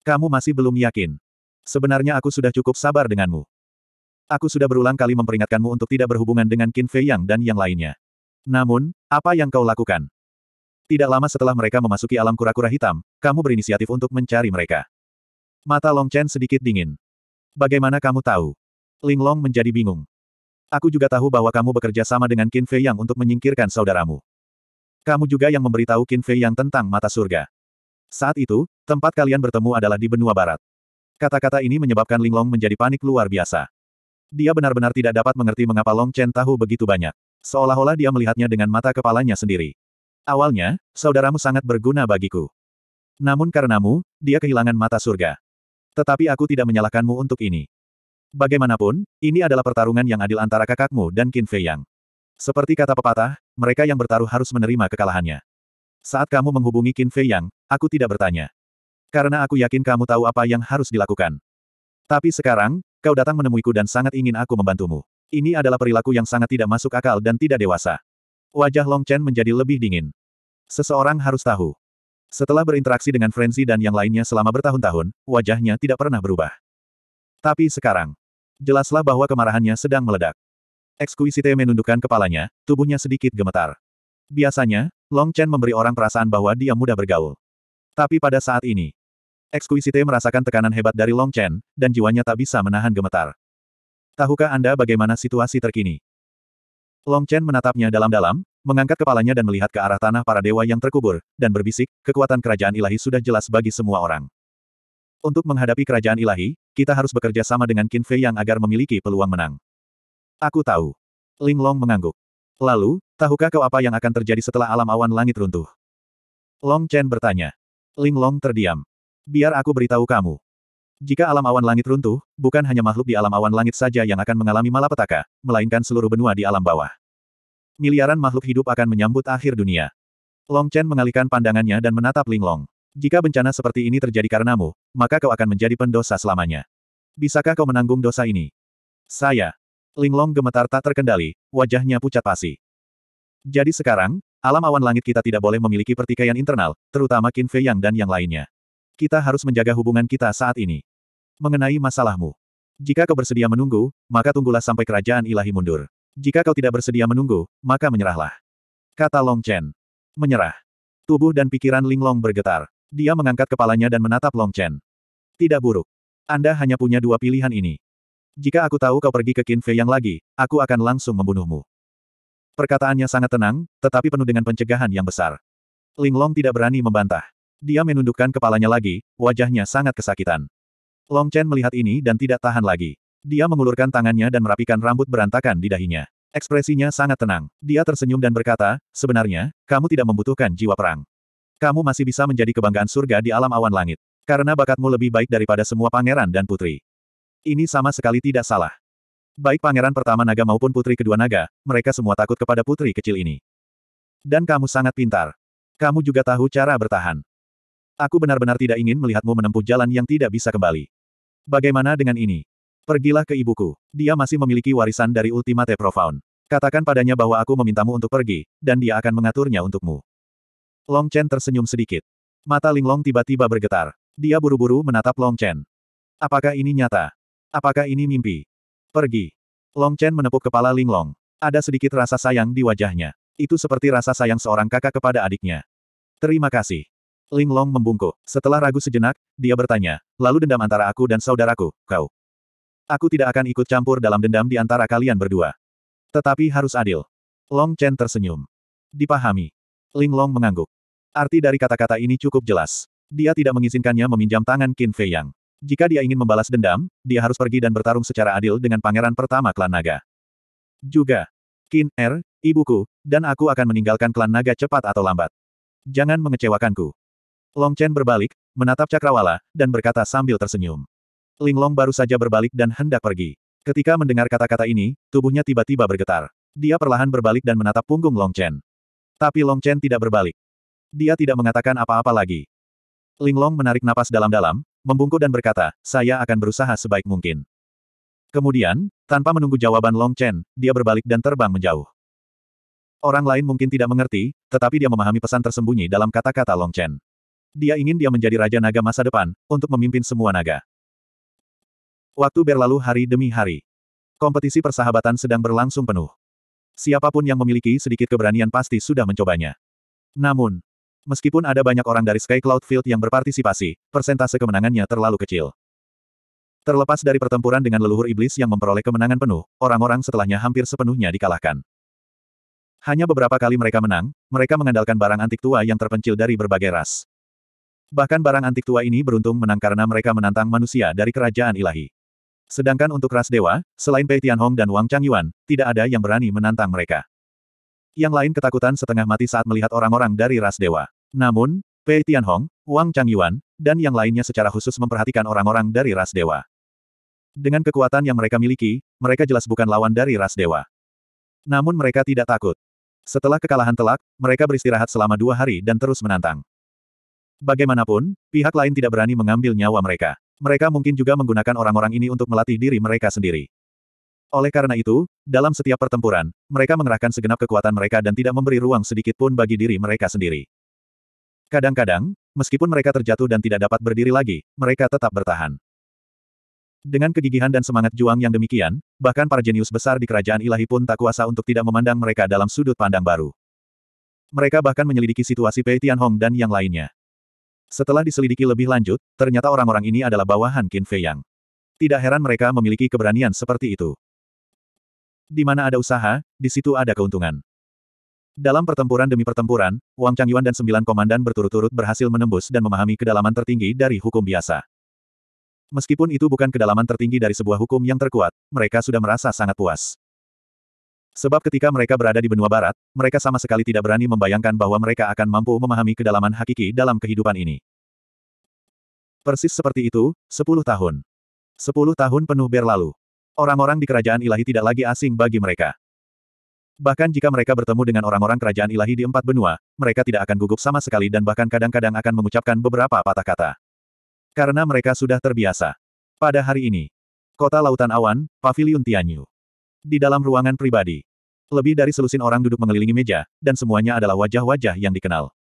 Kamu masih belum yakin. Sebenarnya aku sudah cukup sabar denganmu. Aku sudah berulang kali memperingatkanmu untuk tidak berhubungan dengan Qin Fei Yang dan yang lainnya. Namun, apa yang kau lakukan? Tidak lama setelah mereka memasuki alam kura-kura hitam, kamu berinisiatif untuk mencari mereka. Mata Long Chen sedikit dingin. Bagaimana kamu tahu? Ling Long menjadi bingung. Aku juga tahu bahwa kamu bekerja sama dengan Qin Fei Yang untuk menyingkirkan saudaramu. Kamu juga yang memberitahu Qin Fei Yang tentang mata surga. Saat itu, tempat kalian bertemu adalah di benua barat. Kata-kata ini menyebabkan Ling Long menjadi panik luar biasa. Dia benar-benar tidak dapat mengerti mengapa Long Chen tahu begitu banyak. Seolah-olah dia melihatnya dengan mata kepalanya sendiri. Awalnya, saudaramu sangat berguna bagiku. Namun karenamu, dia kehilangan mata surga. Tetapi aku tidak menyalahkanmu untuk ini. Bagaimanapun, ini adalah pertarungan yang adil antara kakakmu dan Qin Fei Yang. Seperti kata pepatah, mereka yang bertaruh harus menerima kekalahannya. Saat kamu menghubungi Qin Fei Yang, aku tidak bertanya. Karena aku yakin kamu tahu apa yang harus dilakukan. Tapi sekarang, kau datang menemuiku dan sangat ingin aku membantumu. Ini adalah perilaku yang sangat tidak masuk akal dan tidak dewasa. Wajah Long Chen menjadi lebih dingin. Seseorang harus tahu, setelah berinteraksi dengan Frenzy dan yang lainnya selama bertahun-tahun, wajahnya tidak pernah berubah. Tapi sekarang, jelaslah bahwa kemarahannya sedang meledak. Exquisite menundukkan kepalanya, tubuhnya sedikit gemetar. Biasanya, Long Chen memberi orang perasaan bahwa dia mudah bergaul. Tapi pada saat ini, Exquisite merasakan tekanan hebat dari Long Chen, dan jiwanya tak bisa menahan gemetar. Tahukah Anda bagaimana situasi terkini? Long Chen menatapnya dalam-dalam, mengangkat kepalanya dan melihat ke arah tanah para dewa yang terkubur, dan berbisik, kekuatan kerajaan ilahi sudah jelas bagi semua orang. Untuk menghadapi kerajaan ilahi, kita harus bekerja sama dengan Qin Fei yang agar memiliki peluang menang. Aku tahu. Ling Long mengangguk. Lalu, tahukah kau apa yang akan terjadi setelah alam awan langit runtuh? Long Chen bertanya. Ling Long terdiam. Biar aku beritahu kamu. Jika alam awan langit runtuh, bukan hanya makhluk di alam awan langit saja yang akan mengalami malapetaka, melainkan seluruh benua di alam bawah. Miliaran makhluk hidup akan menyambut akhir dunia. Long Chen mengalihkan pandangannya dan menatap Ling Long. Jika bencana seperti ini terjadi karenamu, maka kau akan menjadi pendosa selamanya. Bisakah kau menanggung dosa ini? Saya. Ling Long gemetar tak terkendali, wajahnya pucat pasi. Jadi sekarang, alam awan langit kita tidak boleh memiliki pertikaian internal, terutama Qin Fei Yang dan yang lainnya. Kita harus menjaga hubungan kita saat ini mengenai masalahmu. Jika kau bersedia menunggu, maka tunggulah sampai kerajaan ilahi mundur. Jika kau tidak bersedia menunggu, maka menyerahlah. Kata Long Chen. Menyerah. Tubuh dan pikiran Ling Long bergetar. Dia mengangkat kepalanya dan menatap Long Chen. Tidak buruk. Anda hanya punya dua pilihan ini. Jika aku tahu kau pergi ke Qin Fei yang lagi, aku akan langsung membunuhmu. Perkataannya sangat tenang, tetapi penuh dengan pencegahan yang besar. Ling Long tidak berani membantah. Dia menundukkan kepalanya lagi, wajahnya sangat kesakitan. Long Chen melihat ini dan tidak tahan lagi. Dia mengulurkan tangannya dan merapikan rambut berantakan di dahinya. Ekspresinya sangat tenang. Dia tersenyum dan berkata, sebenarnya, kamu tidak membutuhkan jiwa perang. Kamu masih bisa menjadi kebanggaan surga di alam awan langit. Karena bakatmu lebih baik daripada semua pangeran dan putri. Ini sama sekali tidak salah. Baik pangeran pertama naga maupun putri kedua naga, mereka semua takut kepada putri kecil ini. Dan kamu sangat pintar. Kamu juga tahu cara bertahan. Aku benar-benar tidak ingin melihatmu menempuh jalan yang tidak bisa kembali. Bagaimana dengan ini? Pergilah ke ibuku. Dia masih memiliki warisan dari Ultimate Profound. Katakan padanya bahwa aku memintamu untuk pergi, dan dia akan mengaturnya untukmu. Long Chen tersenyum sedikit. Mata Linglong tiba-tiba bergetar. Dia buru-buru menatap Long Chen. Apakah ini nyata? Apakah ini mimpi? Pergi. Long Chen menepuk kepala Linglong. Ada sedikit rasa sayang di wajahnya. Itu seperti rasa sayang seorang kakak kepada adiknya. Terima kasih. Ling Long membungkuk. Setelah ragu sejenak, dia bertanya, lalu dendam antara aku dan saudaraku, kau. Aku tidak akan ikut campur dalam dendam di antara kalian berdua. Tetapi harus adil. Long Chen tersenyum. Dipahami. Ling Long mengangguk. Arti dari kata-kata ini cukup jelas. Dia tidak mengizinkannya meminjam tangan Qin Fei Yang. Jika dia ingin membalas dendam, dia harus pergi dan bertarung secara adil dengan pangeran pertama klan naga. Juga, Qin Er, ibuku, dan aku akan meninggalkan klan naga cepat atau lambat. Jangan mengecewakanku. Long Chen berbalik, menatap Cakrawala, dan berkata sambil tersenyum. Ling Long baru saja berbalik dan hendak pergi. Ketika mendengar kata-kata ini, tubuhnya tiba-tiba bergetar. Dia perlahan berbalik dan menatap punggung Long Chen. Tapi Long Chen tidak berbalik. Dia tidak mengatakan apa-apa lagi. Ling Long menarik napas dalam-dalam, membungkuk dan berkata, saya akan berusaha sebaik mungkin. Kemudian, tanpa menunggu jawaban Long Chen, dia berbalik dan terbang menjauh. Orang lain mungkin tidak mengerti, tetapi dia memahami pesan tersembunyi dalam kata-kata Long Chen. Dia ingin dia menjadi Raja Naga masa depan, untuk memimpin semua naga. Waktu berlalu hari demi hari. Kompetisi persahabatan sedang berlangsung penuh. Siapapun yang memiliki sedikit keberanian pasti sudah mencobanya. Namun, meskipun ada banyak orang dari Sky Cloud Field yang berpartisipasi, persentase kemenangannya terlalu kecil. Terlepas dari pertempuran dengan leluhur iblis yang memperoleh kemenangan penuh, orang-orang setelahnya hampir sepenuhnya dikalahkan. Hanya beberapa kali mereka menang, mereka mengandalkan barang antik tua yang terpencil dari berbagai ras. Bahkan barang antik tua ini beruntung menang karena mereka menantang manusia dari kerajaan ilahi. Sedangkan untuk ras dewa, selain Pei Tianhong dan Wang Changyuan, tidak ada yang berani menantang mereka. Yang lain ketakutan setengah mati saat melihat orang-orang dari ras dewa. Namun, Pei Tianhong, Wang Changyuan, dan yang lainnya secara khusus memperhatikan orang-orang dari ras dewa. Dengan kekuatan yang mereka miliki, mereka jelas bukan lawan dari ras dewa. Namun mereka tidak takut. Setelah kekalahan telak, mereka beristirahat selama dua hari dan terus menantang. Bagaimanapun, pihak lain tidak berani mengambil nyawa mereka. Mereka mungkin juga menggunakan orang-orang ini untuk melatih diri mereka sendiri. Oleh karena itu, dalam setiap pertempuran, mereka mengerahkan segenap kekuatan mereka dan tidak memberi ruang sedikit pun bagi diri mereka sendiri. Kadang-kadang, meskipun mereka terjatuh dan tidak dapat berdiri lagi, mereka tetap bertahan. Dengan kegigihan dan semangat juang yang demikian, bahkan para jenius besar di kerajaan ilahi pun tak kuasa untuk tidak memandang mereka dalam sudut pandang baru. Mereka bahkan menyelidiki situasi Pei Tianhong dan yang lainnya. Setelah diselidiki lebih lanjut, ternyata orang-orang ini adalah bawahan Qin Fei Yang. Tidak heran mereka memiliki keberanian seperti itu. Di mana ada usaha, di situ ada keuntungan. Dalam pertempuran demi pertempuran, Wang Changyuan dan sembilan komandan berturut-turut berhasil menembus dan memahami kedalaman tertinggi dari hukum biasa. Meskipun itu bukan kedalaman tertinggi dari sebuah hukum yang terkuat, mereka sudah merasa sangat puas. Sebab ketika mereka berada di benua barat, mereka sama sekali tidak berani membayangkan bahwa mereka akan mampu memahami kedalaman hakiki dalam kehidupan ini. Persis seperti itu, sepuluh tahun. Sepuluh tahun penuh berlalu. Orang-orang di kerajaan ilahi tidak lagi asing bagi mereka. Bahkan jika mereka bertemu dengan orang-orang kerajaan ilahi di empat benua, mereka tidak akan gugup sama sekali dan bahkan kadang-kadang akan mengucapkan beberapa patah kata. Karena mereka sudah terbiasa. Pada hari ini, kota Lautan Awan, Pavilion Tianyu. Di dalam ruangan pribadi, lebih dari selusin orang duduk mengelilingi meja, dan semuanya adalah wajah-wajah yang dikenal.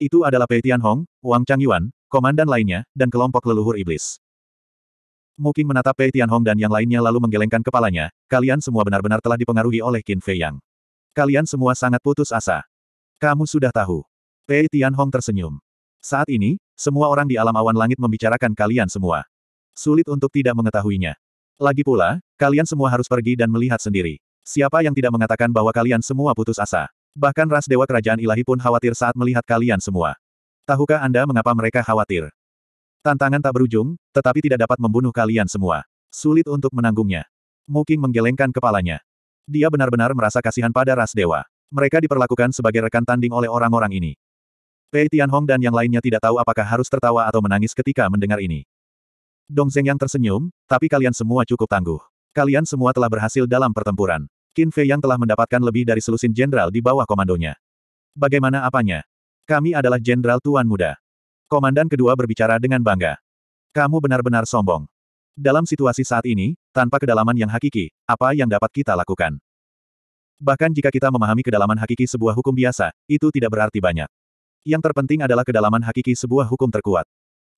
Itu adalah Pei Tianhong, Wang Changyuan, komandan lainnya, dan kelompok leluhur iblis. Mungkin menatap Pei Tianhong dan yang lainnya lalu menggelengkan kepalanya, kalian semua benar-benar telah dipengaruhi oleh Qin Fei Yang. Kalian semua sangat putus asa. Kamu sudah tahu. Pei Tianhong tersenyum. Saat ini, semua orang di alam awan langit membicarakan kalian semua. Sulit untuk tidak mengetahuinya. Lagi pula, kalian semua harus pergi dan melihat sendiri. Siapa yang tidak mengatakan bahwa kalian semua putus asa? Bahkan ras dewa kerajaan ilahi pun khawatir saat melihat kalian semua. Tahukah Anda mengapa mereka khawatir? Tantangan tak berujung, tetapi tidak dapat membunuh kalian semua. Sulit untuk menanggungnya. Muking menggelengkan kepalanya. Dia benar-benar merasa kasihan pada ras dewa. Mereka diperlakukan sebagai rekan tanding oleh orang-orang ini. Pei Tianhong dan yang lainnya tidak tahu apakah harus tertawa atau menangis ketika mendengar ini. Dong Zeng yang tersenyum, tapi kalian semua cukup tangguh. Kalian semua telah berhasil dalam pertempuran. Qin Fei yang telah mendapatkan lebih dari selusin jenderal di bawah komandonya. Bagaimana apanya? Kami adalah jenderal tuan muda. Komandan kedua berbicara dengan bangga. Kamu benar-benar sombong. Dalam situasi saat ini, tanpa kedalaman yang hakiki, apa yang dapat kita lakukan? Bahkan jika kita memahami kedalaman hakiki sebuah hukum biasa, itu tidak berarti banyak. Yang terpenting adalah kedalaman hakiki sebuah hukum terkuat.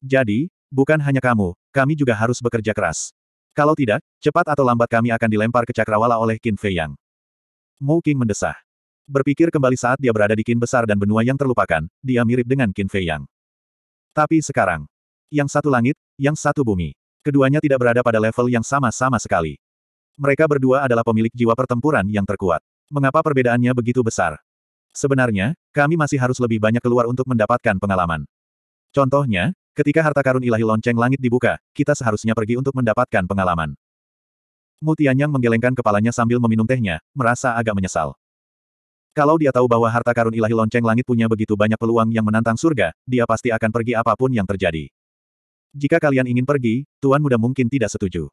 Jadi, bukan hanya kamu, kami juga harus bekerja keras. Kalau tidak, cepat atau lambat kami akan dilempar ke cakrawala oleh Qin Fei Yang. Mu King mendesah. Berpikir kembali saat dia berada di Qin besar dan benua yang terlupakan, dia mirip dengan Qin Fei Yang. Tapi sekarang, yang satu langit, yang satu bumi. Keduanya tidak berada pada level yang sama-sama sekali. Mereka berdua adalah pemilik jiwa pertempuran yang terkuat. Mengapa perbedaannya begitu besar? Sebenarnya, kami masih harus lebih banyak keluar untuk mendapatkan pengalaman. Contohnya, ketika harta karun ilahi lonceng langit dibuka, kita seharusnya pergi untuk mendapatkan pengalaman. Mutianyang menggelengkan kepalanya sambil meminum tehnya, merasa agak menyesal. Kalau dia tahu bahwa harta karun ilahi lonceng langit punya begitu banyak peluang yang menantang surga, dia pasti akan pergi apapun yang terjadi. Jika kalian ingin pergi, Tuan Muda mungkin tidak setuju.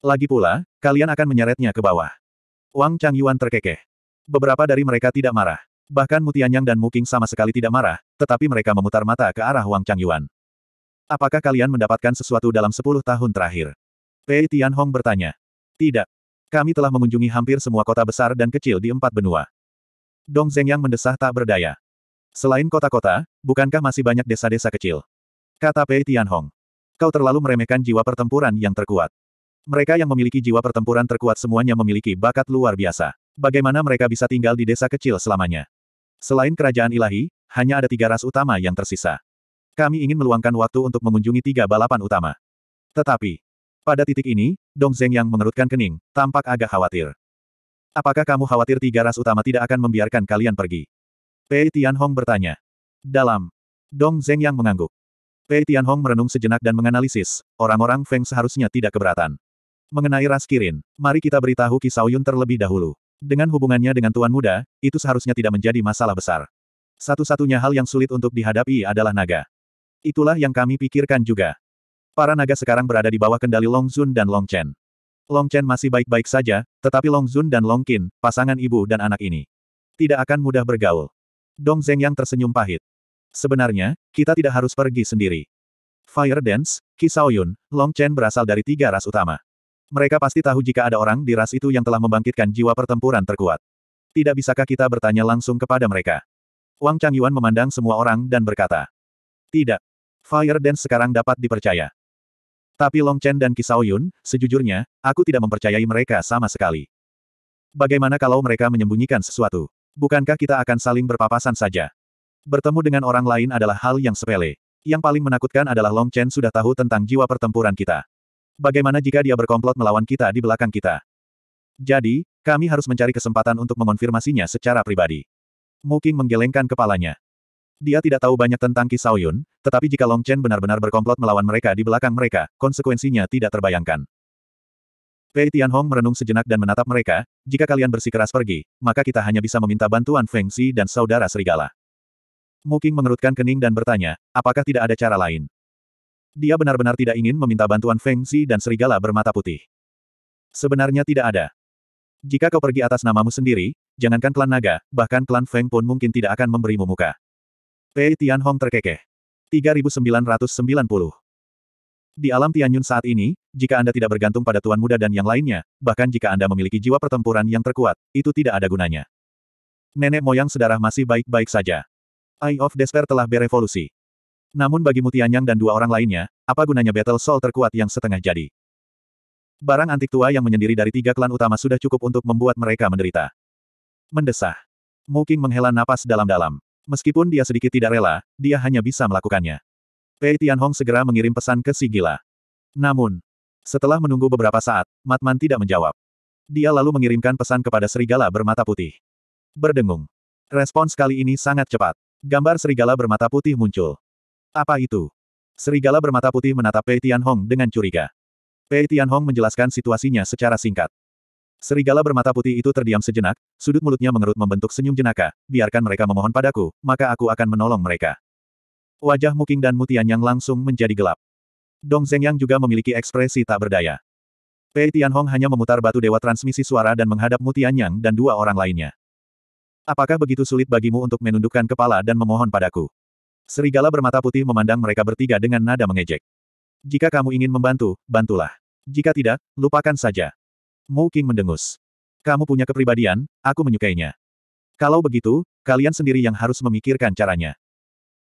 Lagi pula, kalian akan menyeretnya ke bawah. Wang Chang Yuan terkekeh. Beberapa dari mereka tidak marah. Bahkan Mutianyang dan Muking sama sekali tidak marah, tetapi mereka memutar mata ke arah Wang Changyuan. Apakah kalian mendapatkan sesuatu dalam sepuluh tahun terakhir? Pei Tianhong bertanya. Tidak. Kami telah mengunjungi hampir semua kota besar dan kecil di empat benua. Dong Zhengyang mendesah tak berdaya. Selain kota-kota, bukankah masih banyak desa-desa kecil? Kata Pei Tianhong. Kau terlalu meremehkan jiwa pertempuran yang terkuat. Mereka yang memiliki jiwa pertempuran terkuat semuanya memiliki bakat luar biasa. Bagaimana mereka bisa tinggal di desa kecil selamanya? Selain kerajaan ilahi, hanya ada tiga ras utama yang tersisa. Kami ingin meluangkan waktu untuk mengunjungi tiga balapan utama. Tetapi, pada titik ini, Dong Zeng yang mengerutkan kening, tampak agak khawatir. Apakah kamu khawatir tiga ras utama tidak akan membiarkan kalian pergi? Pei Tianhong bertanya. Dalam. Dong Zeng yang mengangguk. Pei Tianhong merenung sejenak dan menganalisis, orang-orang Feng seharusnya tidak keberatan. Mengenai ras Kirin, mari kita beritahu Kisau Yun terlebih dahulu. Dengan hubungannya dengan Tuan Muda, itu seharusnya tidak menjadi masalah besar. Satu-satunya hal yang sulit untuk dihadapi adalah naga. Itulah yang kami pikirkan juga. Para naga sekarang berada di bawah kendali Long Zun dan Long Chen. Long Chen masih baik-baik saja, tetapi Long Zun dan Long Qin, pasangan ibu dan anak ini, tidak akan mudah bergaul. Dong Zeng yang tersenyum pahit. Sebenarnya, kita tidak harus pergi sendiri. Fire Dance, Qi Saoyun, Long Chen berasal dari tiga ras utama. Mereka pasti tahu jika ada orang di ras itu yang telah membangkitkan jiwa pertempuran terkuat. Tidak bisakah kita bertanya langsung kepada mereka? Wang Changyuan memandang semua orang dan berkata. Tidak. Fire Dance sekarang dapat dipercaya. Tapi Long Chen dan Kisao Yun, sejujurnya, aku tidak mempercayai mereka sama sekali. Bagaimana kalau mereka menyembunyikan sesuatu? Bukankah kita akan saling berpapasan saja? Bertemu dengan orang lain adalah hal yang sepele. Yang paling menakutkan adalah Long Chen sudah tahu tentang jiwa pertempuran kita. Bagaimana jika dia berkomplot melawan kita di belakang kita? Jadi, kami harus mencari kesempatan untuk mengonfirmasinya secara pribadi. Muking menggelengkan kepalanya. Dia tidak tahu banyak tentang Kisau Yun, tetapi jika Long Chen benar-benar berkomplot melawan mereka di belakang mereka, konsekuensinya tidak terbayangkan. Pei Tianhong merenung sejenak dan menatap mereka, jika kalian bersikeras pergi, maka kita hanya bisa meminta bantuan Feng Xi dan saudara serigala. Muking mengerutkan kening dan bertanya, apakah tidak ada cara lain? Dia benar-benar tidak ingin meminta bantuan Feng Xi dan serigala bermata putih. Sebenarnya tidak ada. Jika kau pergi atas namamu sendiri, jangankan klan naga, bahkan klan Feng pun mungkin tidak akan memberimu muka. Pei Tianhong terkekeh. 3990 Di alam Tianyun saat ini, jika Anda tidak bergantung pada Tuan Muda dan yang lainnya, bahkan jika Anda memiliki jiwa pertempuran yang terkuat, itu tidak ada gunanya. Nenek moyang sedarah masih baik-baik saja. Eye of Despair telah berevolusi. Namun bagi Mutianyang dan dua orang lainnya, apa gunanya battle soul terkuat yang setengah jadi? Barang antik tua yang menyendiri dari tiga klan utama sudah cukup untuk membuat mereka menderita. Mendesah. Muking menghela napas dalam-dalam. Meskipun dia sedikit tidak rela, dia hanya bisa melakukannya. Pei Tianhong segera mengirim pesan ke si gila. Namun, setelah menunggu beberapa saat, Matman tidak menjawab. Dia lalu mengirimkan pesan kepada serigala bermata putih. Berdengung. Respons kali ini sangat cepat. Gambar serigala bermata putih muncul. Apa itu? Serigala bermata putih menatap Pei Tianhong dengan curiga. Pei Tianhong menjelaskan situasinya secara singkat. Serigala bermata putih itu terdiam sejenak, sudut mulutnya mengerut membentuk senyum jenaka, biarkan mereka memohon padaku, maka aku akan menolong mereka. Wajah Muking dan Mutian Yang langsung menjadi gelap. Dong Zeng Yang juga memiliki ekspresi tak berdaya. Pei Tianhong hanya memutar batu dewa transmisi suara dan menghadap Mutian Yang dan dua orang lainnya. Apakah begitu sulit bagimu untuk menundukkan kepala dan memohon padaku? Serigala bermata putih memandang mereka bertiga dengan nada mengejek. Jika kamu ingin membantu, bantulah. Jika tidak, lupakan saja. Mu King mendengus. Kamu punya kepribadian, aku menyukainya. Kalau begitu, kalian sendiri yang harus memikirkan caranya.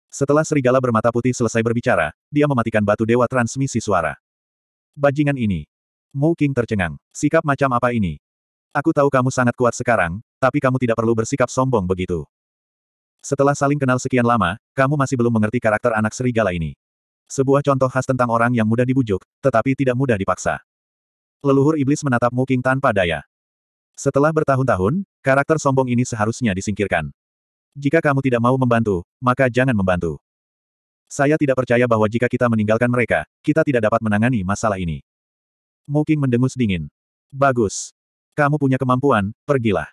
Setelah serigala bermata putih selesai berbicara, dia mematikan batu dewa transmisi suara. Bajingan ini. Mu King tercengang. Sikap macam apa ini? Aku tahu kamu sangat kuat sekarang, tapi kamu tidak perlu bersikap sombong begitu. Setelah saling kenal sekian lama, kamu masih belum mengerti karakter anak serigala ini. Sebuah contoh khas tentang orang yang mudah dibujuk, tetapi tidak mudah dipaksa. Leluhur iblis menatap Muking tanpa daya. Setelah bertahun-tahun, karakter sombong ini seharusnya disingkirkan. Jika kamu tidak mau membantu, maka jangan membantu. Saya tidak percaya bahwa jika kita meninggalkan mereka, kita tidak dapat menangani masalah ini. Muking mendengus dingin. Bagus. Kamu punya kemampuan, pergilah.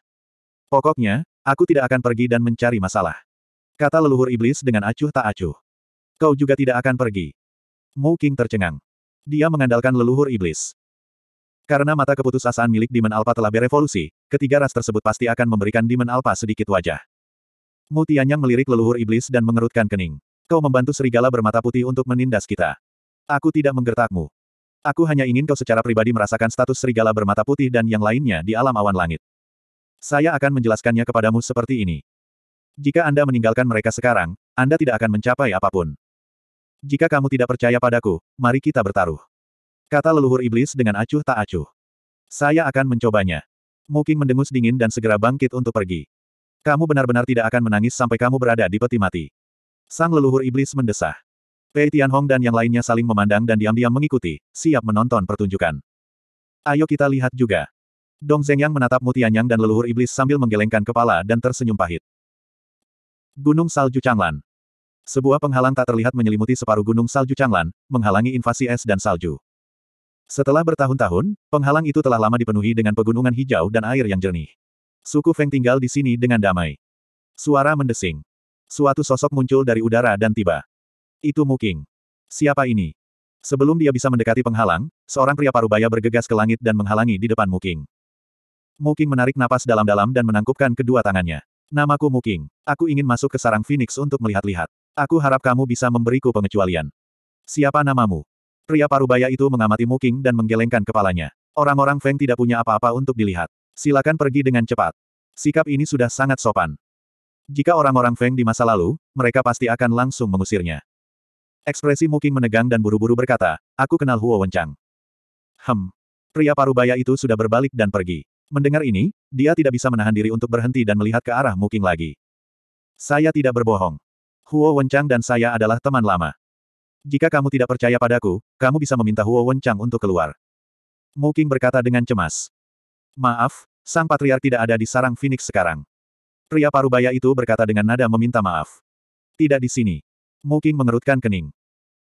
Pokoknya, Aku tidak akan pergi dan mencari masalah. Kata leluhur iblis dengan acuh tak acuh. Kau juga tidak akan pergi. Mu King tercengang. Dia mengandalkan leluhur iblis. Karena mata keputusasaan milik Demon Alpha telah berevolusi, ketiga ras tersebut pasti akan memberikan Demon Alpha sedikit wajah. Mu Tianyang melirik leluhur iblis dan mengerutkan kening. Kau membantu serigala bermata putih untuk menindas kita. Aku tidak menggertakmu. Aku hanya ingin kau secara pribadi merasakan status serigala bermata putih dan yang lainnya di alam awan langit. Saya akan menjelaskannya kepadamu seperti ini. Jika Anda meninggalkan mereka sekarang, Anda tidak akan mencapai apapun. Jika kamu tidak percaya padaku, mari kita bertaruh. Kata leluhur iblis dengan acuh tak acuh. Saya akan mencobanya. Muking mendengus dingin dan segera bangkit untuk pergi. Kamu benar-benar tidak akan menangis sampai kamu berada di peti mati. Sang leluhur iblis mendesah. Pei Tianhong dan yang lainnya saling memandang dan diam-diam mengikuti, siap menonton pertunjukan. Ayo kita lihat juga. Dong Yang menatap Mutianyang dan leluhur iblis sambil menggelengkan kepala dan tersenyum pahit. Gunung Salju Changlan Sebuah penghalang tak terlihat menyelimuti separuh Gunung Salju Changlan, menghalangi invasi es dan salju. Setelah bertahun-tahun, penghalang itu telah lama dipenuhi dengan pegunungan hijau dan air yang jernih. Suku Feng tinggal di sini dengan damai. Suara mendesing. Suatu sosok muncul dari udara dan tiba. Itu Muking. Siapa ini? Sebelum dia bisa mendekati penghalang, seorang pria parubaya bergegas ke langit dan menghalangi di depan Muking. Muking menarik napas dalam-dalam dan menangkupkan kedua tangannya. Namaku Muking. Aku ingin masuk ke sarang Phoenix untuk melihat-lihat. Aku harap kamu bisa memberiku pengecualian. Siapa namamu? Pria parubaya itu mengamati Muking dan menggelengkan kepalanya. Orang-orang Feng tidak punya apa-apa untuk dilihat. Silakan pergi dengan cepat. Sikap ini sudah sangat sopan. Jika orang-orang Feng di masa lalu, mereka pasti akan langsung mengusirnya. Ekspresi Muking menegang dan buru-buru berkata, aku kenal Huo Wenchang. Hem. Pria parubaya itu sudah berbalik dan pergi. Mendengar ini, dia tidak bisa menahan diri untuk berhenti dan melihat ke arah Muking lagi. Saya tidak berbohong. Huo Wenchang dan saya adalah teman lama. Jika kamu tidak percaya padaku, kamu bisa meminta Huo Wenchang untuk keluar. Muking berkata dengan cemas. Maaf, sang patriark tidak ada di sarang Phoenix sekarang. Pria parubaya itu berkata dengan nada meminta maaf. Tidak di sini. Muking mengerutkan kening.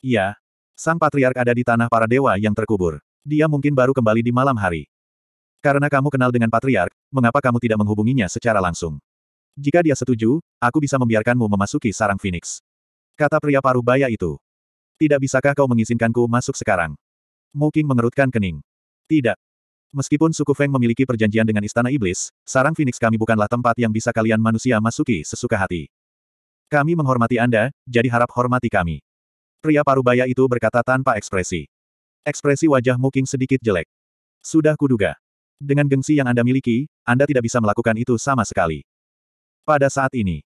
Iya. Sang patriark ada di tanah para dewa yang terkubur. Dia mungkin baru kembali di malam hari. Karena kamu kenal dengan Patriark, mengapa kamu tidak menghubunginya secara langsung? Jika dia setuju, aku bisa membiarkanmu memasuki sarang Phoenix. Kata pria paruh baya itu. Tidak bisakah kau mengizinkanku masuk sekarang? Muking mengerutkan kening. Tidak. Meskipun suku Feng memiliki perjanjian dengan Istana Iblis, sarang Phoenix kami bukanlah tempat yang bisa kalian manusia masuki sesuka hati. Kami menghormati Anda, jadi harap hormati kami. Pria paruh baya itu berkata tanpa ekspresi. Ekspresi wajah Muking sedikit jelek. Sudah kuduga. Dengan gengsi yang Anda miliki, Anda tidak bisa melakukan itu sama sekali. Pada saat ini,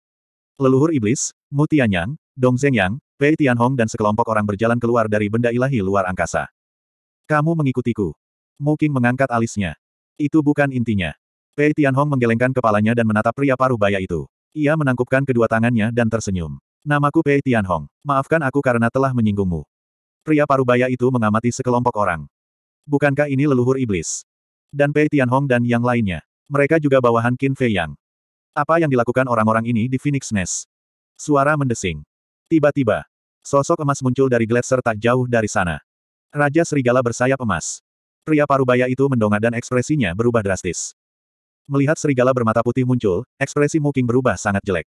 leluhur iblis, Mu Tianyang, Dong Zhengyang, Pei Tianhong dan sekelompok orang berjalan keluar dari benda ilahi luar angkasa. Kamu mengikutiku. Muking mengangkat alisnya. Itu bukan intinya. Pei Tianhong menggelengkan kepalanya dan menatap pria paruh baya itu. Ia menangkupkan kedua tangannya dan tersenyum. Namaku Pei Tianhong. Maafkan aku karena telah menyinggungmu. Pria parubaya itu mengamati sekelompok orang. Bukankah ini leluhur iblis? dan Pei Tianhong dan yang lainnya. Mereka juga bawahan Qin Fei Yang. Apa yang dilakukan orang-orang ini di Phoenix Nest? Suara mendesing. Tiba-tiba, sosok emas muncul dari gletser tak jauh dari sana. Raja Serigala bersayap emas. Pria parubaya itu mendongak dan ekspresinya berubah drastis. Melihat serigala bermata putih muncul, ekspresi Muking berubah sangat jelek.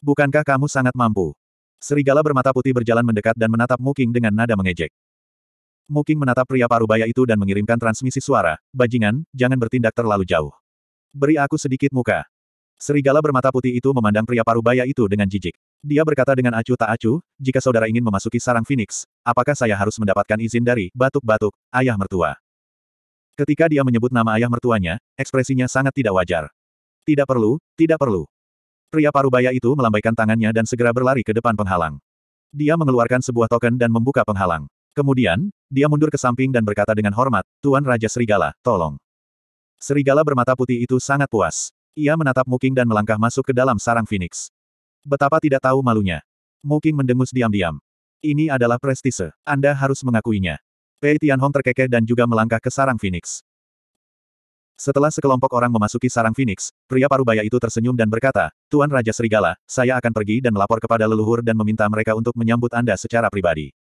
Bukankah kamu sangat mampu? Serigala bermata putih berjalan mendekat dan menatap Muking dengan nada mengejek. Muking menatap pria parubaya itu dan mengirimkan transmisi suara, bajingan, jangan bertindak terlalu jauh. Beri aku sedikit muka. Serigala bermata putih itu memandang pria parubaya itu dengan jijik. Dia berkata dengan acuh tak acuh, jika saudara ingin memasuki sarang Phoenix, apakah saya harus mendapatkan izin dari batuk-batuk, ayah mertua? Ketika dia menyebut nama ayah mertuanya, ekspresinya sangat tidak wajar. Tidak perlu, tidak perlu. Pria parubaya itu melambaikan tangannya dan segera berlari ke depan penghalang. Dia mengeluarkan sebuah token dan membuka penghalang. Kemudian, dia mundur ke samping dan berkata dengan hormat, Tuan Raja Serigala, tolong. Serigala bermata putih itu sangat puas. Ia menatap Muking dan melangkah masuk ke dalam sarang Phoenix. Betapa tidak tahu malunya. Muking mendengus diam-diam. Ini adalah prestise. Anda harus mengakuinya. Pei Tianhong terkekeh dan juga melangkah ke sarang Phoenix. Setelah sekelompok orang memasuki sarang Phoenix, pria parubaya itu tersenyum dan berkata, Tuan Raja Serigala, saya akan pergi dan melapor kepada leluhur dan meminta mereka untuk menyambut Anda secara pribadi.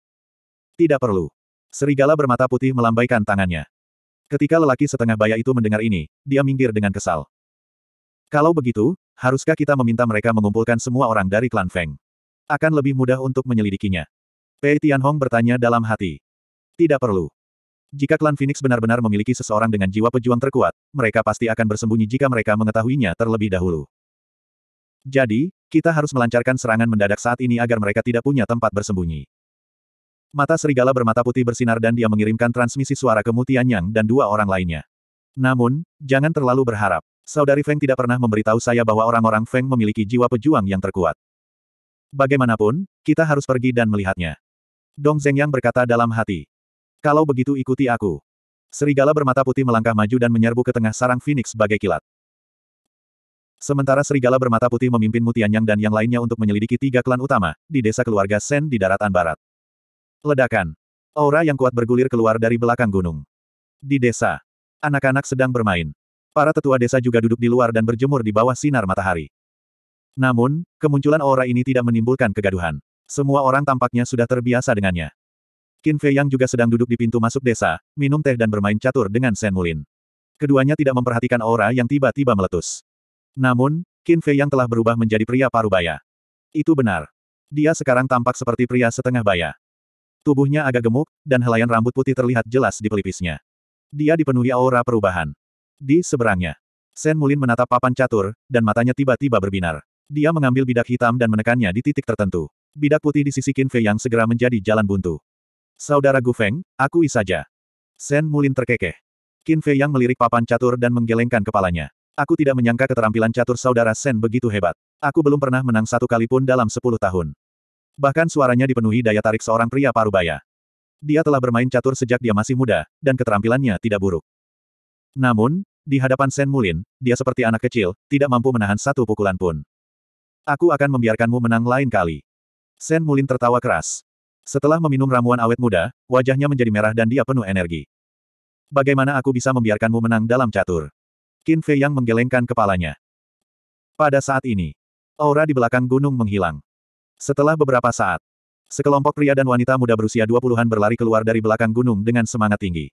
Tidak perlu. Serigala bermata putih melambaikan tangannya. Ketika lelaki setengah baya itu mendengar ini, dia minggir dengan kesal. Kalau begitu, haruskah kita meminta mereka mengumpulkan semua orang dari klan Feng? Akan lebih mudah untuk menyelidikinya. Pei Tianhong bertanya dalam hati. Tidak perlu. Jika klan Phoenix benar-benar memiliki seseorang dengan jiwa pejuang terkuat, mereka pasti akan bersembunyi jika mereka mengetahuinya terlebih dahulu. Jadi, kita harus melancarkan serangan mendadak saat ini agar mereka tidak punya tempat bersembunyi. Mata serigala bermata putih bersinar dan dia mengirimkan transmisi suara ke Mutian Yang dan dua orang lainnya. Namun, jangan terlalu berharap. Saudari Feng tidak pernah memberitahu saya bahwa orang-orang Feng memiliki jiwa pejuang yang terkuat. Bagaimanapun, kita harus pergi dan melihatnya. Dong Zhengyang berkata dalam hati. Kalau begitu ikuti aku. Serigala bermata putih melangkah maju dan menyerbu ke tengah sarang Phoenix sebagai kilat. Sementara serigala bermata putih memimpin Mutianyang dan yang lainnya untuk menyelidiki tiga klan utama, di desa keluarga Sen di daratan barat. Ledakan. Aura yang kuat bergulir keluar dari belakang gunung. Di desa. Anak-anak sedang bermain. Para tetua desa juga duduk di luar dan berjemur di bawah sinar matahari. Namun, kemunculan aura ini tidak menimbulkan kegaduhan. Semua orang tampaknya sudah terbiasa dengannya. Qin Fei Yang juga sedang duduk di pintu masuk desa, minum teh dan bermain catur dengan Shen Mulin. Keduanya tidak memperhatikan aura yang tiba-tiba meletus. Namun, Qin Fei Yang telah berubah menjadi pria parubaya. Itu benar. Dia sekarang tampak seperti pria setengah baya. Tubuhnya agak gemuk, dan helaian rambut putih terlihat jelas di pelipisnya. Dia dipenuhi aura perubahan. Di seberangnya, Sen Mulin menatap papan catur, dan matanya tiba-tiba berbinar. Dia mengambil bidak hitam dan menekannya di titik tertentu. Bidak putih di sisi Qin Fei yang segera menjadi jalan buntu. Saudara Gu Feng, akui saja. Sen Mulin terkekeh. Qin Fei yang melirik papan catur dan menggelengkan kepalanya. Aku tidak menyangka keterampilan catur saudara Sen begitu hebat. Aku belum pernah menang satu kali pun dalam sepuluh tahun. Bahkan suaranya dipenuhi daya tarik seorang pria parubaya. Dia telah bermain catur sejak dia masih muda, dan keterampilannya tidak buruk. Namun, di hadapan Sen Mulin, dia seperti anak kecil, tidak mampu menahan satu pukulan pun. Aku akan membiarkanmu menang lain kali. Sen Mulin tertawa keras. Setelah meminum ramuan awet muda, wajahnya menjadi merah dan dia penuh energi. Bagaimana aku bisa membiarkanmu menang dalam catur? Qin Fei yang menggelengkan kepalanya. Pada saat ini, aura di belakang gunung menghilang. Setelah beberapa saat, sekelompok pria dan wanita muda berusia 20-an berlari keluar dari belakang gunung dengan semangat tinggi.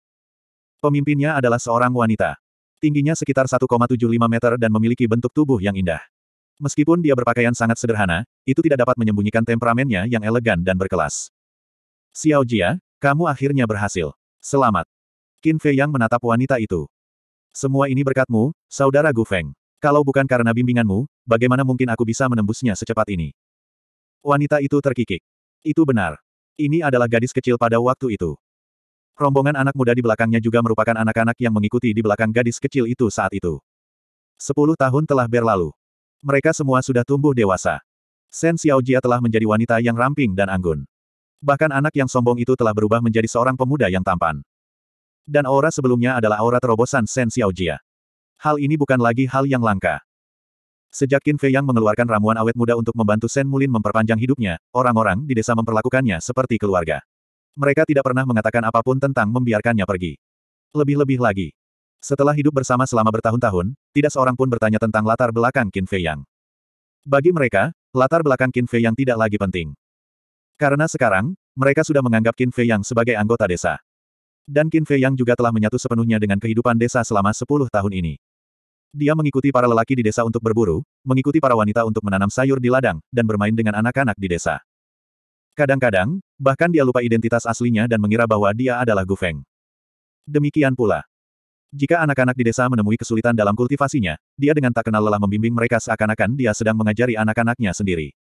Pemimpinnya adalah seorang wanita. Tingginya sekitar 1,75 meter dan memiliki bentuk tubuh yang indah. Meskipun dia berpakaian sangat sederhana, itu tidak dapat menyembunyikan temperamennya yang elegan dan berkelas. Xiao Jia, kamu akhirnya berhasil. Selamat. Qin Fei Yang menatap wanita itu. Semua ini berkatmu, saudara Gu Feng. Kalau bukan karena bimbinganmu, bagaimana mungkin aku bisa menembusnya secepat ini? Wanita itu terkikik. Itu benar. Ini adalah gadis kecil pada waktu itu. Rombongan anak muda di belakangnya juga merupakan anak-anak yang mengikuti di belakang gadis kecil itu saat itu. Sepuluh tahun telah berlalu. Mereka semua sudah tumbuh dewasa. Sen xiao jia telah menjadi wanita yang ramping dan anggun. Bahkan anak yang sombong itu telah berubah menjadi seorang pemuda yang tampan. Dan aura sebelumnya adalah aura terobosan Sen xiao jia Hal ini bukan lagi hal yang langka. Sejak Qin Fei Yang mengeluarkan ramuan awet muda untuk membantu Shen Mulin memperpanjang hidupnya, orang-orang di desa memperlakukannya seperti keluarga. Mereka tidak pernah mengatakan apapun tentang membiarkannya pergi. Lebih-lebih lagi. Setelah hidup bersama selama bertahun-tahun, tidak seorang pun bertanya tentang latar belakang Qin Fei Yang. Bagi mereka, latar belakang Qin Fei Yang tidak lagi penting. Karena sekarang, mereka sudah menganggap Qin Fei Yang sebagai anggota desa. Dan Qin Fei Yang juga telah menyatu sepenuhnya dengan kehidupan desa selama 10 tahun ini. Dia mengikuti para lelaki di desa untuk berburu, mengikuti para wanita untuk menanam sayur di ladang, dan bermain dengan anak-anak di desa. Kadang-kadang, bahkan dia lupa identitas aslinya dan mengira bahwa dia adalah Gu Feng. Demikian pula. Jika anak-anak di desa menemui kesulitan dalam kultivasinya, dia dengan tak kenal lelah membimbing mereka seakan-akan dia sedang mengajari anak-anaknya sendiri.